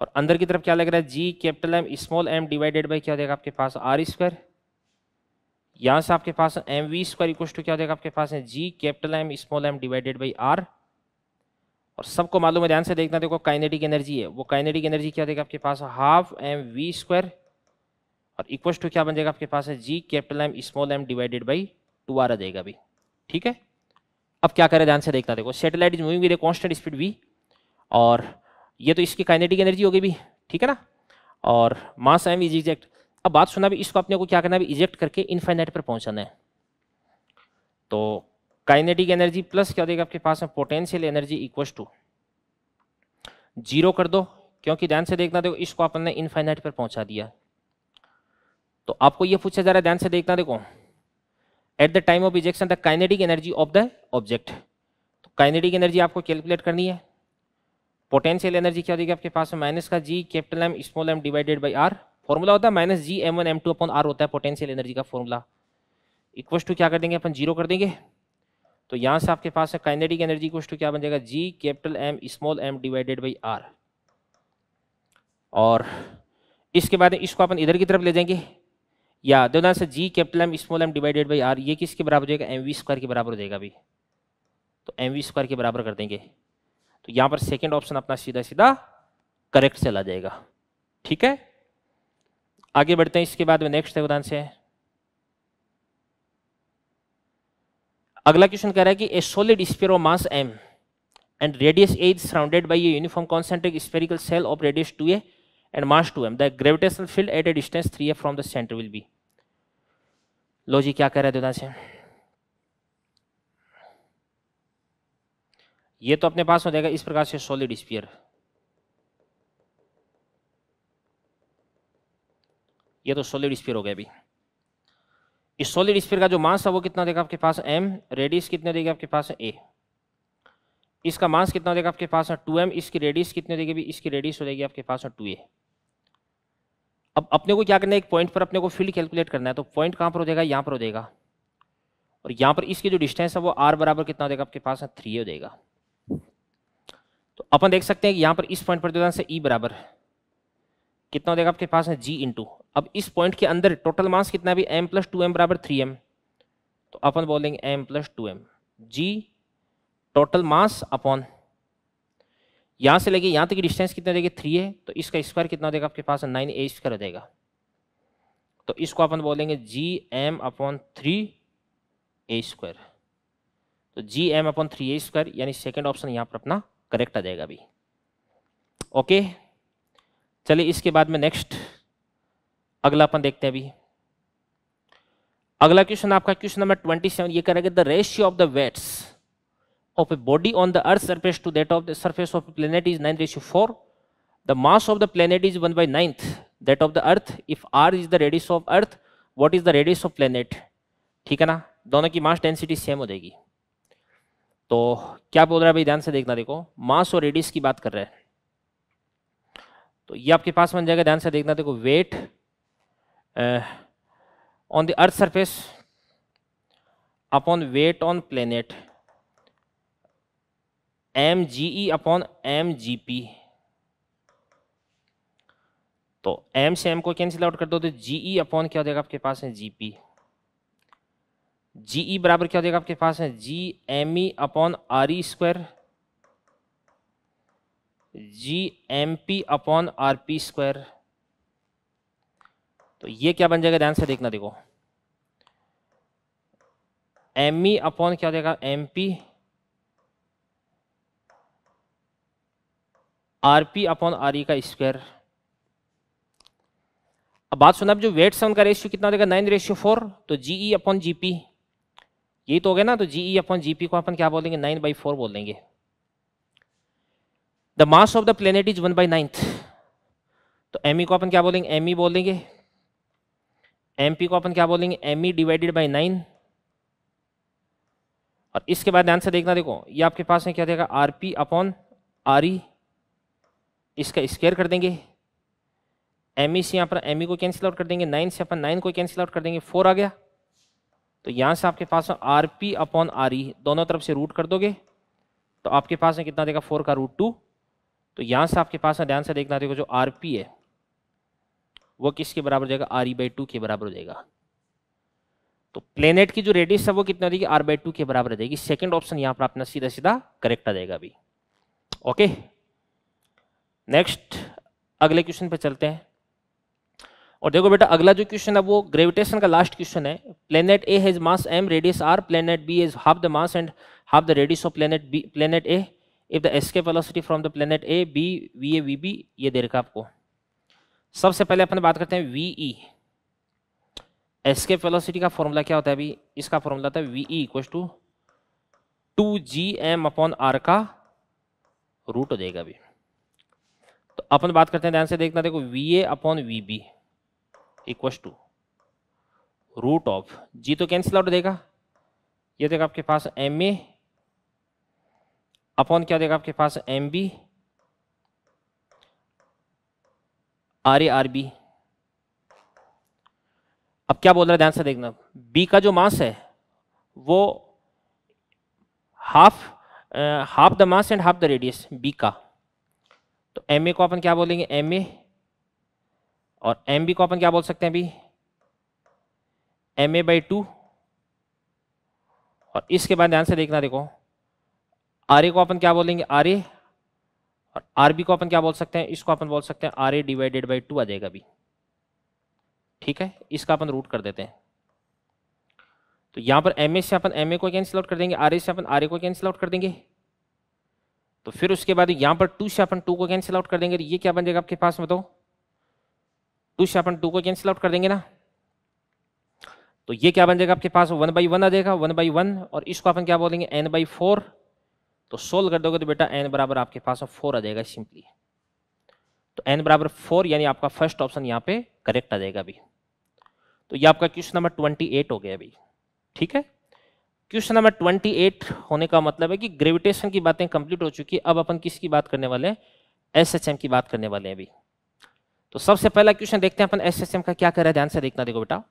और अंदर की तरफ क्या लग रहा है जी capital M small M divided by क्या देगा आपके पास आर स्क्वायर यहाँ से आपके पास M V square equal to क्या देगा आपके पास है जी capital M small M divided by R और सबको मालूम है ध्यान से देखना देखो काइनेटिक एनर्जी है वो काइनेटिक एनर्जी क्या देगा आपके पास हाफ एम वी स्क्वायर और इक्व टू क्या बन जाएगा आपके पास है जी capital M small M divided by two R आ जाएगा अभी ठीक है अब क्या करें ध्यान से देखना देखो satellite is moving with a constant speed V और ये तो इसकी काइनेटिक एनर्जी होगी भी ठीक है ना और मास एम इज इजेक्ट अब बात सुना भी इसको अपने को क्या करना है इजेक्ट करके इन्फाइनाइट पर पहुंचाना है तो काइनेटिक एनर्जी प्लस क्या देगा आपके पास में potential energy equal to zero कर दो क्योंकि ध्यान से देखना देखो इसको आपने इन्फाइनाइट पर पहुंचा दिया तो आपको ये पूछा जा रहा है ध्यान से देखना देखो at the time of ejection the kinetic energy of the object तो काइनेटिक एनर्जी आपको कैलकुलेट करनी है पोटेंशियल एनर्जी क्या होगी आपके पास माइनस का जी capital M small M divided by R formula होता है minus G M one M two अपन आर होता है पोटेंशियल एनर्जी का फॉर्मूला इक्वस टू क्या कर देंगे अपन जीरो कर देंगे तो यहाँ से आपके पास है काइनेटिक एनर्जी इक्वस टू क्या बन जाएगा जी capital M small M divided by R और इसके बाद इसको अपन इधर की तरफ ले जाएंगे या दोनों से G capital M small M divided by R ये किसके बराबर हो जाएगा एम वी स्क्वायर के बराबर हो जाएगा अभी तो एम वी स्क्वायर के बराबर कर देंगे तो यहां पर सेकेंड ऑप्शन अपना सीधा सीधा करेक्ट चला जाएगा ठीक है आगे बढ़ते हैं इसके बाद में नेक्स्ट है उदाहरण से अगला क्वेश्चन कह रहा है कि a solid sphere of mass M and radius A is surrounded by a uniform concentric spherical shell of radius two A and mass two M the gravitational field at a distance three A from the centre will be लो जी क्या कह रहे हैं उदाहरण से ये तो अपने पास हो जाएगा इस प्रकार से सॉलिड स्पीयर ये तो सॉलिड स्पीयर हो गया अभी इस सॉलिड स्पीयर का जो मास है वो कितना देगा आपके पास एम रेडियस कितने देगा आपके पास ए इसका मास कितना देगा आपके पास टू एम इसकी रेडियस कितने देगी अभी इसकी रेडियस हो जाएगी आपके पास टू ए अब अपने को क्या करना है एक पॉइंट पर अपने को फील्ड कैलकुलेट करना है तो पॉइंट कहाँ पर हो जाएगा यहाँ पर हो जाएगा और यहाँ पर इसकी जो डिस्टेंस है वो आर बराबर कितना देगा आपके पास थ्री हो जाएगा तो अपन देख सकते हैं कि यहाँ पर इस पॉइंट पर जो है ई बराबर है कितना हो जाएगा आपके पास है जी इंटू अब इस पॉइंट के अंदर टोटल मास कितना भी एम प्लस टू एम बराबर थ्री एम तो अपन बोलेंगे M plus two M G total mass upon यहाँ से लेके यहाँ तक की डिस्टेंस कितना देगी थ्री है तो इसका स्क्वायर कितना हो जाएगा आपके पास नाइन ए स्क्वायर हो जाएगा तो इसको अपन बोलेंगे G M upon three A square तो G M upon three A square यानी सेकेंड ऑप्शन यहाँ पर अपना करेक्ट आ जाएगा अभी ओके चलिए इसके बाद में नेक्स्ट अगला अपन देखते हैं अभी अगला क्वेश्चन आपका क्वेश्चन नंबर ट्वेंटी सेवन ये करेगा the ratio of the weights of a body on the earth surface to that of the surface of planet is nine ratio four the mass of the planet is one by ninth that of the earth if R is the radius of earth what is the radius of planet ठीक है ना दोनों की mass density same हो जाएगी तो क्या बोल रहा है भाई ध्यान से देखना देखो मास और रेडियस की बात कर रहे हैं तो ये आपके पास बन जाएगा ध्यान से देखना देखो weight on the earth surface upon weight on planet M G E upon M G P तो एम से एम को कैंसिल आउट कर दो तो जी ई अपॉन क्या हो जाएगा आपके पास है जी पी जी ई e बराबर क्या हो जाएगा आपके पास है जी M E upon R E square G M P upon R P square तो ये क्या बन जाएगा ध्यान से देखना देखो एम ई अपॉन क्या हो जाएगा M P R P upon R E का स्क्वायर अब बात सुना जो वेट है उनका रेशियो कितना देगा नाइन रेशियो फोर तो जी ई अपॉन जी पी ये तो हो गया ना तो जी ई अपन जी पी को अपन क्या बोलेंगे नाइन बाई फोर बोल देंगे the mass of the planet is one by ninth तो एम ई e को अपन क्या बोलेंगे एम ई e बोलेंगे एम पी को अपन क्या बोलेंगे M E divided by nine और इसके बाद ध्यान से देखना देखो ये आपके पास में क्या देगा R P upon R E इसका स्केयर कर देंगे एम ई e से यहाँ पर एम ई को कैंसिल आउट कर देंगे नाइन से अपन नाइन को कैंसिल आउट कर देंगे फोर आ गया तो यहाँ से आपके पास R P upon R E दोनों तरफ से रूट कर दोगे तो आपके पास है कितना देगा फोर का रूट टू तो यहाँ से आपके पास ध्यान से देखना देखो जो आर पी है वो किसके बराबर हो जाएगा आर ई बाई टू के बराबर हो जाएगा तो प्लेनेट की जो रेडियस है वो कितना देगी आर बाई टू के बराबर देगी सेकेंड ऑप्शन यहाँ पर अपना सीधा सीधा करेक्ट आ जाएगा अभी ओके नेक्स्ट अगले क्वेश्चन पर चलते हैं और देखो बेटा अगला जो क्वेश्चन है वो ग्रेविटेशन का लास्ट क्वेश्चन है planet A has mass M radius R planet B is half the mass and half the radius of planet B planet A if the escape velocity from the planet A be V A V B ये दे रखा आपको सबसे पहले अपन बात करते हैं V E escape velocity का फॉर्मूला क्या होता है अभी इसका फॉर्मूला था V E equal to two G M upon R का रूट हो जाएगा अभी तो अपन बात करते हैं ध्यान से देखना देखो V A upon V B equals to root of जी तो कैंसिल आउट देगा ये देगा आपके पास एम ए अपॉन क्या देगा आपके पास M B R A R B अब क्या बोल रहा है ध्यान से देखना बी का जो मास है वो half half the mass and half the radius B का तो एम ए को अपन क्या बोलेंगे एम ए और एम बी को अपन क्या बोल सकते हैं अभी एम ए बाई टू और इसके बाद ध्यान से देखना देखो आर ए को अपन क्या बोलेंगे आर ए और आर बी को अपन क्या बोल सकते हैं इसको अपन बोल सकते हैं R A divided by two आ जाएगा अभी ठीक है इसका अपन रूट कर देते हैं तो यहाँ पर एम ए से अपन एम ए को कैंसिल आउट कर देंगे आर ए से अपन आर ए को कैंसिल आउट कर देंगे तो फिर उसके बाद यहाँ पर टू से अपन टू को कैंसिल आउट कर देंगे ये क्या बन जाएगा आपके पास बताओ टू से अपन टू को कैंसिल आउट कर देंगे ना तो ये क्या बन जाएगा आपके पास वन बाई वन आ जाएगा वन बाई वन और इसको अपन क्या बोलेंगे एन बाई फोर तो सोल्व कर दोगे तो बेटा एन बराबर आपके पास फोर आ जाएगा सिंपली तो एन बराबर फोर यानी आपका फर्स्ट ऑप्शन यहाँ पे करेक्ट आ जाएगा अभी तो ये आपका क्वेश्चन नंबर ट्वेंटी एट हो गया अभी ठीक है क्वेश्चन नंबर ट्वेंटी एट होने का मतलब है कि ग्रेविटेशन की बातें कंप्लीट हो चुकी है अब अपन किसकी बात करने वाले हैं एस एच एम की बात करने वाले हैं अभी तो सबसे पहला क्वेश्चन देखते हैं अपन एसएसएम का क्या कर रहा है ध्यान से देखना देखो बेटा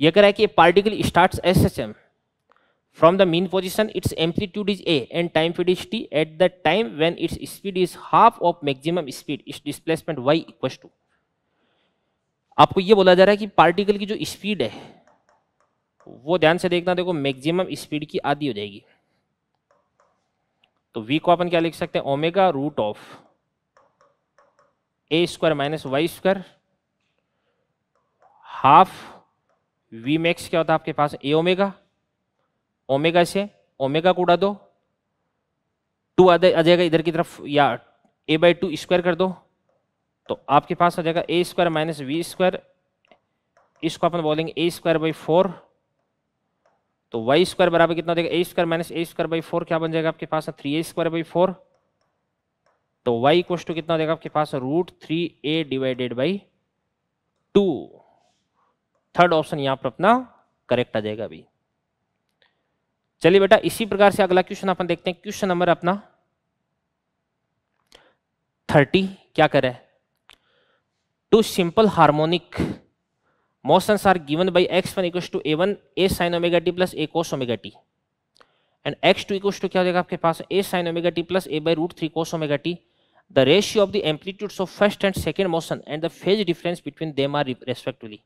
ये कह रहा है कि particle start S S M from the mean position its amplitude is A and time feed is T at the time when its speed is half of maximum speed its displacement Y equal to आपको ये बोला जा रहा है कि particle की जो speed है वो ध्यान से देखना देखो मैक्सिमम स्पीड की आधी हो जाएगी तो वी को अपन क्या लिख सकते हैं omega root of A square minus Y square half V max क्या होता है आपके पास ए ओमेगा ओमेगा से ओमेगा को उड़ा दो टू आ जाएगा इधर की तरफ या ए बाई टू स्क्वायर कर दो तो आपके पास आ जाएगा A square minus V square इसको अपन बोलेंगे ए स्क्वायर बाई फोर तो वाई स्क्वायर बराबर कितना हो जाएगा A square minus A square by four क्या बन जाएगा आपके पास three A square by four तो y क्वेश्चन टू कितना देगा आपके पास root three A divided by two third option यहां पर अपना करेक्ट आ जाएगा अभी चलिए बेटा इसी प्रकार से अगला क्वेश्चन अपन देखते हैं क्वेश्चन नंबर अपना थर्टी क्या करे two simple harmonic motion are given by X one equal to A one A sine omega T plus A cos omega T and X two equal to क्या हो जाएगा आपके पास A sine omega T plus A by root three cos omega T the ratio of the amplitudes of first and second motion and the phase difference between them are respectively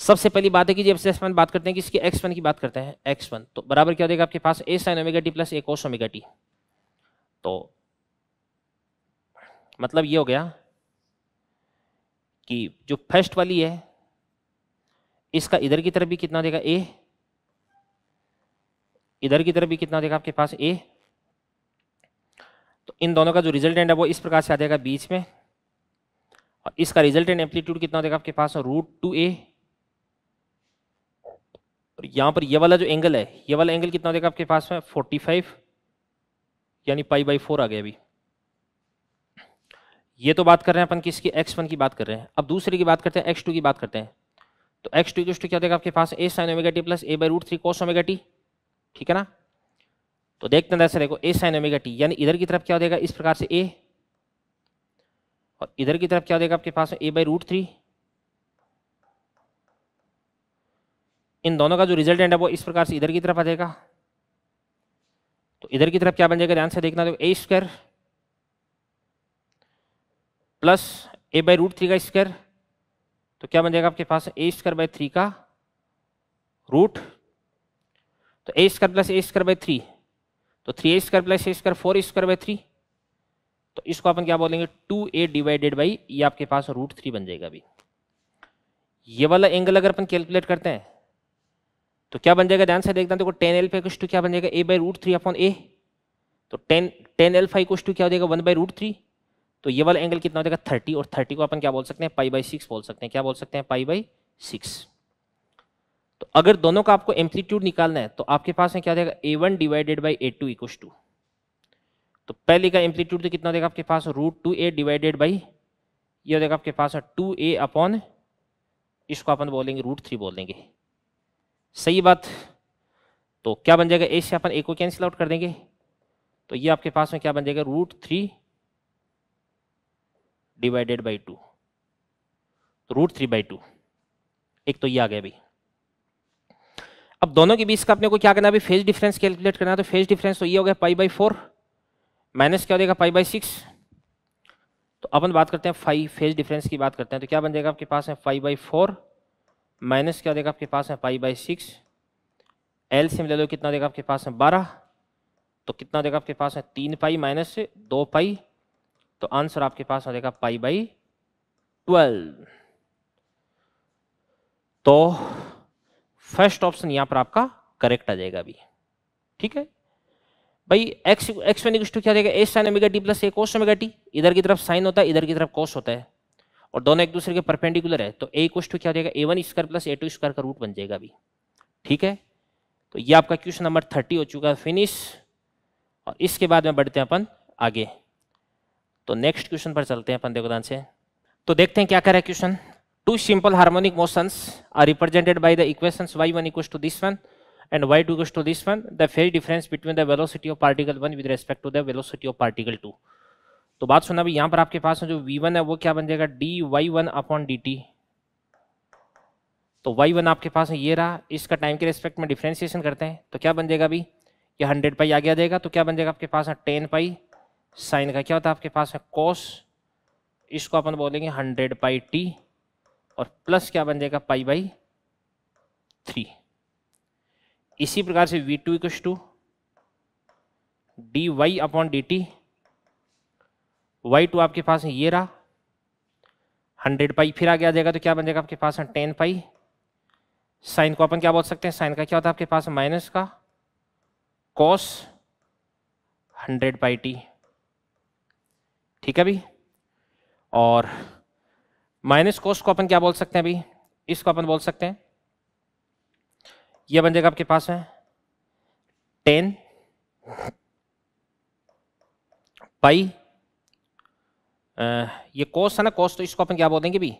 सबसे पहली बात है कि जब एस बात करते हैं इसके एक्स वन की बात करते हैं एक्स वन तो बराबर क्या देगा आपके पास A sine omega T plus A cos omega T तो मतलब ये हो गया कि जो फर्स्ट वाली है इसका इधर की तरफ भी कितना देगा ए इधर की तरफ भी कितना देगा आपके पास ए इन दोनों का जो रिजल्टेंट है वो इस प्रकार से आ जाएगा बीच में और इसका रिजल्टेंट एम्पलीट्यूड कितना हो जाएगा आपके पास रूट टू ए और यहाँ पर ये वाला जो एंगल है ये वाला एंगल कितना हो जाएगा आपके पास में फोर्टी फाइव यानी पाई बाई फोर आ गया अभी ये तो बात कर रहे हैं अपन किसकी एक्स वन की बात कर रहे हैं अब दूसरे की बात करते हैं एक्स टू की बात करते हैं तो एक्स टू क्या देगा आपके पास A sine omega T plus A by root three cos omega T ठीक है ना तो देखते हैं देखो ए साइन ओमेगा टी यानी इधर की तरफ क्या हो जाएगा इस प्रकार से ए और इधर की तरफ क्या हो जाएगा आपके पास ए बाई रूट थ्री इन दोनों का जो रिजल्टेंट है वो इस प्रकार से इधर की तरफ आ जाएगा तो इधर की तरफ क्या बन जाएगा ध्यान से देखना देखो A square plus A by root three का स्क्वायर तो क्या बन जाएगा आपके पास ए स्क्वायर बाई थ्री का रूट तो A square plus A square by three तो three A square plus A square four square by three तो इसको अपन क्या बोलेंगे टू ए डिवाइडेड बाई ये आपके पास रूट थ्री बन जाएगा अभी ये वाला एंगल अगर अपन कैलकुलेट करते हैं तो क्या बन जाएगा ध्यान से देखते हैं देखो टेन एल्फा इक्वस टू क्या बन जाएगा A by root three upon A तो tan tan alpha equals to क्या हो जाएगा वन बाई रूट थ्री तो ये वाला एंगल कितना हो जाएगा थर्टी और थर्टी को अपन क्या बोल सकते हैं पाई बाई सिक्स बोल सकते हैं क्या बोल सकते हैं पाई बाई सिक्स तो अगर दोनों का आपको एम्पलीट्यूड निकालना है तो आपके पास में क्या देगा A one divided by A two equal to तो पहले का एम्पलीट्यूड तो कितना देगा आपके पास root two A divided by यह देगा आपके पास टू ए अपॉन इसको अपन बोलेंगे रूट थ्री बोल देंगे सही बात तो क्या बन जाएगा ए से अपन ए को कैंसिल आउट कर देंगे तो ये आपके पास में क्या बन जाएगा root three divided by two तो रूट थ्री बाई टू एक तो ये आ गया भाई अब दोनों के बीच का अपने को क्या करना अभी फेज डिफरेंस कैलकुलेट करना है तो फेज डिफरेंस तो ये हो गया पाई बाई फोर माइनस क्या हो जाएगा पाई बाई सिक्स तो अपन बात करते हैं फाइव फेज डिफरेंस की बात करते हैं तो क्या बन जाएगा आपके पास है फाइव बाई फोर माइनस क्या हो जाएगा आपके पास है पाई बाई सिक्स एल से ले लो कितना देगा आपके पास है बारह तो कितना देगा आपके पास है तीन पाई माइनस दो पाई तो आंसर आपके पास हो जाएगा पाई बाई ट्वेल्व तो फर्स्ट ऑप्शन यहां पर आपका करेक्ट आ जाएगा अभी ठीक है भाई एक्स एक्स वन टू क्या देगा A sine omega T plus A cos omega T इधर की तरफ साइन होता है इधर की तरफ कोस होता है और दोनों एक दूसरे के परपेंडिकुलर है तो ए कोस टू क्या देगा A one square plus A two square का रूट बन जाएगा अभी ठीक है तो ये आपका क्वेश्चन नंबर थर्टी हो चुका है फिनिश और इसके बाद में बढ़ते हैं अपन आगे तो नेक्स्ट क्वेश्चन पर चलते हैं अपन देखो से तो देखते हैं क्या कह रहा है question two simple harmonic motions are represented by the equations y1 equals to this one and y2 equals to this one the phase difference between the velocity of particle 1 with respect to the velocity of particle 2 तो बात सुना भी यहां पर आपके पास जो v1 है वो क्या बन जाएगा D Y one upon D T तो y1 आपके पास है ये रहा इसका टाइम के रेस्पेक्ट में डिफ्रेंसिएशन करते हैं तो क्या बन जाएगा अभी ये 100 पाई आगे आ जाएगा तो क्या बन जाएगा आपके पास है 10 पाई साइन का क्या होता है आपके पास है कॉस इसको अपन बोलेंगे 100 पाई टी और प्लस क्या बन जाएगा पाई बाई थ्री इसी प्रकार से V two equal to D Y upon D T Y two आपके पास ये रहा हंड्रेड पाई फिर आगे आ जाएगा तो क्या बन जाएगा आपके पास टेन पाई साइन को अपन क्या बोल सकते हैं साइन का क्या होता है आपके पास माइनस का कॉस हंड्रेड पाई टी ठीक है भी और माइनस कोस को अपन क्या बोल सकते हैं अभी इसको अपन बोल सकते हैं ये बन जाएगा आपके पास में टेन पाई आ, ये कोस है ना कोस तो इसको अपन क्या बोलेंगे भी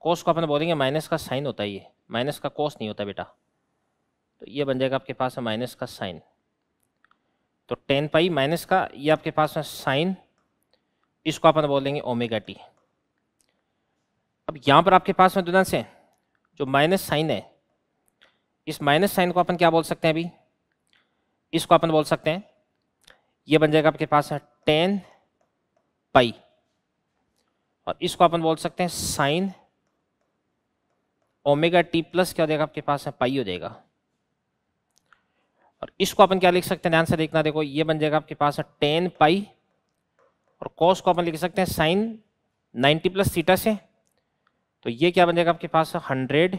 कोस को अपन बोलेंगे माइनस का साइन होता है ये माइनस का कोस नहीं होता बेटा तो ये बन जाएगा आपके पास माइनस का साइन तो टेन पाई माइनस का ये आपके पास साइन इसको अपन बोल देंगे ओमेगा टी अब यहाँ पर आपके पास में दुदंस से जो माइनस साइन है इस माइनस साइन को अपन क्या बोल सकते हैं अभी इसको अपन बोल सकते हैं ये बन जाएगा आपके पास है टेन पाई और इसको अपन बोल सकते हैं साइन ओमेगा टी प्लस क्या हो जाएगा आपके पास है पाई हो जाएगा और इसको अपन क्या लिख सकते हैं ध्यान से देखना देखो ये बन जाएगा आपके पास है टेन पाई और कॉस को अपन लिख सकते हैं साइन 90 प्लस थीटा से तो ये क्या बन जाएगा आपके पास hundred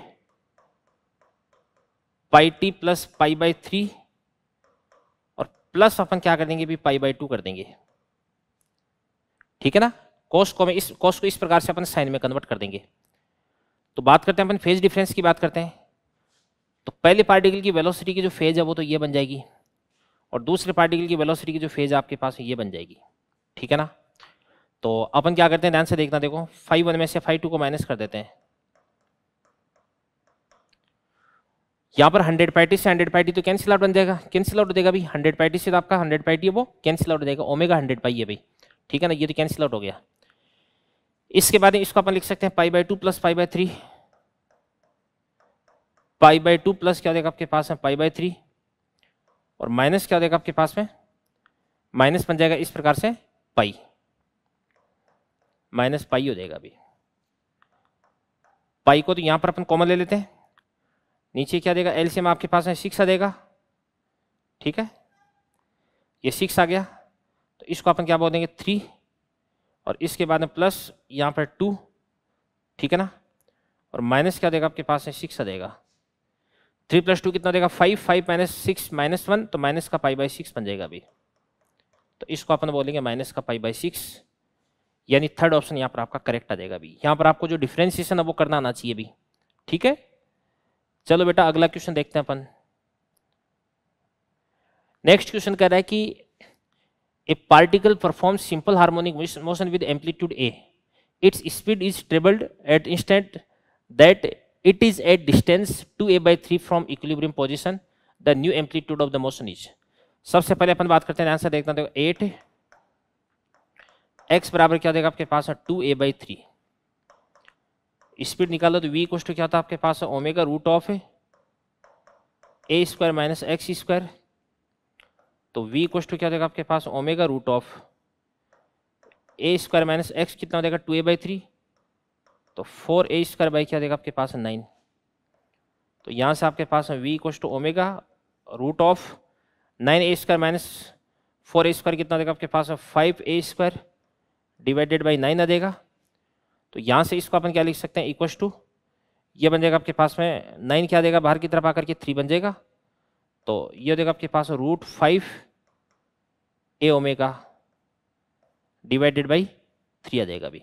pi T plus pi by three और प्लस अपन क्या कर देंगे भी पाई बाई टू कर देंगे ठीक है ना कॉस्ट को इस कॉस्ट को इस प्रकार से अपन साइन में कन्वर्ट कर देंगे तो बात करते हैं अपन फेज डिफरेंस की बात करते हैं तो पहले पार्टिकल की वेलोसिटी की जो फेज है वो तो ये बन जाएगी और दूसरे पार्टिकल की वेलोसिटी की जो फेज आपके पास है ये बन जाएगी ठीक है ना तो अपन क्या करते हैं ध्यान से देखना देखो फाइव वन में से फाइव टू को माइनस कर देते हैं यहाँ पर हंड्रेड पैटी से हंड्रेड पैटी तो कैंसिल आउट बन जाएगा कैंसिल आउट हो जाएगा भाई हंड्रेड पैटी से तो आपका हंड्रेड पैटी है वो कैंसिल आउट हो जाएगा ओमेगा हंड्रेड पाई है भाई ठीक है ना ये तो कैंसिल आउट हो गया इसके बाद इसको अपन लिख सकते हैं pi by two plus pi by three pi by two plus क्या हो जाएगा आपके पास में पाई बाई थ्री और माइनस क्या हो जाएगा आपके पास में माइनस बन जाएगा इस प्रकार से पाई माइनस पाई हो जाएगा अभी पाई को तो यहाँ पर अपन कॉमन ले लेते हैं नीचे क्या देगा एलसीएम आपके पास है सिक्स आ देगा ठीक है ये सिक्स आ गया तो इसको अपन क्या बोल देंगे थ्री और इसके बाद में प्लस यहाँ पर टू ठीक है ना और माइनस क्या देगा आपके पास है सिक्स आ देगा थ्री प्लस टू कितना देगा five five minus six minus one तो माइनस का पाई बाई सिक्स बन जाएगा अभी तो इसको अपन बोलेंगे माइनस का पाई बाई सिक्स यानी थर्ड ऑप्शन यहाँ पर आपका करेक्ट आ जाएगा अभी यहाँ पर आपको जो डिफ्रेंसिएशन है वो करना आना चाहिए अभी ठीक है चलो बेटा अगला क्वेश्चन देखते हैं अपन नेक्स्ट क्वेश्चन कह रहा है कि ए particle perform simple harmonic motion with amplitude A its speed is trebled at instant that it is at distance two A by three from equilibrium position the new amplitude of the motion is सबसे पहले अपन बात करते हैं answer देखते हैं देखो eight x बराबर क्या देगा आपके पास है two A by three speed निकालो तो वी कुछ तो क्या था आपके पास है ओमेगा रूट ऑफ है A square minus X square तो वी कुछ तो क्या देगा आपके पास omega root of A square minus X कितना देगा टू ए बाई थ्री तो फोर ए स्क्वायर बाई क्या देगा आपके पास नाइन तो यहाँ से आपके पास है वी कुछ two omega root of nine A square minus four A square कितना देगा आपके पास है five A square divided by nine आ देगा तो यहाँ से इसको अपन क्या लिख सकते हैं इक्वस टू ये बन जाएगा आपके पास में नाइन क्या देगा बाहर की तरफ आकर के थ्री बन जाएगा तो ये देगा आपके पास root five A omega divided by three आ जाएगा अभी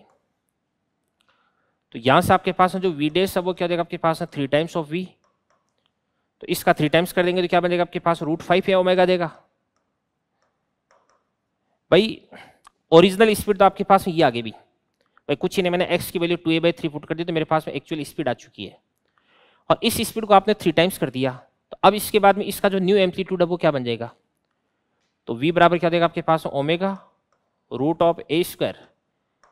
तो यहाँ से आपके पास में जो वी डेस है वो क्या देगा आपके पास में थ्री टाइम्स ऑफ वी तो इसका थ्री टाइम्स कर देंगे तो क्या बनेगा आपके पास रूट फाइव ए ओमेगा देगा भाई ओरिजिनल स्पीड तो आपके पास में ये आगे भी भाई कुछ ही नहीं मैंने एक्स की value two A by three put कर दी तो मेरे पास में एक्चुअल स्पीड आ चुकी है और इस स्पीड को आपने थ्री टाइम्स कर दिया तो अब इसके बाद में इसका जो न्यू एम्पलीट्यूड है वो क्या बन जाएगा तो वी बराबर क्या देगा आपके पास omega root of A square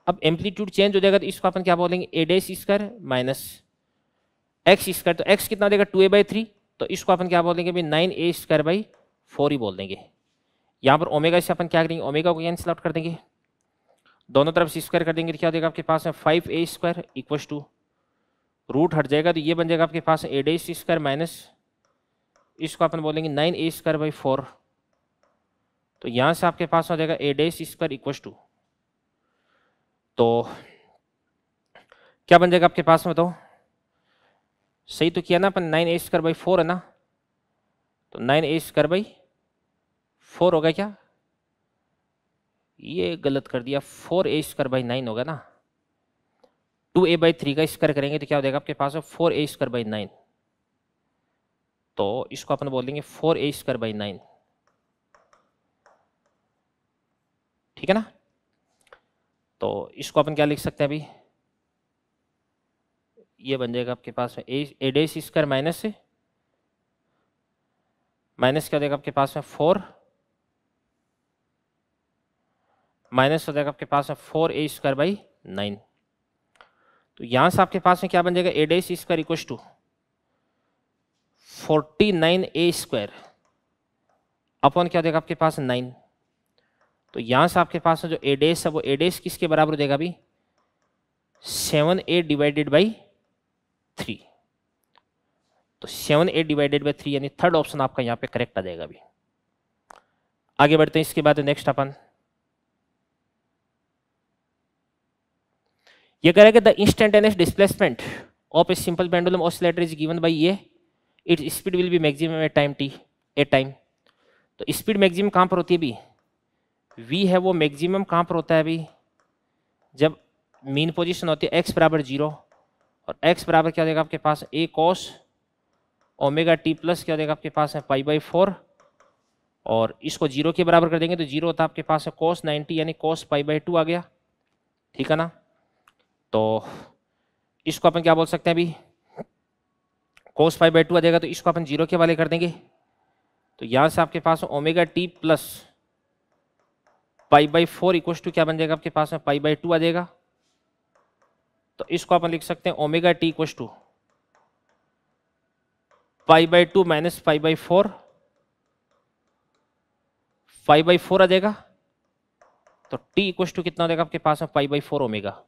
अब एम्पलीट्यूड चेंज हो जाएगा तो इसको अपन क्या बोलेंगे A dash square minus X square तो एक्स कितना देगा टू ए बाई थ्री तो इसको अपन क्या बोलेंगे भाई nine A square by four ही बोल देंगे यहाँ पर ओमेगा से अपन क्या करेंगे ओमेगा को कैंसिल आउट कर देंगे दोनों तरफ से स्क्वायर कर देंगे तो क्या हो जाएगा आपके पास में five A square equal to root हट जाएगा तो ये बन जाएगा आपके पास एड ए स्क्वायर माइनस इसको अपन बोलेंगे nine A square by four तो यहाँ से आपके पास हो जाएगा eight A square equal to तो क्या बन जाएगा आपके पास में तो सही तो किया ना अपन nine A square by four है ना तो nine A square by four होगा क्या ये गलत कर दिया four A square by nine होगा ना टू ए बाई थ्री का स्क्वायर करेंगे तो क्या हो जाएगा आपके पास four A square by nine तो इसको अपन बोल देंगे four A square by nine ठीक है ना तो इसको अपन क्या लिख सकते हैं अभी ये बन जाएगा आपके पास में A dash square minus minus क्या हो जाएगा आपके पास में फोर माइनस हो जाएगा आपके पास में four A square by nine तो यहाँ से आपके पास में क्या बन जाएगा add A square equal to forty nine A square अपन क्या हो जाएगा आपके पास नाइन तो यहाँ से आपके पास में जो एडेस है वो एडेस किसके बराबर हो जाएगा अभी seven A divided by three तो seven A divided by three यानी थर्ड ऑप्शन आपका यहाँ पे करेक्ट आ जाएगा अभी आगे बढ़ते हैं इसके बाद नेक्स्ट अपन ये कह रहा है कि the instantaneous displacement of a simple pendulum oscillator is given by ये it speed will be maximum at time T at time तो स्पीड मैक्सिमम कहाँ पर होती है अभी वी है वो मैक्सिमम कहाँ पर होता है अभी जब मीन पोजिशन होती है एक्स बराबर जीरो और एक्स बराबर क्या देगा जाएगा आपके पास A cos omega T plus क्या देगा जाएगा आपके पास है पाई बाई फोर और इसको जीरो के बराबर कर देंगे तो जीरो होता है आपके पास है कॉस नाइन्टी यानी कॉस पाई बाई टू आ गया ठीक है ना तो इसको अपन क्या बोल सकते हैं अभी कोस फाइव बाई टू आ जाएगा तो इसको अपन जीरो के वाले कर देंगे तो यहाँ से आपके पास omega T plus pi by four equal to क्या बन जाएगा आपके पास में पाई बाई टू आ जाएगा तो इसको अपन लिख सकते हैं omega T equal to pi by two minus pi by four five by four आ जाएगा तो टी इक्व टू कितना आ जाएगा आपके पास में पाई बाई फोर ओमेगा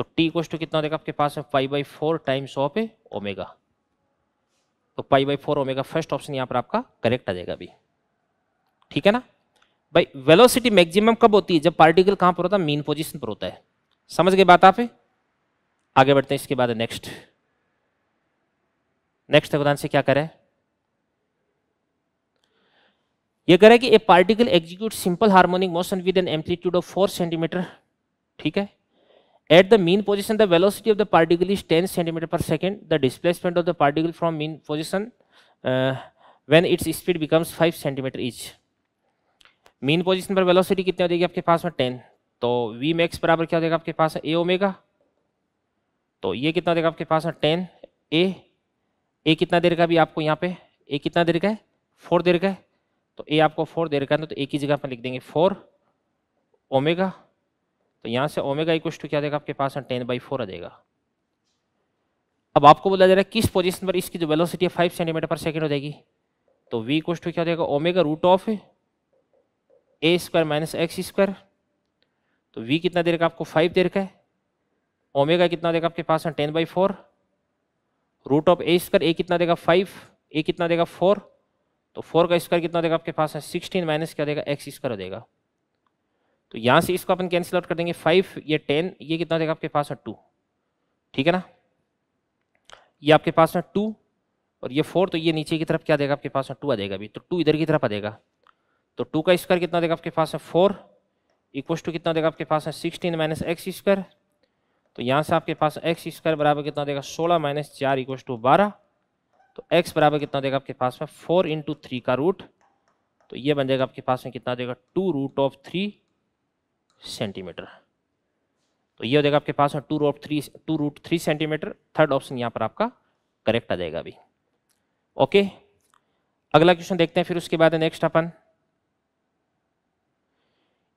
तो टी कोश टू कितना देगा आपके पास है five by four times of A omega तो five by four omega first option यहाँ पर आपका करेक्ट आ जाएगा अभी ठीक है ना भाई वेलोसिटी मैक्सिमम कब होती है जब पार्टिकल कहाँ पर होता है मेन पोजिशन पर होता है समझ गए बात आप आगे बढ़ते हैं इसके बाद नेक्स्ट नेक्स्ट उदाहरण से क्या करें यह करें कि ए particle execute simple harmonic motion with an amplitude of four centimetre ठीक है At the mean position, the velocity of the particle is 10 centimeter per second. The displacement of the particle from mean position uh, when its speed becomes 5 centimeter each. Mean position पर velocity कितनी हो जाएगी आपके पास में 10 तो V max बराबर क्या हो जाएगा आपके पास ए ओमेगा तो ये कितना हो जाएगा आपके पास में 10 ए ए कितना देर का भी आपको यहाँ पे ए कितना देर का है फोर देर का है तो ए आपको फोर देर का है तो ए की जगह पर लिख देंगे फोर ओमेगा तो यहाँ से ओमेगा इक्व टू क्या देगा आपके पास टेन बाई फोर आ जाएगा अब आपको बोला जा रहा है किस पोजीशन पर इसकी जो वेलोसिटी है फाइव सेंटीमीटर पर सेकेंड हो जाएगी तो वी इक्व टू क्या देगा omega root of A square minus X square तो वी कितना देर का आपको फाइव देर का है ओमेगा कितना देगा आपके पास ten by four root of A square A कितना देगा फाइव ए कितना देगा फोर तो फोर का स्क्वायर कितना देगा आपके पास है सिक्सटीन माइनस क्या देगा एक्स स्क्वायर हो देगा तो यहाँ से इसको अपन कैंसिल आउट कर देंगे फाइव ये टेन ये कितना देगा आपके पास है टू ठीक है ना ये आपके पास है टू और ये फोर तो ये नीचे की तरफ क्या देगा आपके पास है टू आ जाएगा अभी तो टू इधर की तरफ आ जाएगा तो टू का स्क्वायर कितना देगा आपके पास है फोर इक्व टू कितना देगा आपके पास है सिक्सटीन माइनस एक्स स्क्वायर तो यहाँ से आपके पास एक्स स्क्वायर बराबर कितना देगा सोलह माइनस चार इक्व टू बारह तो एक्स बराबर कितना देगा आपके पास में फोर इंटू थ्री का रूट तो ये बन जाएगा आपके पास में कितना देगा two root of three centimetre तो ये हो जाएगा आपके पास two root three two root three centimetre third option यहाँ पर आपका करेक्ट आ जाएगा अभी ओके अगला क्वेश्चन देखते हैं फिर उसके बाद नेक्स्ट अपन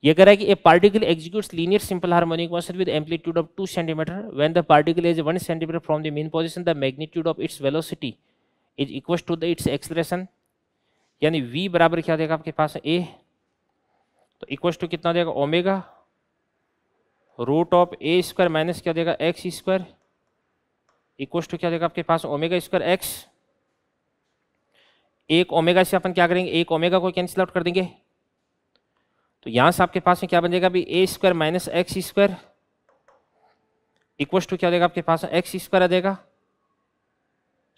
ये कह रहा है कि ए particle executes linear simple harmonic motion with amplitude of two centimetre when the particle is one centimetre from the mean position the magnitude of its velocity is equal to the its acceleration यानी v बराबर क्या देगा आपके पास a तो equal to कितना देगा omega root of A square minus क्या देगा एक्स स्क्वायर इक्वस टू क्या देगा आपके पास ओमेगा स्क्वायर एक्स एक ओमेगा से अपन क्या करेंगे एक ओमेगा को कैंसिल आउट कर देंगे तो यहां से आपके पास में क्या बन जाएगा A square minus X square equals to क्या देगा आपके पास एक्स स्क्वायर आ जाएगा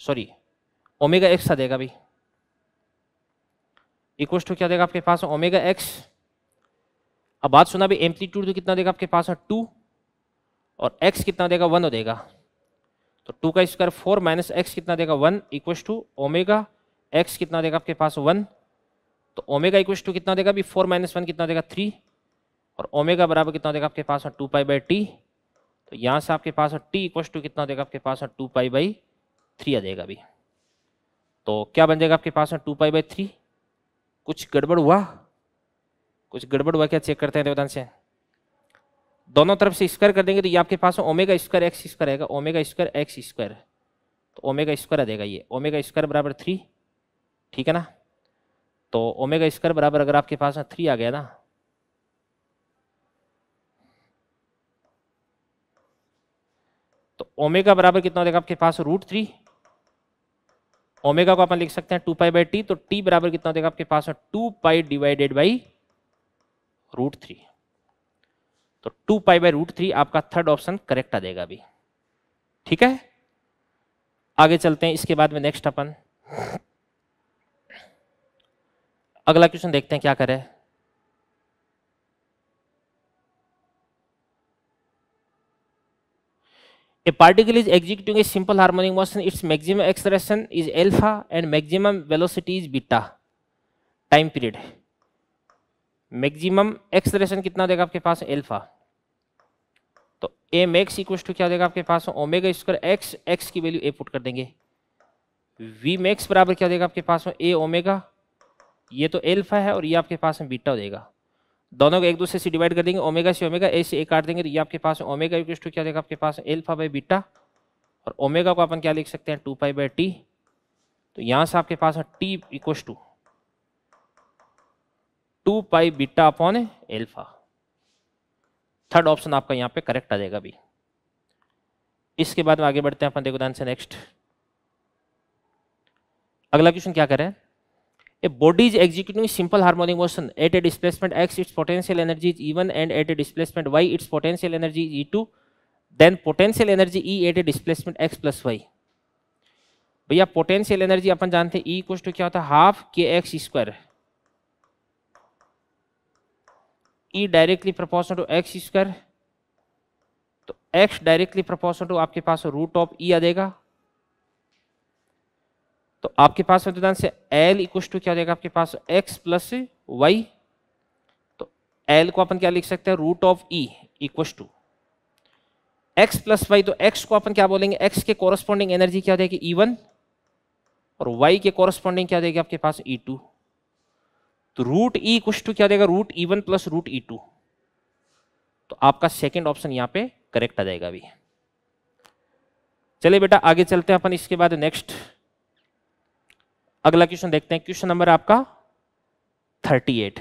सॉरी ओमेगा एक्स आ जाएगा भाई इक्वस टू क्या देगा आपके पास ओमेगा एक्स अब बात सुना भी एम्पलीट्यूड तो कितना देगा आपके पास है हाँ, टू और एक्स कितना देगा वन तो देगा तो टू का स्क्वायर फोर माइनस एक्स कितना देगा one equals to omega X कितना देगा आपके पास वन तो ओमेगा इक्वस टू कितना देगा अभी फोर माइनस वन कितना देगा थ्री और ओमेगा बराबर कितना देगा आपके पास टू पाई बाई टी तो यहाँ से आपके पास टी इक्वस टू कितना देगा आपके पास टू पाई बाई थ्री आ जाएगा अभी तो क्या बन जाएगा आपके पास टू पाई बाई थ्री कुछ गड़बड़ हुआ कुछ गड़बड़ हुआ क्या चेक करते हैं देवदान से दोनों तरफ से स्क्वायर कर देंगे तो ये आपके पास ओमेगा स्क्वायर एक्स स्क्वायर आएगा ओमेगा स्क्वायर एक्स स्क्वायर तो ओमेगा स्क्वायर आ जाएगा ये ओमेगा स्क्वायर बराबर थ्री ठीक है ना तो ओमेगा स्क्वायर बराबर अगर आपके पास में थ्री आ गया ना तो ओमेगा बराबर कितना हो जाएगा आपके पास रूट थ्री ओमेगा को अपन लिख सकते हैं टू पाई बाई टी तो टी बराबर कितना हो जाएगा आपके पास two pi divided by root three तो two pi by root three आपका थर्ड ऑप्शन करेक्ट आ जाएगा अभी ठीक है आगे चलते हैं इसके बाद में नेक्स्ट अपन अगला क्वेश्चन देखते हैं क्या करें a particle is executing a simple harmonic motion its maximum expression is alpha and maximum velocity is beta time period है मैक्सिमम एक्सलेशन कितना देगा आपके पास एल्फा तो एम एक्स इक्व टू क्या देगा आपके पास ओमेगा स्क्वायर एक्स एक्स की वैल्यू ए पुट कर देंगे वी मैक्स बराबर क्या देगा आपके पास ए ओमेगा ये तो एल्फा है और ये आपके पास में बीटा देगा दोनों को एक दूसरे से डिवाइड कर देंगे ओमेगा से ओमेगा ए से ए काट देंगे तो ये आपके पास ओमेगा इक्व टू क्या देगा आपके पास एल्फा बाई बीटा और ओमेगा को अपन क्या लिख सकते हैं टू पाई बाई टी तो यहाँ से आपके पास T equal to two pi beta upon alpha third option आपका यहाँ पे करेक्ट आ जाएगा अभी इसके बाद में आगे बढ़ते हैं अपन देखो ध्यान से नेक्स्ट अगला क्वेश्चन क्या करें a body is executing simple harmonic motion at a displacement X its potential energy is E one and at a displacement Y its potential energy is E two then potential energy E at a displacement X plus Y भैया potential energy अपन जानते हैं ई कुछ तो क्या होता है half K X square E directly proportion to X square तो एक्स डायरेक्टली प्रपोर्सन टू आपके पास रूट ऑफ ई आ जाएगा तो आपके पास अनुदान से एल इक्व टू क्या हो जाएगा आपके पास एक्स प्लस वाई तो एल को अपन क्या लिख सकते हैं root of E equal to X plus Y तो एक्स को अपन क्या बोलेंगे एक्स के कॉरस्पॉन्डिंग एनर्जी क्या हो जाएगी ई e वन और वाई के कॉरस्पॉन्डिंग क्या हो जाएगी आपके पास ई e टू E तो रूट ई कुछ टू क्या देगा root E one plus root E two तो आपका सेकेंड ऑप्शन यहां पे करेक्ट आ जाएगा अभी चले बेटा आगे चलते हैं अपन इसके बाद नेक्स्ट अगला क्वेश्चन देखते हैं क्वेश्चन नंबर आपका thirty eight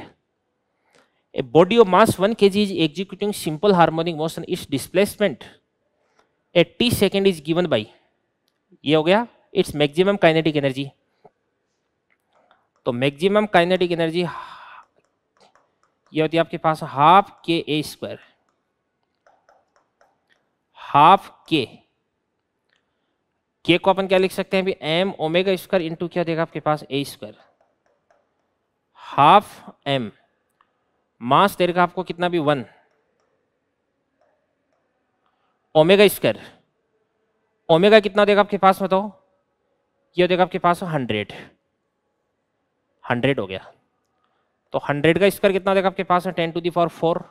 a body of mass one K G is executing simple harmonic motion its displacement at T second is given by ये हो गया इट्स मैक्सिमम काइनेटिक एनर्जी तो मैक्सिमम काइनेटिक एनर्जी ये होती है आपके पास half K A square half के के को अपन क्या लिख सकते हैं एम ओमेगा स्क्वायर इंटू क्या देगा आपके पास A square half M mass देगा आपको कितना भी वन ओमेगा स्क्वायर ओमेगा कितना देगा आपके पास बताओ ये देगा आपके पास हंड्रेड हंड्रेड हो गया तो हंड्रेड का स्क्वायर कितना देगा आपके पास है ten to the power four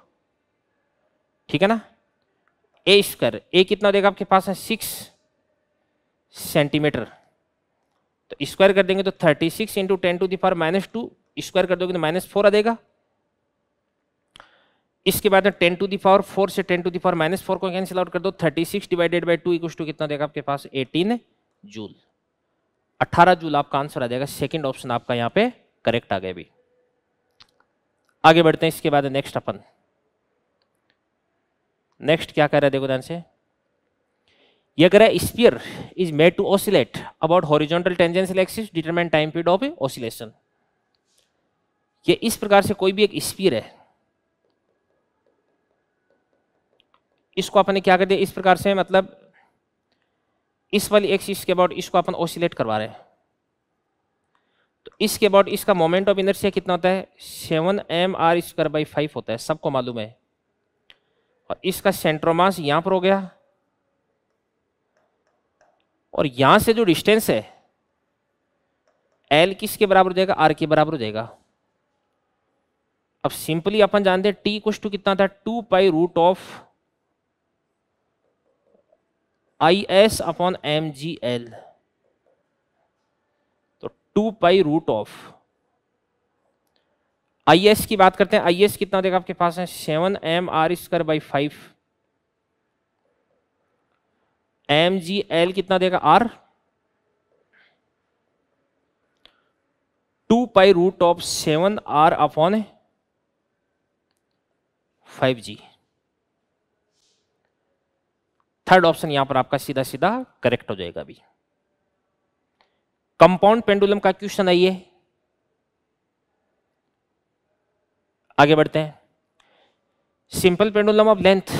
ठीक है ना ए स्क्वायर ए कितना देगा आपके पास है सिक्स सेंटीमीटर तो स्क्वायर कर देंगे तो thirty six into ten to power minus two square कर दोगे तो माइनस फोर आ जाएगा इसके बाद में टेन टू दावर फोर से ten to power minus four को कैंसिल आउट कर दो thirty six divided by two equals to कितना देगा आपके पास एटीन जूल अट्ठारह जूल आपका आंसर आ जाएगा सेकेंड ऑप्शन आपका यहाँ पे करेक्ट आ गए अभी आगे बढ़ते हैं इसके बाद नेक्स्ट अपन नेक्स्ट क्या कह रहा है देखो ध्यान से यह कह रहा है sphere is made to oscillate about horizontal tangential axis determine time period of oscillation ये इस प्रकार से कोई भी एक स्पियर है इसको आपने क्या कर दिया इस प्रकार से मतलब इस वाली एक्सिस के अबाउट इसको अपन ऑसिलेट करवा रहे हैं इसके अबाउट इसका मोमेंट ऑफ इनर्शिया कितना होता है seven M R square by five होता है सबको मालूम है और इसका सेंट्रोमास यहां पर हो गया और यहां से जो डिस्टेंस है एल किसके बराबर हो जाएगा आर के बराबर हो जाएगा अब सिंपली अपन जानते हैं टी कुछ टू कितना था two pi root of I S upon M G L two pi root of I की बात करते हैं आई कितना देगा आपके पास है seven M R square by five M G L कितना देगा R two pi root of seven R upon five G third option यहां पर आपका सीधा सीधा करेक्ट हो जाएगा अभी कंपाउंड पेंडुलम का क्वेश्चन आइए आगे बढ़ते हैं simple pendulum of length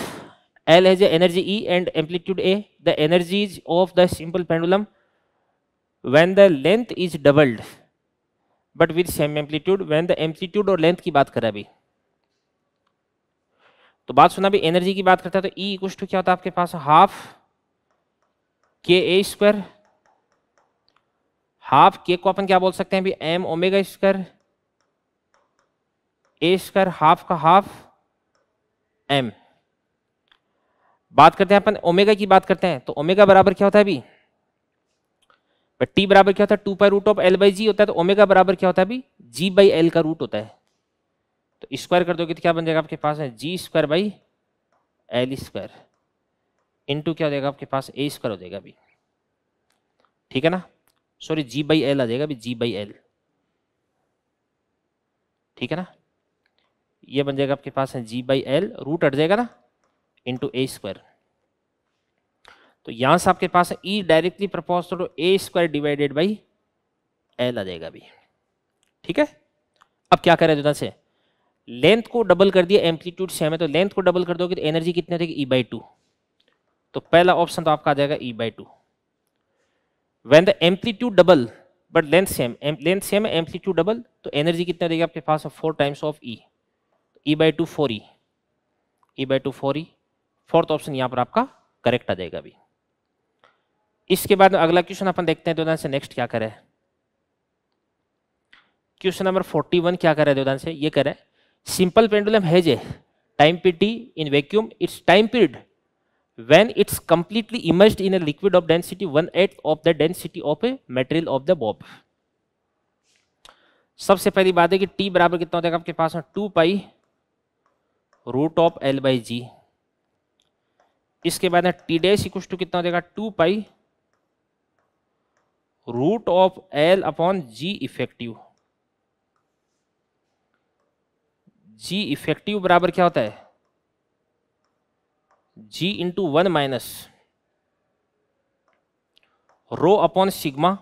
L has energy E and amplitude A the energies of the simple pendulum when the length is doubled but with same amplitude when the amplitude और length की बात करें अभी तो बात सुना भी एनर्जी की बात करता है तो ई e क्या होता है आपके पास half K A square half के को अपन क्या बोल सकते हैं भाई M omega square A square half का हाफ एम बात करते हैं अपन ओमेगा की बात करते हैं तो ओमेगा बराबर क्या होता है अभी टी तो बराबर क्या होता है two pi root of L by G होता है तो ओमेगा बराबर क्या होता है अभी जी बाई एल का रूट होता है तो स्क्वायर कर दोगे तो क्या बन जाएगा आपके पास है G square by L square into क्या हो जाएगा आपके पास ए स्क्वायर हो जाएगा अभी ठीक है ना सॉरी जी बाई एल आ जाएगा अभी जी बाई एल ठीक है ना ये बन जाएगा आपके पास है जी बाई एल रूट अट जाएगा ना इंटू ए स्क्वायर तो यहां से आपके पास है ई डायरेक्टली प्रपोज करो A square divided by L आ जाएगा अभी ठीक है अब क्या करें जुदा से लेंथ को डबल कर दिया एम्पलीट्यूड सेम है तो लेंथ को डबल कर दोगे तो एनर्जी कितनी हो जाएगी ई बाई टू तो पहला ऑप्शन तो आपका आ जाएगा E by two when the amplitude double but length same length same amplitude double तो एनर्जी कितना रहेगा आपके पास four times of E E by two four E E by two four E fourth option यहाँ पर आपका correct आ जाएगा अभी इसके बाद अगला क्वेश्चन अपन देखते हैं दुदान से नेक्स्ट क्या करे क्वेश्चन नंबर फोर्टी वन क्या करे दुदान से ये करे सिंपल पेंडुलम है जे time P in vacuum its time period when it's completely immersed in a liquid of density 1 eighth of the density of a material of the bob सबसे पहली बात है कि t बराबर कितना होता है आपके पास two pi root of L by G इसके बाद टी डैश इक्व टू कितना हो जाएगा two pi root of L upon G effective G effective बराबर क्या होता है जी into one minus rho upon sigma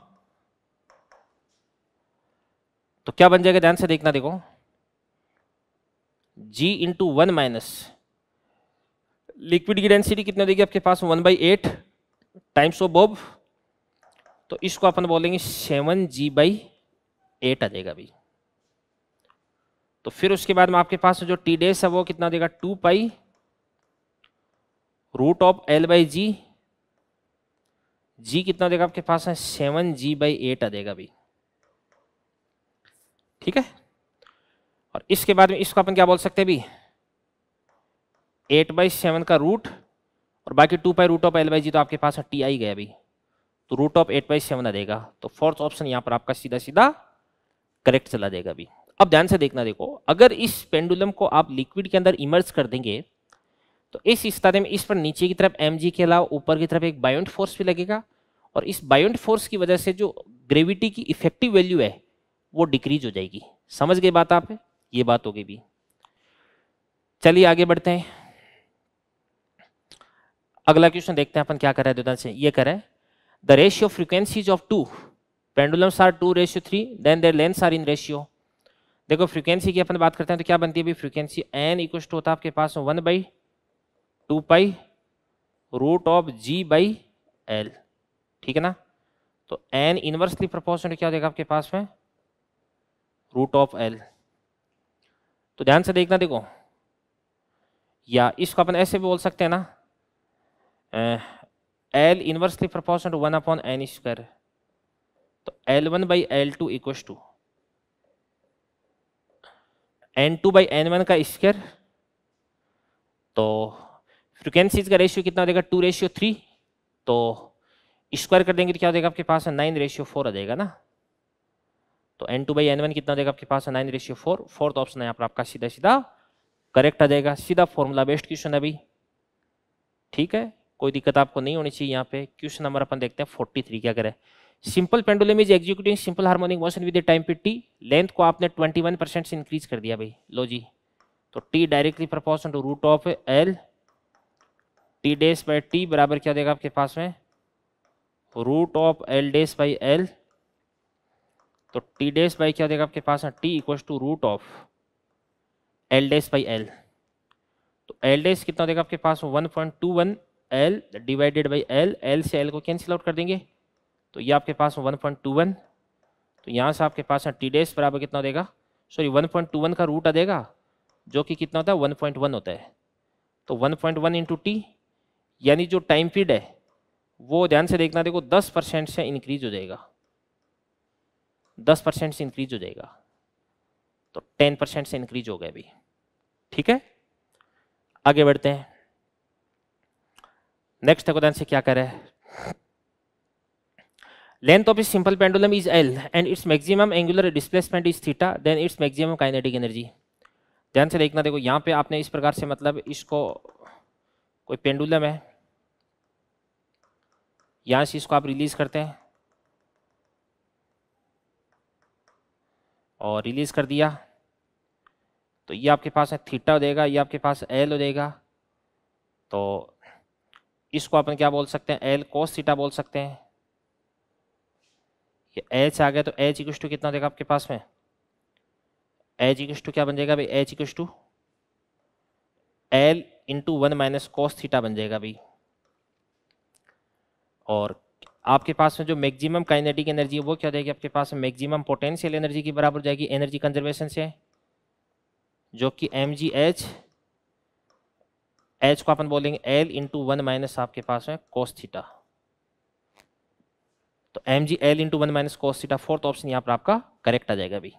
तो क्या बन जाएगा ध्यान से देखना देखो G into one minus liquid की डेंसिटी कितनी देगी आपके पास one by eight times of bob तो इसको अपन बोलेंगे सेवन जी बाई एट आ जाएगा अभी तो फिर उसके बाद में आपके पास जो टी डेस है वो कितना देगा two pi root of L by G G कितना देगा आपके पास है सेवन जी बाई एट आ देगा भाई ठीक है और इसके बाद में इसको अपन क्या बोल सकते हैं अभी एट बाई सेवन का रूट और बाकी two by root of L by जी तो आपके पास है टी आई गया अभी तो root of eight by seven आ देगा तो फोर्थ ऑप्शन यहाँ पर आपका सीधा सीधा करेक्ट चला देगा अभी अब ध्यान से देखना देखो अगर इस पेंडुलम को आप लिक्विड के अंदर इमर्ज कर देंगे तो इस स्तर में इस पर नीचे की तरफ एम के अलावा ऊपर की तरफ एक बायोंट फोर्स भी लगेगा और इस बायोंट फोर्स की वजह से जो ग्रेविटी की इफेक्टिव वैल्यू है वो डिक्रीज हो जाएगी समझ गए बात आप ये बात होगी भी चलिए आगे बढ़ते हैं अगला क्वेश्चन देखते हैं अपन क्या कर रहे हैं से ये कर रहे हैं the ratio frequencies of two pendulums are two ratio three then their lengths are in ratio देखो फ्रीक्वेंसी की अपन बात करते हैं तो क्या बनती है फ्रीक्वेंसी एन इक्व टू होता है आपके पास one by two pi root of G by L ठीक है ना तो एन इनवर्सली प्रपोर्शन क्या हो जाएगा आपके पास में रूट ऑफ एल तो ध्यान से देखना देखो या इसको अपन ऐसे भी बोल सकते हैं ना L inversely proportion one upon N square तो L one by L two equal to N two by N one का स्क्वायर तो फ्रिक्वेंसीज तो का रेशियो कितना हो जाएगा टू रेशियो थ्री तो स्क्वायर कर देंगे तो क्या हो जाएगा आपके पास नाइन रेशियो फोर आ जाएगा ना तो N two by N one कितना हो जाएगा आपके पास nine ratio four fourth option है यहाँ पर आपका सीधा सीधा करेक्ट आ जाएगा सीधा फॉर्मूला बेस्ट क्वेश्चन है अभी ठीक है कोई दिक्कत आपको नहीं होनी चाहिए यहाँ पे क्वेश्चन नंबर अपन देखते हैं फोर्टी थ्री क्या करें simple pendulum is executing simple harmonic motion with time पे टी लेंथ को आपने ट्वेंटी वन परसेंट से इंक्रीज कर दिया भाई लो जी तो T directly proportion to root of L T dash by T बराबर क्या देगा आपके पास में root of L dash by L तो टी डेस बाई क्या देगा आपके पास में T equals to root of L dash by L तो एल डेस कितना देगा आपके पास one point two one L divided by L L से एल को कैंसिल आउट कर देंगे तो ये आपके पास वन पॉइंट टू वन तो यहाँ से आपके पास टी डेस बराबर कितना देगा sorry one point two one का रूट आ देगा जो कि कितना होता है वन पॉइंट वन होता है तो one point one into T यानी जो टाइम पीरियड है वो ध्यान से देखना देखो दस परसेंट से इंक्रीज हो जाएगा दस परसेंट से इंक्रीज हो जाएगा तो टेन परसेंट से इंक्रीज हो गया अभी ठीक है आगे बढ़ते हैं नेक्स्ट देखो ध्यान से क्या करे length of a simple pendulum is L and its maximum angular displacement is theta then its maximum kinetic energy ध्यान से देखना देखो यहाँ पे आपने इस प्रकार से मतलब इसको कोई पेंडुलम है यहाँ से इसको आप रिलीज़ करते हैं और रिलीज़ कर दिया तो ये आपके पास है थीटा हो देगा ये आपके पास एल हो देगा तो इसको अपन क्या बोल सकते हैं एल कोस थीटा बोल सकते हैं ये एच आ गया तो एच इक्व टू कितना देगा आपके पास में एच इक्व टू क्या बन जाएगा भाई H equal to L into one minus cos theta बन जाएगा भाई और आपके पास में जो मैक्सिमम काइनेटिक एनर्जी है वो क्या देगी आपके पास मैक्सिमम पोटेंशियल एनर्जी की बराबर जाएगी एनर्जी कंजर्वेशन से जो कि एम जी एच एच को अपन बोलेंगे एल इंटू वन माइनस आपके पास में कोस्थीटा तो M G L into one minus cos theta fourth option यहाँ पर आपका करेक्ट आ जाएगा अभी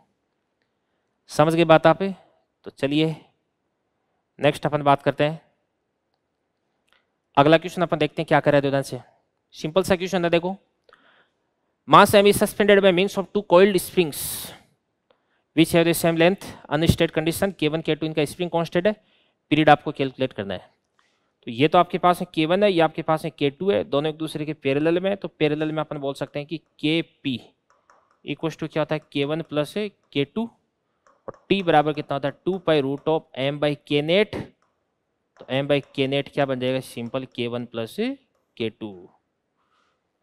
समझ गए बात आप तो चलिए नेक्स्ट अपन बात करते हैं अगला क्वेश्चन अपन देखते हैं क्या कर रहे हैं दुदान से सिंपल सा क्वेश्चन है देखो M is suspended by by of two coiled springs which have the same length unstretched condition K one K two इनका स्प्रिंग कॉन्स्टेंट है पीरियड आपको कैलकुलेट करना है तो ये तो आपके पास है वन है ये आपके पास है टू है दोनों एक दूसरे के पैरेलल में है तो पैरेलल में अपन बोल सकते हैं कि के पी इक्व टू क्या होता है K one plus K two और टी बराबर कितना होता है two by root of M by K net तो एम बाई के नेट क्या बन जाएगा simple K one plus K two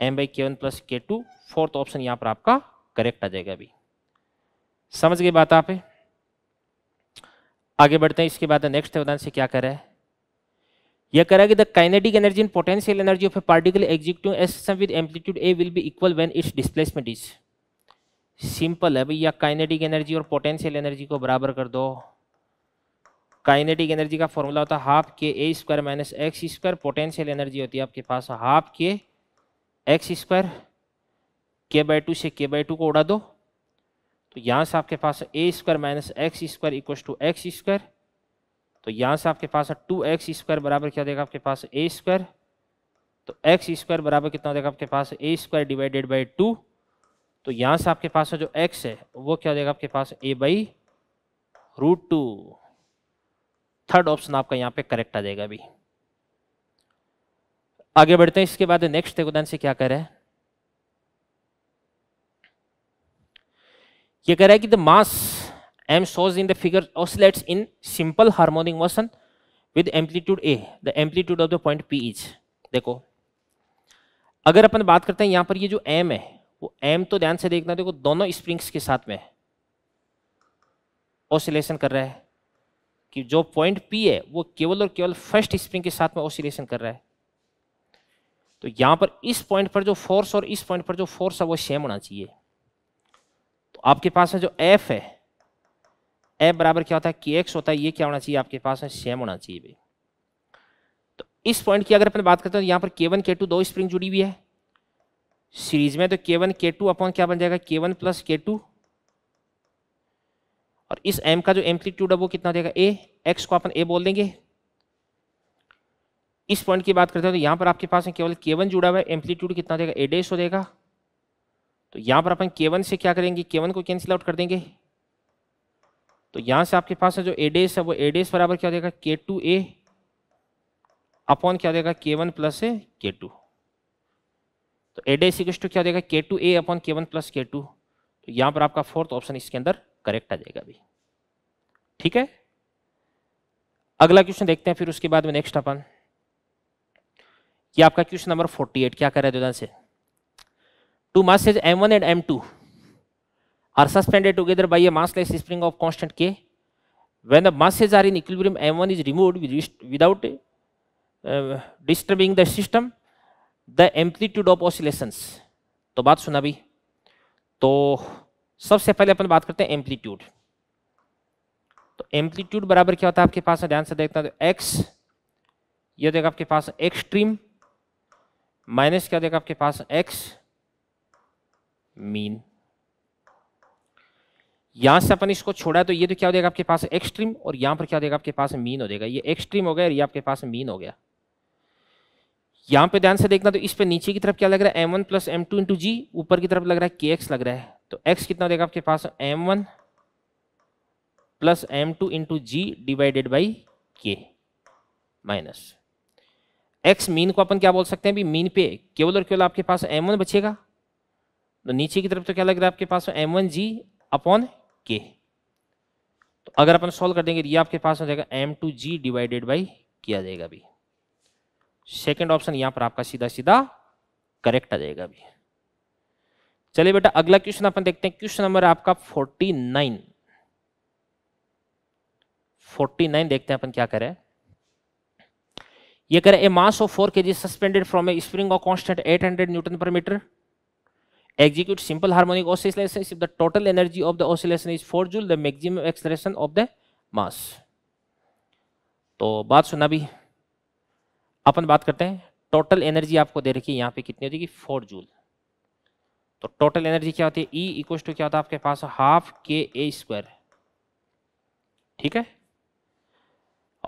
M by K one plus K two fourth option यहां पर आपका करेक्ट आ जाएगा अभी समझ गई बात आप आगे बढ़ते हैं इसके बाद नेक्स्ट उदाहरण से क्या कर रहा है यह कह रहा है कि the kinetic energy and potential energy of a particle executing SHM with amplitude A will be equal when its displacement is simple है भैया काइनेटिक एनर्जी और पोटेंशियल एनर्जी को बराबर कर दो काइनेटिक एनर्जी का फॉर्मूला होता है half K A square minus X square potential energy होती है आपके पास half K X square K by two से के बाई टू को उड़ा दो तो यहाँ से आपके पास A square minus X square equal to X square तो यहाँ से आपके पास टू एक्स स्क्वायर बराबर क्या देगा आपके पास ए स्क्वायर तो एक्स स्क्वायर बराबर कितना देगा आपके पास A square divided by two तो यहाँ से आपके पास जो एक्स है वो क्या देगा आपके पास A by root two third option आपका यहाँ पे करेक्ट आ जाएगा अभी आगे बढ़ते हैं इसके बाद नेक्स्ट तेगोदान से क्या कह ये कह रहा है कि the mass M shown in the figure oscillates in simple harmonic motion with amplitude A the amplitude of the point P is देखो अगर अपन बात करते हैं यहां पर ये जो एम है वो एम तो ध्यान से देखना देखो दोनों स्प्रिंग्स के साथ में ऑसिलेशन कर रहा है कि जो पॉइंट पी है वो केवल और केवल फर्स्ट स्प्रिंग के साथ में ऑसिलेशन कर रहा है तो यहां पर इस पॉइंट पर जो फोर्स और इस पॉइंट पर जो फोर्स है वो सेम होना चाहिए तो आपके पास में जो एफ है एफ बराबर क्या होता है के एक्स होता है ये क्या होना चाहिए आपके पास है सेम होना चाहिए भाई तो इस पॉइंट की अगर अपन बात करते हैं तो पर के वन के टू दो स्प्रिंग जुड़ी हुई है सीरीज में तो के वन के टू अपॉन क्या बन जाएगा के वन प्लस के टू और इस एम का जो एम्पलीट्यूड है वो कितना जाएगा ए एक्स को अपन ए बोल देंगे इस पॉइंट की बात करते हैं तो यहां पर आपके पास है केवल केवन जुड़ा हुआ है एम्पलीट्यूड कितना देगा एडेस हो जाएगा तो यहां पर अपन केवन से क्या करेंगे केवन को कैंसिल आउट कर देंगे तो यहां से आपके पास है जो एडेस है वो एडेस बराबर क्या देगा के टू ए अपॉन क्या देगा के वन प्लस ए के टू तो एडेस इक्वस टू क्या देगा K two A upon K one plus K two तो यहां पर आपका फोर्थ ऑप्शन इसके अंदर करेक्ट आ जाएगा अभी ठीक है अगला क्वेश्चन देखते हैं फिर उसके बाद में नेक्स्ट अपन कि आपका क्वेश्चन नंबर 48 क्या कर रहे ध्यान से two mass M one and M two are suspended together by a massless spring of constant K when the masses are in equilibrium M one is remove without disturbing the system the amplitude of oscillations तो बात सुना भी तो सबसे पहले अपन बात करते हैं एम्पलीट्यूड तो एम्पलीट्यूड बराबर क्या होता है आपके पास ध्यान से देखता है तो एक्स ये देगा आपके पास एक्सट्रीम माइनस क्या देगा आपके पास एक्स मीन यहां से अपन इसको छोड़ा तो ये तो क्या हो जाएगा आपके पास एक्सट्रीम और यहां पर क्या देगा आपके पास मीन हो जाएगा ये एक्सट्रीम हो गया और ये आपके पास मीन हो गया यहां पे ध्यान से देखना तो इस पे नीचे की तरफ क्या लग रहा है M one plus M two into G ऊपर की तरफ लग रहा है के एक्स लग रहा है तो एक्स कितना हो जाएगा आपके पास M one plus M two into G divided by K minus X mean को अपन क्या बोल सकते हैं मीन पे केवल और केवल आपके पास एम वन बचेगा तो नीचे की तरफ तो क्या लग रहा है आपके पास M one G upon K तो अगर अपन सॉल्व कर देंगे तो ये आपके पास हो जाएगा M two G divided by किया जाएगा अभी सेकेंड ऑप्शन यहां पर आपका सीधा सीधा करेक्ट आ जाएगा अभी चलिए बेटा अगला क्वेश्चन अपन देखते हैं क्वेश्चन नंबर आपका फोर्टी नाइन फोर्टी नाइन देखते हैं अपन क्या करें ये करें ए मास of four K G suspended from a spring of constant eight hundred newton per metre execute simple harmonic oscillation if the total energy of the oscillation is four joule the maximum acceleration of the mass तो बात सुना भी अपन बात करते हैं total energy आपको दे रखी है यहाँ पे कितनी होती है कि फोर जूल तो टोटल एनर्जी क्या होती है ई इक्वल टू क्या होता है आपके पास हाफ के ए स्क्वायर ठीक है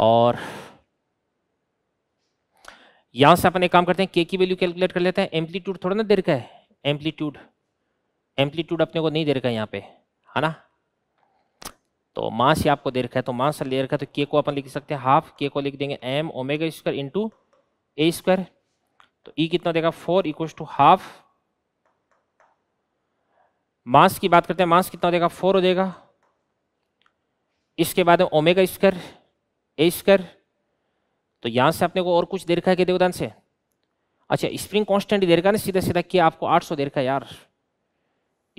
और यहाँ से अपन एक काम करते हैं के की वैल्यू कैलकुलेट कर लेते हैं एम्पलीट्यूड थोड़ा ना देर का है एम्पलीट्यूड एम्पलीट्यूड अपने को नहीं देर का है यहाँ पे है ना तो मास ही आपको दे रखा है तो मास ले रखा है तो के को अपन लिख सकते हैं हाफ के को लिख देंगे M omega square into A square तो ई e कितना देगा four equal to half mass की बात करते हैं मास कितना देगा फोर हो जाएगा इसके बाद ओमेगा स्क्वायर ए स्क्वायर तो यहाँ से आपने को और कुछ दे रखा है कि देवदान से अच्छा स्प्रिंग कॉन्स्टेंट दे रखा ना सीधा सीधा कि आपको 800 दे रखा है यार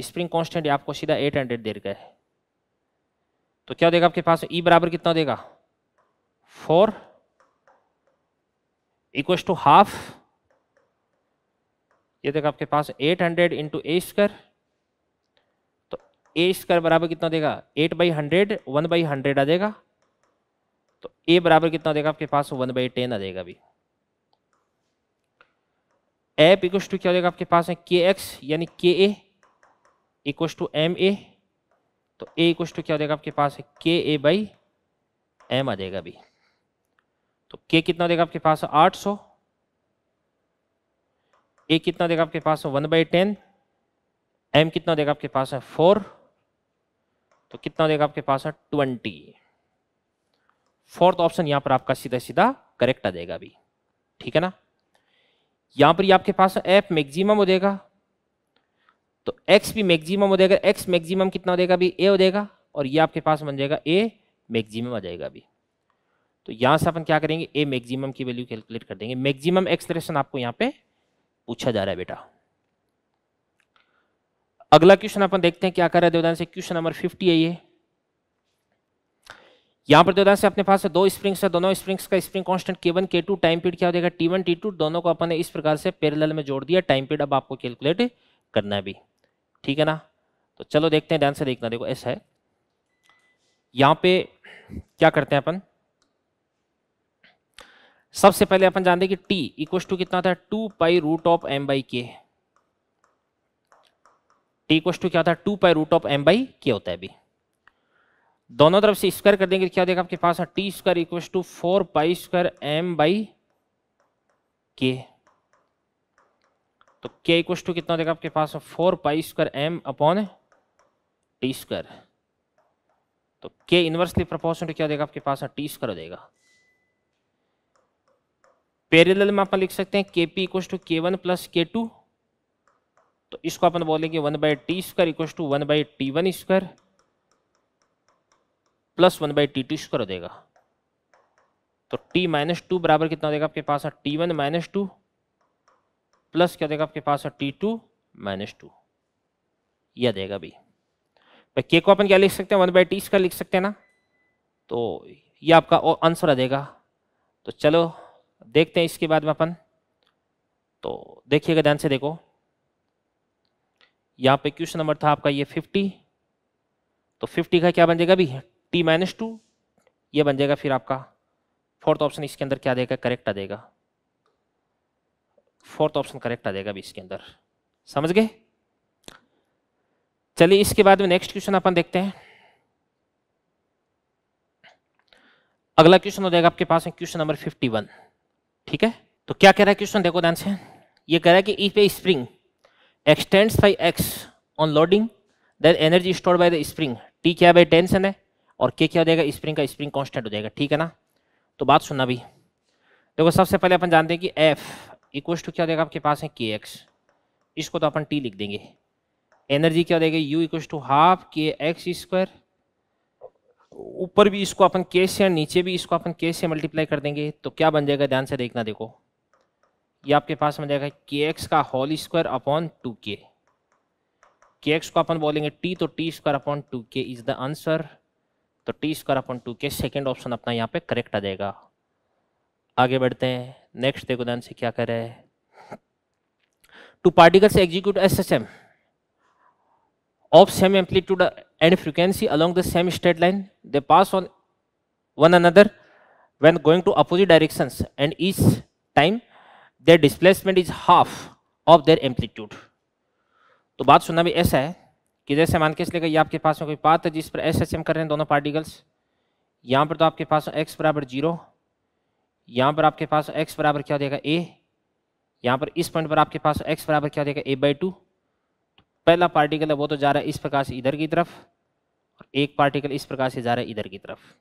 स्प्रिंग कांस्टेंट आपको सीधा 800 दे रखा है तो क्या देगा आपके पास ई e बराबर कितना देगा फोर इक्व टू हाफ ये देगा आपके पास 800 हंड्रेड इंटू ए स्क्र तो ए स्क्र बराबर कितना देगा 8 by hundred one by hundred आ जाएगा तो ए बराबर कितना देगा जाएगा आपके पास वन बाई टेन आ जाएगा अभी एप इक्व टू क्या हो जाएगा आपके पास है के एक्स यानी के एक्व टू एम ए तो ए इक्व टू क्या हो जाएगा आपके पास है के ए बाई एम आ जाएगा अभी तो के कितना देगा आपके पास आठ सौ ए कितना देगा आपके पास वन बाई टेन एम कितना देगा आपके पास है फोर तो कितना देगा आपके पास है ट्वेंटी फोर्थ ऑप्शन यहां पर आपका सीधा सीधा करेक्ट आ जाएगा अभी ठीक है ना यहां पर आपके पास एफ मैक्सिमम हो जाएगा तो एक्स भी मैक्सिमम हो जाएगा एक्स मैक्सिमम कितना हो जाएगा अभी ए हो जाएगा और ये आपके पास बन जाएगा ए मैक्सिमम आ जाएगा अभी तो यहां से अपन क्या करेंगे ए मैक्सिमम की वैल्यू कैलकुलेट कर देंगे मैक्सिमम एक्सप्रेशन आपको यहां पे पूछा जा रहा है बेटा अगला क्वेश्चन अपन देखते हैं क्या कर रहे हैं देवदान से क्वेश्चन नंबर फिफ्टी है ये यहाँ पर देवदास से अपने पास दो स्प्रिंग्स है दोनों स्प्रिंग्स का spring constant K1 K2 time period क्या हो जाएगा T1 T2 दोनों को अपन ने इस प्रकार से पैरेलल में जोड़ दिया टाइम पीरियड अब आपको कैलकुलेट करना है भी ठीक है ना तो चलो देखते हैं ध्यान से देखना देखो ऐसा है यहाँ पे क्या करते हैं अपन सबसे पहले अपन जानते हैं कि टी इक्व टू कितना था two pi root of M by K T equal to क्या था two pi root of M by K होता है अभी दोनों तरफ से स्क्वायर कर देंगे तो क्या देगा आपके पास T square equal to four pi square M by के तो के इक्व टू कितना देगा आपके पास four pi square M upon T square तो के इनवर्सली प्रोपोर्शन टू क्या देगा आपके पास टी स्क्वायर देगा पेरेलल में आप लिख सकते हैं K P equal to K one plus K two तो इसको अपन बोलेंगे one by T square equal to one by T one square plus one by T two square देगा तो टी माइनस टू बराबर कितना देगा आपके पास है T one minus two plus क्या देगा आपके पास है टी टू माइनस टू यह देगा भाई भाई के को अपन क्या लिख सकते हैं वन बाई टी स्क्वायर लिख सकते हैं ना तो ये आपका आंसर आ देगा तो चलो देखते हैं इसके बाद में अपन तो देखिएगा ध्यान से देखो यहाँ पे क्वेश्चन नंबर था आपका ये फिफ्टी तो फिफ्टी का क्या बन जाएगा अभी टी माइनस टू ये बन जाएगा फिर आपका फोर्थ ऑप्शन इसके अंदर क्या देगा करेक्ट आ देगा फोर्थ ऑप्शन करेक्ट आ जाएगा अभी इसके अंदर समझ गए चलिए इसके बाद में नेक्स्ट क्वेश्चन अपन देखते हैं अगला क्वेश्चन हो जाएगा आपके पास में क्वेश्चन नंबर 51 ठीक है तो क्या कह रहा है क्वेश्चन देखो ध्यान से ये कह रहा है कि if a spring extends by X on loading that energy store by the spring T क्या बाई टेंशन है और के क्या हो जाएगा स्प्रिंग का स्प्रिंग कॉन्स्टेंट हो जाएगा ठीक है ना तो बात सुनना भी देखो सबसे पहले अपन जानते हैं कि एफ इक्वल टू क्या हो जाएगा आपके पास है के एक्स इसको तो अपन टी लिख देंगे एनर्जी क्या हो जाएगी U equal to half K X square ऊपर भी इसको अपन के से नीचे भी इसको अपन के से मल्टीप्लाई कर देंगे तो क्या बन जाएगा ध्यान से देखना देखो ये आपके पास बन जाएगा के एक्स का होल स्क्वायर अपॉन टू के के एक्स को अपन बोलेंगे टी तो T square upon two K is the answer तो टी स्क्वायर अपन टू के सेकेंड ऑप्शन अपना यहाँ पे करेक्ट आ जाएगा आगे बढ़ते हैं नेक्स्ट देखो दान से क्या करे two particles execute S S M of same amplitude and frequency along the same straight line they pass on one another when going to opposite direction and this time their displacement is half of their amplitude तो बात सुनना भी ऐसा है कि जैसे मान के इसलिए ये आपके पास में कोई पाथ है जिस पर एस एच एम कर रहे हैं दोनों पार्टिकल्स यहाँ पर तो आपके पास एक्स बराबर जीरो यहाँ पर आपके पास एक्स बराबर क्या हो जाएगा ए यहाँ पर इस पॉइंट पर आपके पास एक्स बराबर क्या हो जाएगा ए बाई टू पहला पार्टिकल है वो तो जा रहा है इस प्रकार से इधर की तरफ और एक पार्टिकल इस प्रकार से जा रहा है इधर की तरफ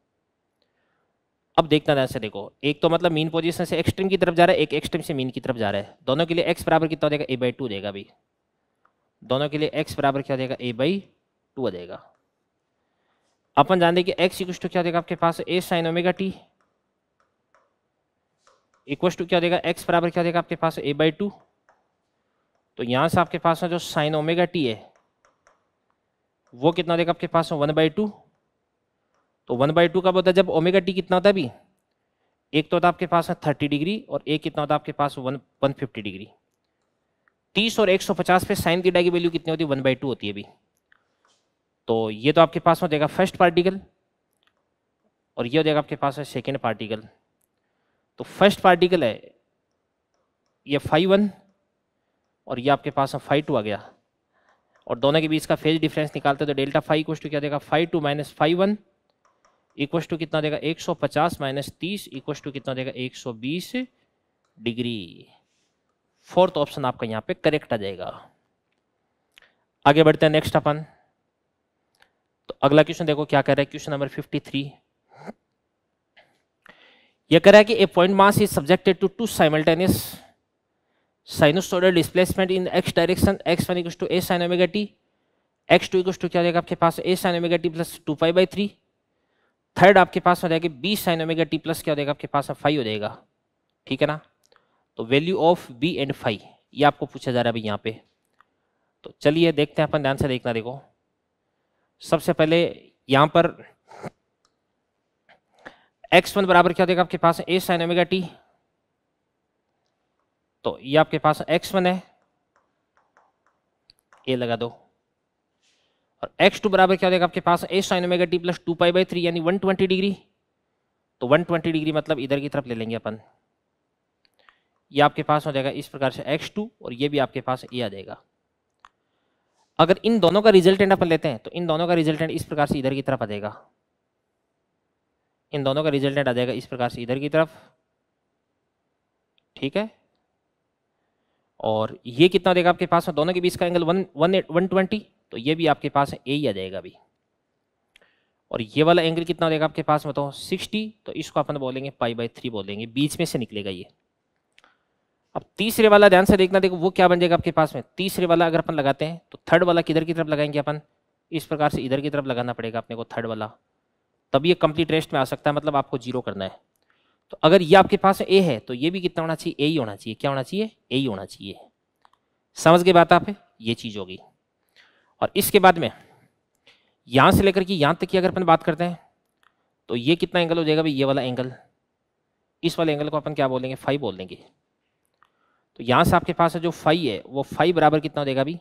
अब देखना जैसे देखो एक तो मतलब मीन पोजिशन से एक्सट्रीम की तरफ जा रहा है एक एक्सट्रीम से मीन की तरफ जा रहा है दोनों के लिए एक्स बराबर कितना देगा ए बाई टू देगा अभी दोनों के लिए एक्स बराबर क्या हो जाएगा ए बाई टू आ जाएगा अपन जान दें कि एक्स इक्व टू क्या देगा आपके पास A sine omega T equal to क्या देगा एक्स बराबर क्या देगा आपके पास ए बाई टू तो यहाँ से आपके पास जो साइन ओमेगा टी है वो कितना देगा आपके पास वन बाई टू तो वन बाई टू कब होता है जब ओमेगा टी कितना होता है अभी एक तो होता आपके पास है थर्टी डिग्री और एक कितना होता है आपके पास वन वन फिफ्टी डिग्री तीस और एक सौ पचास पे साइन थीटा की वैल्यू कितनी होती है वन बाई टू होती है अभी तो ये तो आपके पास हो जाएगा फर्स्ट पार्टिकल और ये हो जाएगा आपके पास है सेकेंड पार्टिकल तो फर्स्ट पार्टिकल है ये फाइव वन और ये आपके पास है फाइव टू आ गया और दोनों के बीच का फेज डिफरेंस निकालते तो डेल्टा फाइव इक्व टू क्या देगा five two minus five one equal to कितना देगा एक सौ पचास माइनस तीस इक्व टू कितना देगा एक सौ बीस डिग्री फोर्थ ऑप्शन आपका यहाँ पे करेक्ट आ जाएगा आगे बढ़ते हैं नेक्स्ट अपन तो अगला क्वेश्चन देखो क्या कह रहा है क्वेश्चन नंबर 53 यह कह रहा है कि a point mass is subjected to two simultaneous sinusoidal displacement in X direction X one equal to A sine omega T X two equal to क्या हो जाएगा आपके पास A sine omega T plus two pi by three third आपके पास हो जाएगा B sine omega T plus क्या हो जाएगा आपके पास फाइव हो जाएगा ठीक है ना तो value of B and phi ये आपको पूछा जा रहा है यहाँ पे तो चलिए देखते हैं अपन ध्यान से देखना देखो सबसे पहले यहाँ पर एक्स वन बराबर क्या देगा आपके पास ए साइन ओमेगा टी तो ये आपके पास एक्स वन है ए लगा दो और एक्स टू बराबर क्या देगा आपके पास A sine omega T plus two pi by three यानी वन ट्वेंटी डिग्री तो वन ट्वेंटी डिग्री मतलब इधर की तरफ ले लेंगे अपन ये आपके पास हो जाएगा इस प्रकार से एक्स टू और ये भी आपके पास ए आ जाएगा अगर इन दोनों का रिजल्टेंट अपन लेते हैं तो इन दोनों का रिजल्टेंट इस प्रकार से इधर की तरफ आ जाएगा इन दोनों का रिजल्टेंट आ जाएगा इस प्रकार से इधर की तरफ ठीक है और ये कितना हो जाएगा आपके पास दोनों के बीच का angle one one eight one twenty तो ये भी आपके पास ए ही आ जाएगा अभी और ये वाला एंगल कितना देगा आपके पास बताओ तो सिक्सटी तो इसको अपन बोलेंगे पाई बाई थ्री बोलेंगे बीच में से निकलेगा ये अब तीसरे वाला ध्यान से देखना देखो वो क्या बन जाएगा आपके पास में तीसरे वाला अगर अपन लगाते हैं तो थर्ड वाला किधर की तरफ लगाएंगे अपन इस प्रकार से इधर की तरफ लगाना पड़ेगा अपने को थर्ड वाला तब ये कंप्लीट रेस्ट में आ सकता है मतलब आपको जीरो करना है तो अगर ये आपके पास ए है तो ये भी कितना होना चाहिए ए ही होना चाहिए क्या होना चाहिए ए ही होना चाहिए समझ गए बात आप ये चीज़ होगी और इसके बाद में यहाँ से लेकर के यहाँ तक की अगर अपन बात करते हैं तो ये कितना एंगल हो जाएगा भाई ये वाला एंगल इस वाले एंगल को अपन क्या बोलेंगे फाइव बोल देंगे तो यहाँ से आपके पास जो फाइव है वो फाइव बराबर कितना देगा अभी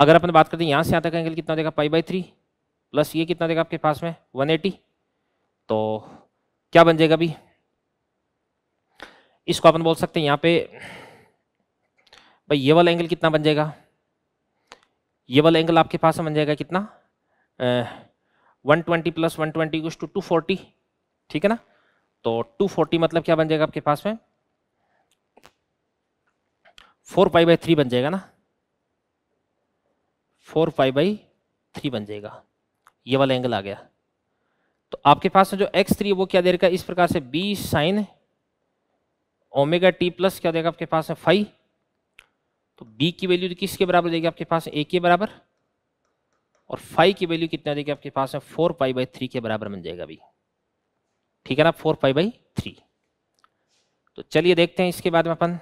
अगर अपन बात करते हैं यहाँ से यहाँ तक एंगल कितना देगा पाई बाई थ्री प्लस ये कितना देगा आपके पास में वन एटी तो क्या बन जाएगा अभी इसको अपन बोल सकते हैं यहाँ पे भाई ये वाला एंगल कितना बन जाएगा ये वाला एंगल आपके पास बन जाएगा कितना one twenty plus one twenty to two forty ठीक है ना तो टू फोर्टी मतलब क्या बन जाएगा आपके पास में फोर पाई बाई थ्री बन जाएगा ना फोर पाई बाई थ्री बन जाएगा ये वाला एंगल आ गया तो आपके पास में जो एक्स थ्री वो क्या दे रखा है इस प्रकार से B sine omega T plus क्या देगा आपके पास में फाइव तो बी की वैल्यू किसके बराबर देगी आपके पास ए के बराबर और फाइव की वैल्यू कितना देगी आपके पास में फोर पाई बाई थ्री के बराबर बन जाएगा अभी ठीक है ना फोर पाई बाई थ्री तो चलिए देखते हैं इसके बाद में अपन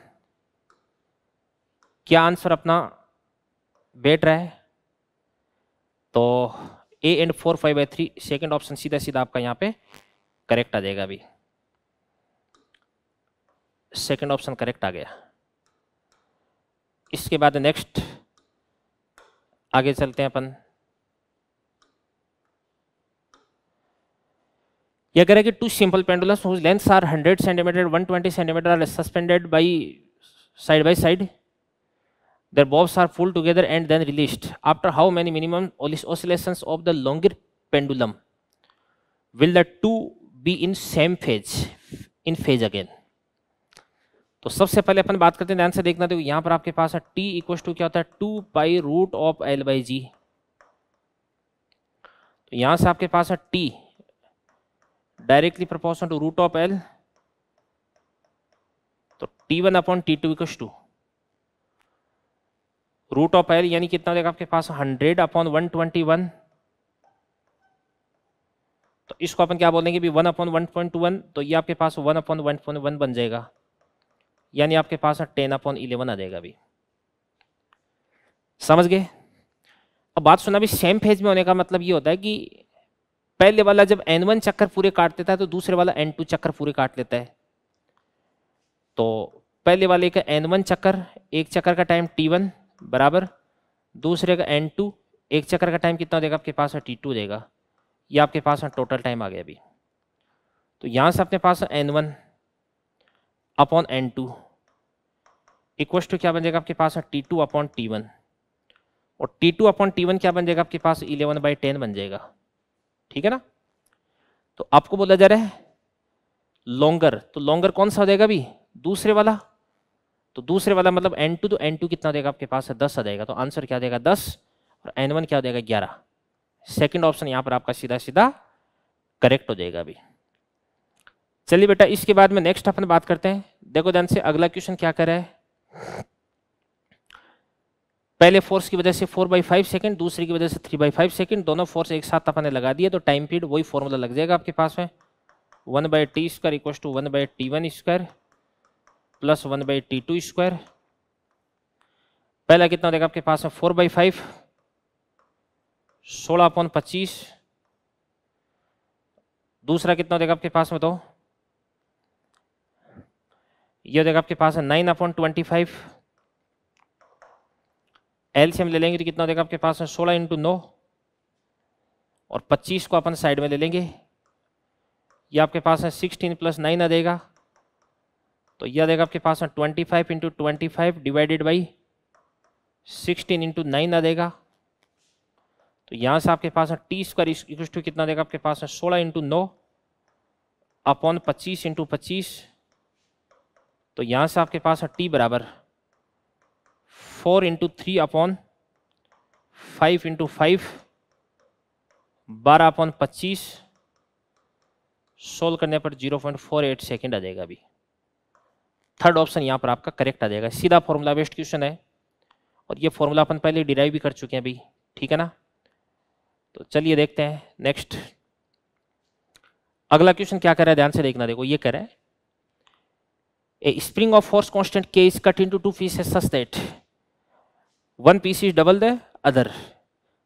क्या आंसर अपना बेटर रहा है तो A and four five by three second option सीधा सीधा आपका यहाँ पे करेक्ट आ जाएगा अभी सेकेंड ऑप्शन करेक्ट आ गया इसके बाद नेक्स्ट आगे चलते हैं अपन ये कह रहे कि two simple pendulums whose are 100 centimetre 120 centimetre are suspended by side by side Their bobs are pulled together and then released. After how many minimum oscillations of the longer pendulum will the two be in same phase? In phase again. तो सबसे पहले अपन बात करते हैं ध्यान से देखना देखो यहाँ पर आपके पास है t इक्वल टू क्या होता है two pi root of L by जी तो यहाँ से आपके पास है t directly proportion to root of L तो t1 one upon T two equal to root of L यानी कितना देगा आपके पास hundred upon one twenty one तो इसको अपन क्या बोलेंगे भी one upon one point one तो ये आपके पास one upon one point one बन जाएगा यानी आपके पास टेन अपॉन इलेवन आ जाएगा अभी समझ गए अब बात सुना भी सेम फेज में होने का मतलब ये होता है कि पहले वाला जब एन वन चक्कर पूरे काट देता है तो दूसरे वाला एन टू चक्कर पूरे काट लेता है तो पहले वाले का एन वन चक्कर एक चक्कर का टाइम टी वन बराबर दूसरे का एन टू एक चक्कर का टाइम कितना देगा आपके पास है टी टू देगा ये आपके पास है टोटल टाइम आ गया अभी तो यहाँ से आपके पास N one upon N two equal to क्या बन जाएगा आपके पास है T two upon T one और T two upon T one क्या बन जाएगा आपके पास इलेवन बाई टेन बन जाएगा ठीक है ना तो आपको बोला जा रहा है लॉन्गर तो लॉन्गर कौन सा हो जाएगा अभी दूसरे वाला तो दूसरे वाला मतलब एन टू तो एन टू कितना देगा आपके पास है दस आ जाएगा तो आंसर क्या देगा दस और एन वन क्या देगा ग्यारह सेकेंड ऑप्शन यहाँ पर आपका सीधा सीधा करेक्ट हो जाएगा अभी चलिए बेटा इसके बाद में नेक्स्ट अपन बात करते हैं देखो ध्यान से अगला क्वेश्चन क्या करा है पहले फोर्स की वजह से फोर बाई फाइव सेकेंड दूसरी की वजह से थ्री बाई फाइव सेकेंड दोनों फोर्स एक साथ अपन ने लगा दिया तो टाइम पीरियड वही फॉर्मूला लग जाएगा आपके पास में one by T square equal to one by T one square plus one by T two square पहला कितना हो जाएगा आपके पास में फोर बाई फाइव सोलह अपॉन पच्चीस दूसरा कितना हो जाएगा आपके पास में तो ये देगा आपके पास है nine upon twenty five L से हम ले लेंगे तो कितना देगा आपके पास में सोलह इंटू नौ और पच्चीस को अपन साइड में ले लेंगे ये आपके पास है सिक्सटीन प्लस नाइन आ जाएगा तो यह देगा आपके पास में twenty five into twenty five divided by sixteen into nine आ देगा तो यहाँ से आपके पास में टी स्क्वायर इक्वल टू कितना देगा आपके पास में सोलह इंटू नौ अपॉन पच्चीस इंटू पच्चीस तो यहाँ से आपके पास है टी बराबर four into three upon five into five बारह अपॉन पच्चीस सोल्व करने पर zero point four eight second आ जाएगा अभी थर्ड ऑप्शन यहाँ पर आपका करेक्ट आ जाएगा सीधा फॉर्मूला बेस्ट क्वेश्चन है और ये फॉर्मूला अपन पहले डिराइव भी कर चुके हैं अभी ठीक है ना तो चलिए देखते हैं नेक्स्ट अगला क्वेश्चन क्या कर रहा है ध्यान से देखना देखो ये कह रहा है a spring of force constant K is cut into two piece such that one piece is double the other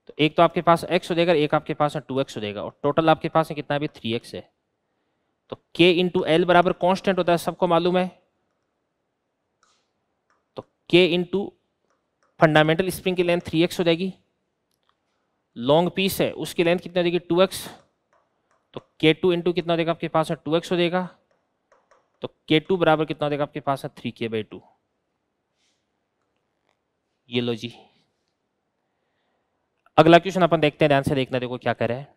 तो एक तो आपके पास एक्स हो जाएगा एक आपके पास है टू एक्स हो जाएगा और टोटल आपके पास है कितना भी एक्स है तो के इंटू एल बराबर कॉन्स्टेंट होता है सबको मालूम है के इन टू फंडामेंटल स्प्रिंग की लेंथ थ्री एक्स हो जाएगी लॉन्ग पीस है उसकी लेंथ कितनी हो जाएगी टू एक्स तो के टू इंटू कितना हो जाएगा आपके पास है टू एक्स हो जाएगा तो के टू बराबर कितना हो जाएगा आपके पास है थ्री के बाई टू ये लो जी अगला क्वेश्चन अपन देखते हैं ध्यान से देखना देखो क्या कह रहे हैं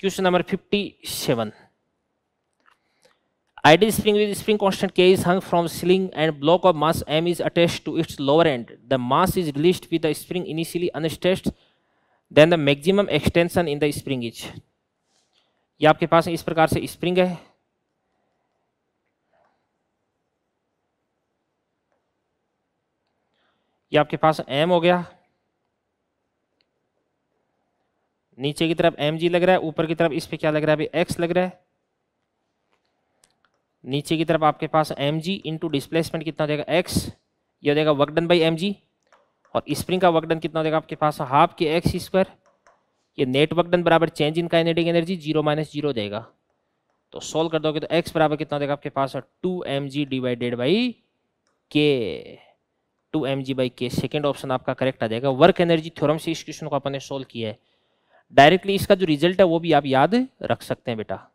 question number fifty seven Ideal spring with spring constant K is hung from ceiling and block of mass M is attached to its lower end. The mass is released with the spring initially unstressed, then the maximum extension in the spring is. ये आपके पास इस प्रकार से spring है ये आपके पास M हो गया नीचे की तरफ एम जी लग रहा है ऊपर की तरफ इस पे क्या लग रहा है अभी एक्स लग रहा है नीचे की तरफ आपके पास एम जी इंटू डिस्प्लेसमेंट कितना देगा एक्स ये देगा वर्कडन बाई एम जी और स्प्रिंग का वर्कडन कितना देगा आपके पास हाफ के एक्स स्क्वायर ये नेट वर्कडन बराबर change in kinetic energy zero minus zero देगा तो सोल्व कर दोगे तो एक्स बराबर कितना देगा आपके पास two M G divided by K two M G by K second option आपका करेक्ट आ जाएगा वर्क एनर्जी थ्योरम से इस क्वेश्चन को अपन ने सोल्व किया है डायरेक्टली इसका जो रिजल्ट है वो भी आप याद रख सकते हैं बेटा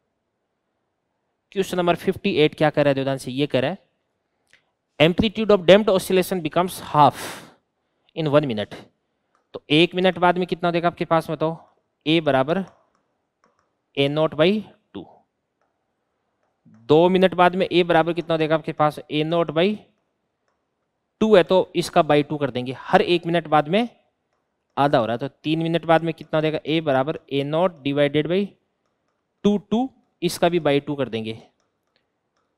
क्वेश्चन नंबर 58 क्या कर रहा है देवदान से ये कर रहा है amplitude of damped oscillation becomes half in one minute तो एक मिनट बाद में कितना देगा आपके पास बताओ ए बराबर ए नॉट बाई टू दो मिनट बाद में ए बराबर कितना देगा आपके पास ए नॉट बाई टू है तो इसका बाई टू कर देंगे हर एक मिनट बाद में आधा हो रहा है तो तीन मिनट बाद में कितना देगा ए बराबर A naught divided by two two इसका भी बाई टू कर देंगे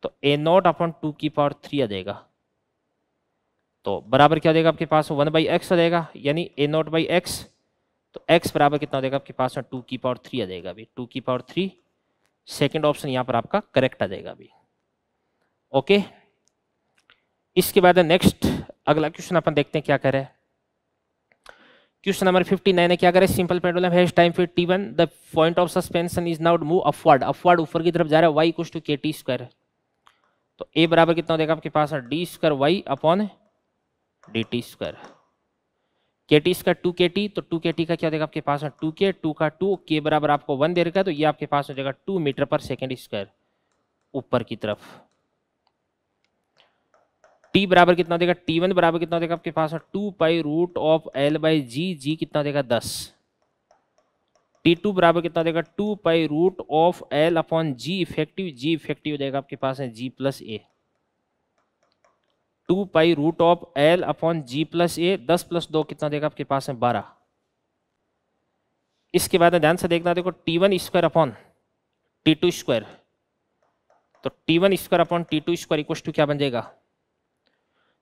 तो ए नॉट अपॉन टू की पावर थ्री आ जाएगा तो बराबर क्या हो जाएगा आपके पास वन बाई एक्स आ जाएगा यानी ए नॉट बाई एक्स तो एक्स बराबर कितना हो जाएगा आपके पास टू की पावर थ्री आ जाएगा अभी टू की पावर थ्री सेकेंड ऑप्शन यहाँ पर आपका करेक्ट आ जाएगा अभी ओके इसके बाद नेक्स्ट अगला क्वेश्चन अपन देखते हैं क्या कह रहे हैं Question number 59 है क्या करें simple pendulum has time period T one the point of suspension is now moved upward upward ऊपर की तरफ जा रहा है वाई कुछ टू के टी स्क्वायर तो ए बराबर कितना हो जाएगा आपके पास है d square Y upon D T square K T square two K T तो टू के टी का क्या हो जाएगा आपके पास है के टू का टू के बराबर आपको वन दे रखा है तो ये आपके पास हो जाएगा two metre per second square ऊपर की तरफ टी बराबर कितना देगा टी वन बराबर कितना देगा आपके पास two pi root of L by G G कितना देगा दस टी टू बराबर कितना देगा two pi root of L upon G effective G effective हो जाएगा आपके पास है G plus A two pi root of L upon G plus A दस प्लस दो कितना देगा आपके पास है बारह इसके बाद ध्यान से देखना देखो T one square upon T two square तो T one square upon T two square equal to क्या बन जाएगा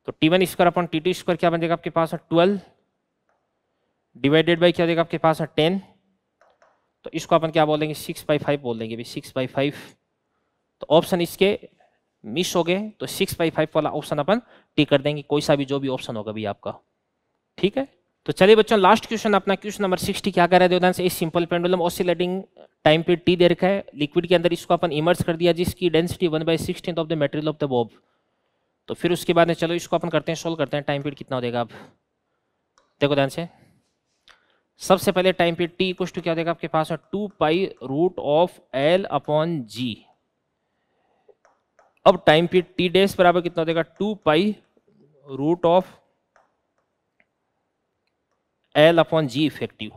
तो T one square upon T two square क्या बन जाएगा आपके पास है ट्वेल्व डिवाइडेड बाई क्या देगा आपके पास है टेन तो इसको अपन क्या बोलेंगे सिक्स बाई फाइव बोल देंगे सिक्स बाई फाइव तो ऑप्शन इसके मिस हो गए तो सिक्स बाई फाइव वाला ऑप्शन अपन टी कर देंगे कोई सा भी जो भी ऑप्शन होगा भाई आपका ठीक है तो चलिए बच्चों लास्ट क्वेश्चन अपना क्वेश्चन नंबर सिक्सटी क्या कर रहे थे सिंपल पेंडुलम ऑसिलेटिंग टाइम पे टी दे रखा है लिक्विड के अंदर इसको अपन इमर्स कर दिया जिसकी density one by sixteen of the material of the bob तो फिर उसके बाद में चलो इसको अपन करते हैं सोल्व करते हैं टाइम पीरियड कितना हो जाएगा अब देखो ध्यान से सबसे पहले टाइम पीरियड टी कुछ क्या हो जाएगा आपके पास two pi root of L upon G अब टाइम पीरियड टी डेज बराबर कितना हो जाएगा two pi root of L upon G effective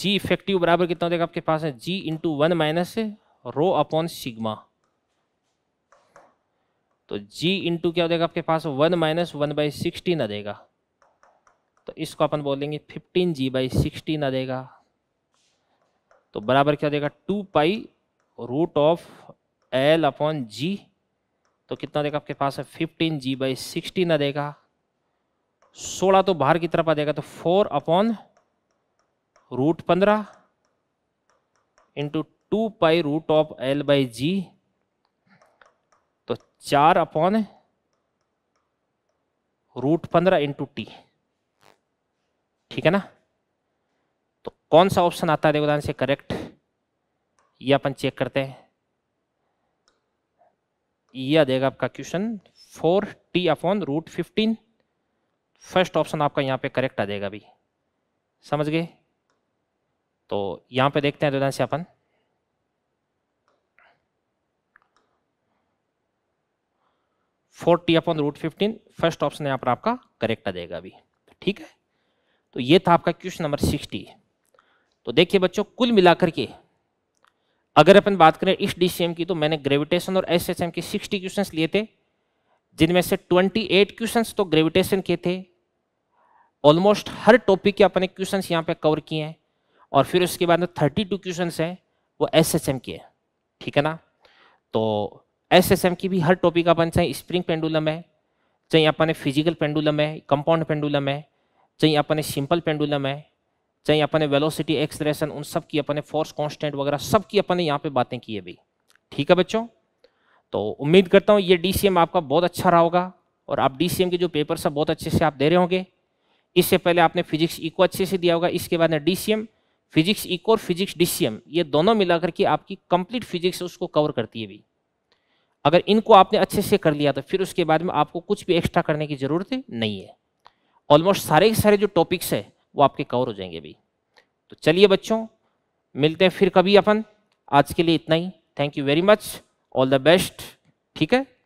G effective बराबर कितना हो जाएगा आपके पास है जी into one minus rho upon sigma तो g इंटू क्या हो जाएगा आपके पास one minus one by sixteen आ जाएगा तो इसको अपन बोलेंगे फिफ्टीन जी बाई सिक्सटीन आ जाएगा तो बराबर क्या हो जाएगा two pi root of L upon जी तो कितना आ जाएगा आपके पास है फिफ्टीन जी बाई सिक्सटीन आ जाएगा सोलह तो बाहर की तरफ आ जाएगा तो फोर अपॉन रूट पंद्रह into two pi root of L by जी तो चार अपॉन रूट पंद्रह इंटू टी ठीक है ना तो कौन सा ऑप्शन आता है देवदान से करेक्ट ये अपन चेक करते हैं ये आ जाएगा आपका question four T upon root fifteen first option आपका यहाँ पे करेक्ट आ जाएगा अभी समझ गए तो यहाँ पे देखते हैं देवदान तो से अपन four T upon root fifteen first option यहाँ पर आपका करेक्ट आ जाएगा अभी तो ठीक है तो ये था आपका क्वेश्चन नंबर सिक्सटी तो देखिए बच्चों कुल मिलाकर के अगर अपन बात करें इस डीसीएम की तो मैंने ग्रेविटेशन और एस के सिक्सटी क्वेश्चन लिए थे जिनमें से ट्वेंटी एट तो ग्रेविटेशन के थे ऑलमोस्ट हर टॉपिक के अपने क्वेश्चन यहाँ पर कवर किए हैं और फिर उसके बाद में टू क्वेश्चन हैं वो एम के हैं ठीक है ना तो एसएसएम की भी हर टॉपिक अपन चाहे स्प्रिंग पेंडुलम है चाहे अपने फिजिकल पेंडुलम है कंपाउंड पेंडुलम है चाहे अपने सिंपल पेंडुलम है चाहे अपने वेलोसिटी एक्सप्रेशन उन सब की अपने फोर्स कांस्टेंट वगैरह सब की अपने यहाँ पे बातें की है भाई ठीक है बच्चों तो उम्मीद करता हूँ ये डीसीएम आपका बहुत अच्छा रहा होगा और आप डीसीएम के जो पेपर सब बहुत अच्छे से आप दे रहे होंगे इससे पहले आपने फिजिक्स इको अच्छे से दिया होगा इसके बाद में एम फिजिक्स इको और फिजिक्स एम ये दोनों मिला करके आपकी कंप्लीट फिजिक्स उसको कवर करती है भाई अगर इनको आपने अच्छे से कर लिया तो फिर उसके बाद में आपको कुछ भी एक्स्ट्रा करने की ज़रूरत नहीं है ऑलमोस्ट सारे के सारे जो टॉपिक्स है वो आपके कवर हो जाएंगे भाई तो चलिए बच्चों मिलते हैं फिर कभी अपन आज के लिए इतना ही thank you very much all the best ठीक है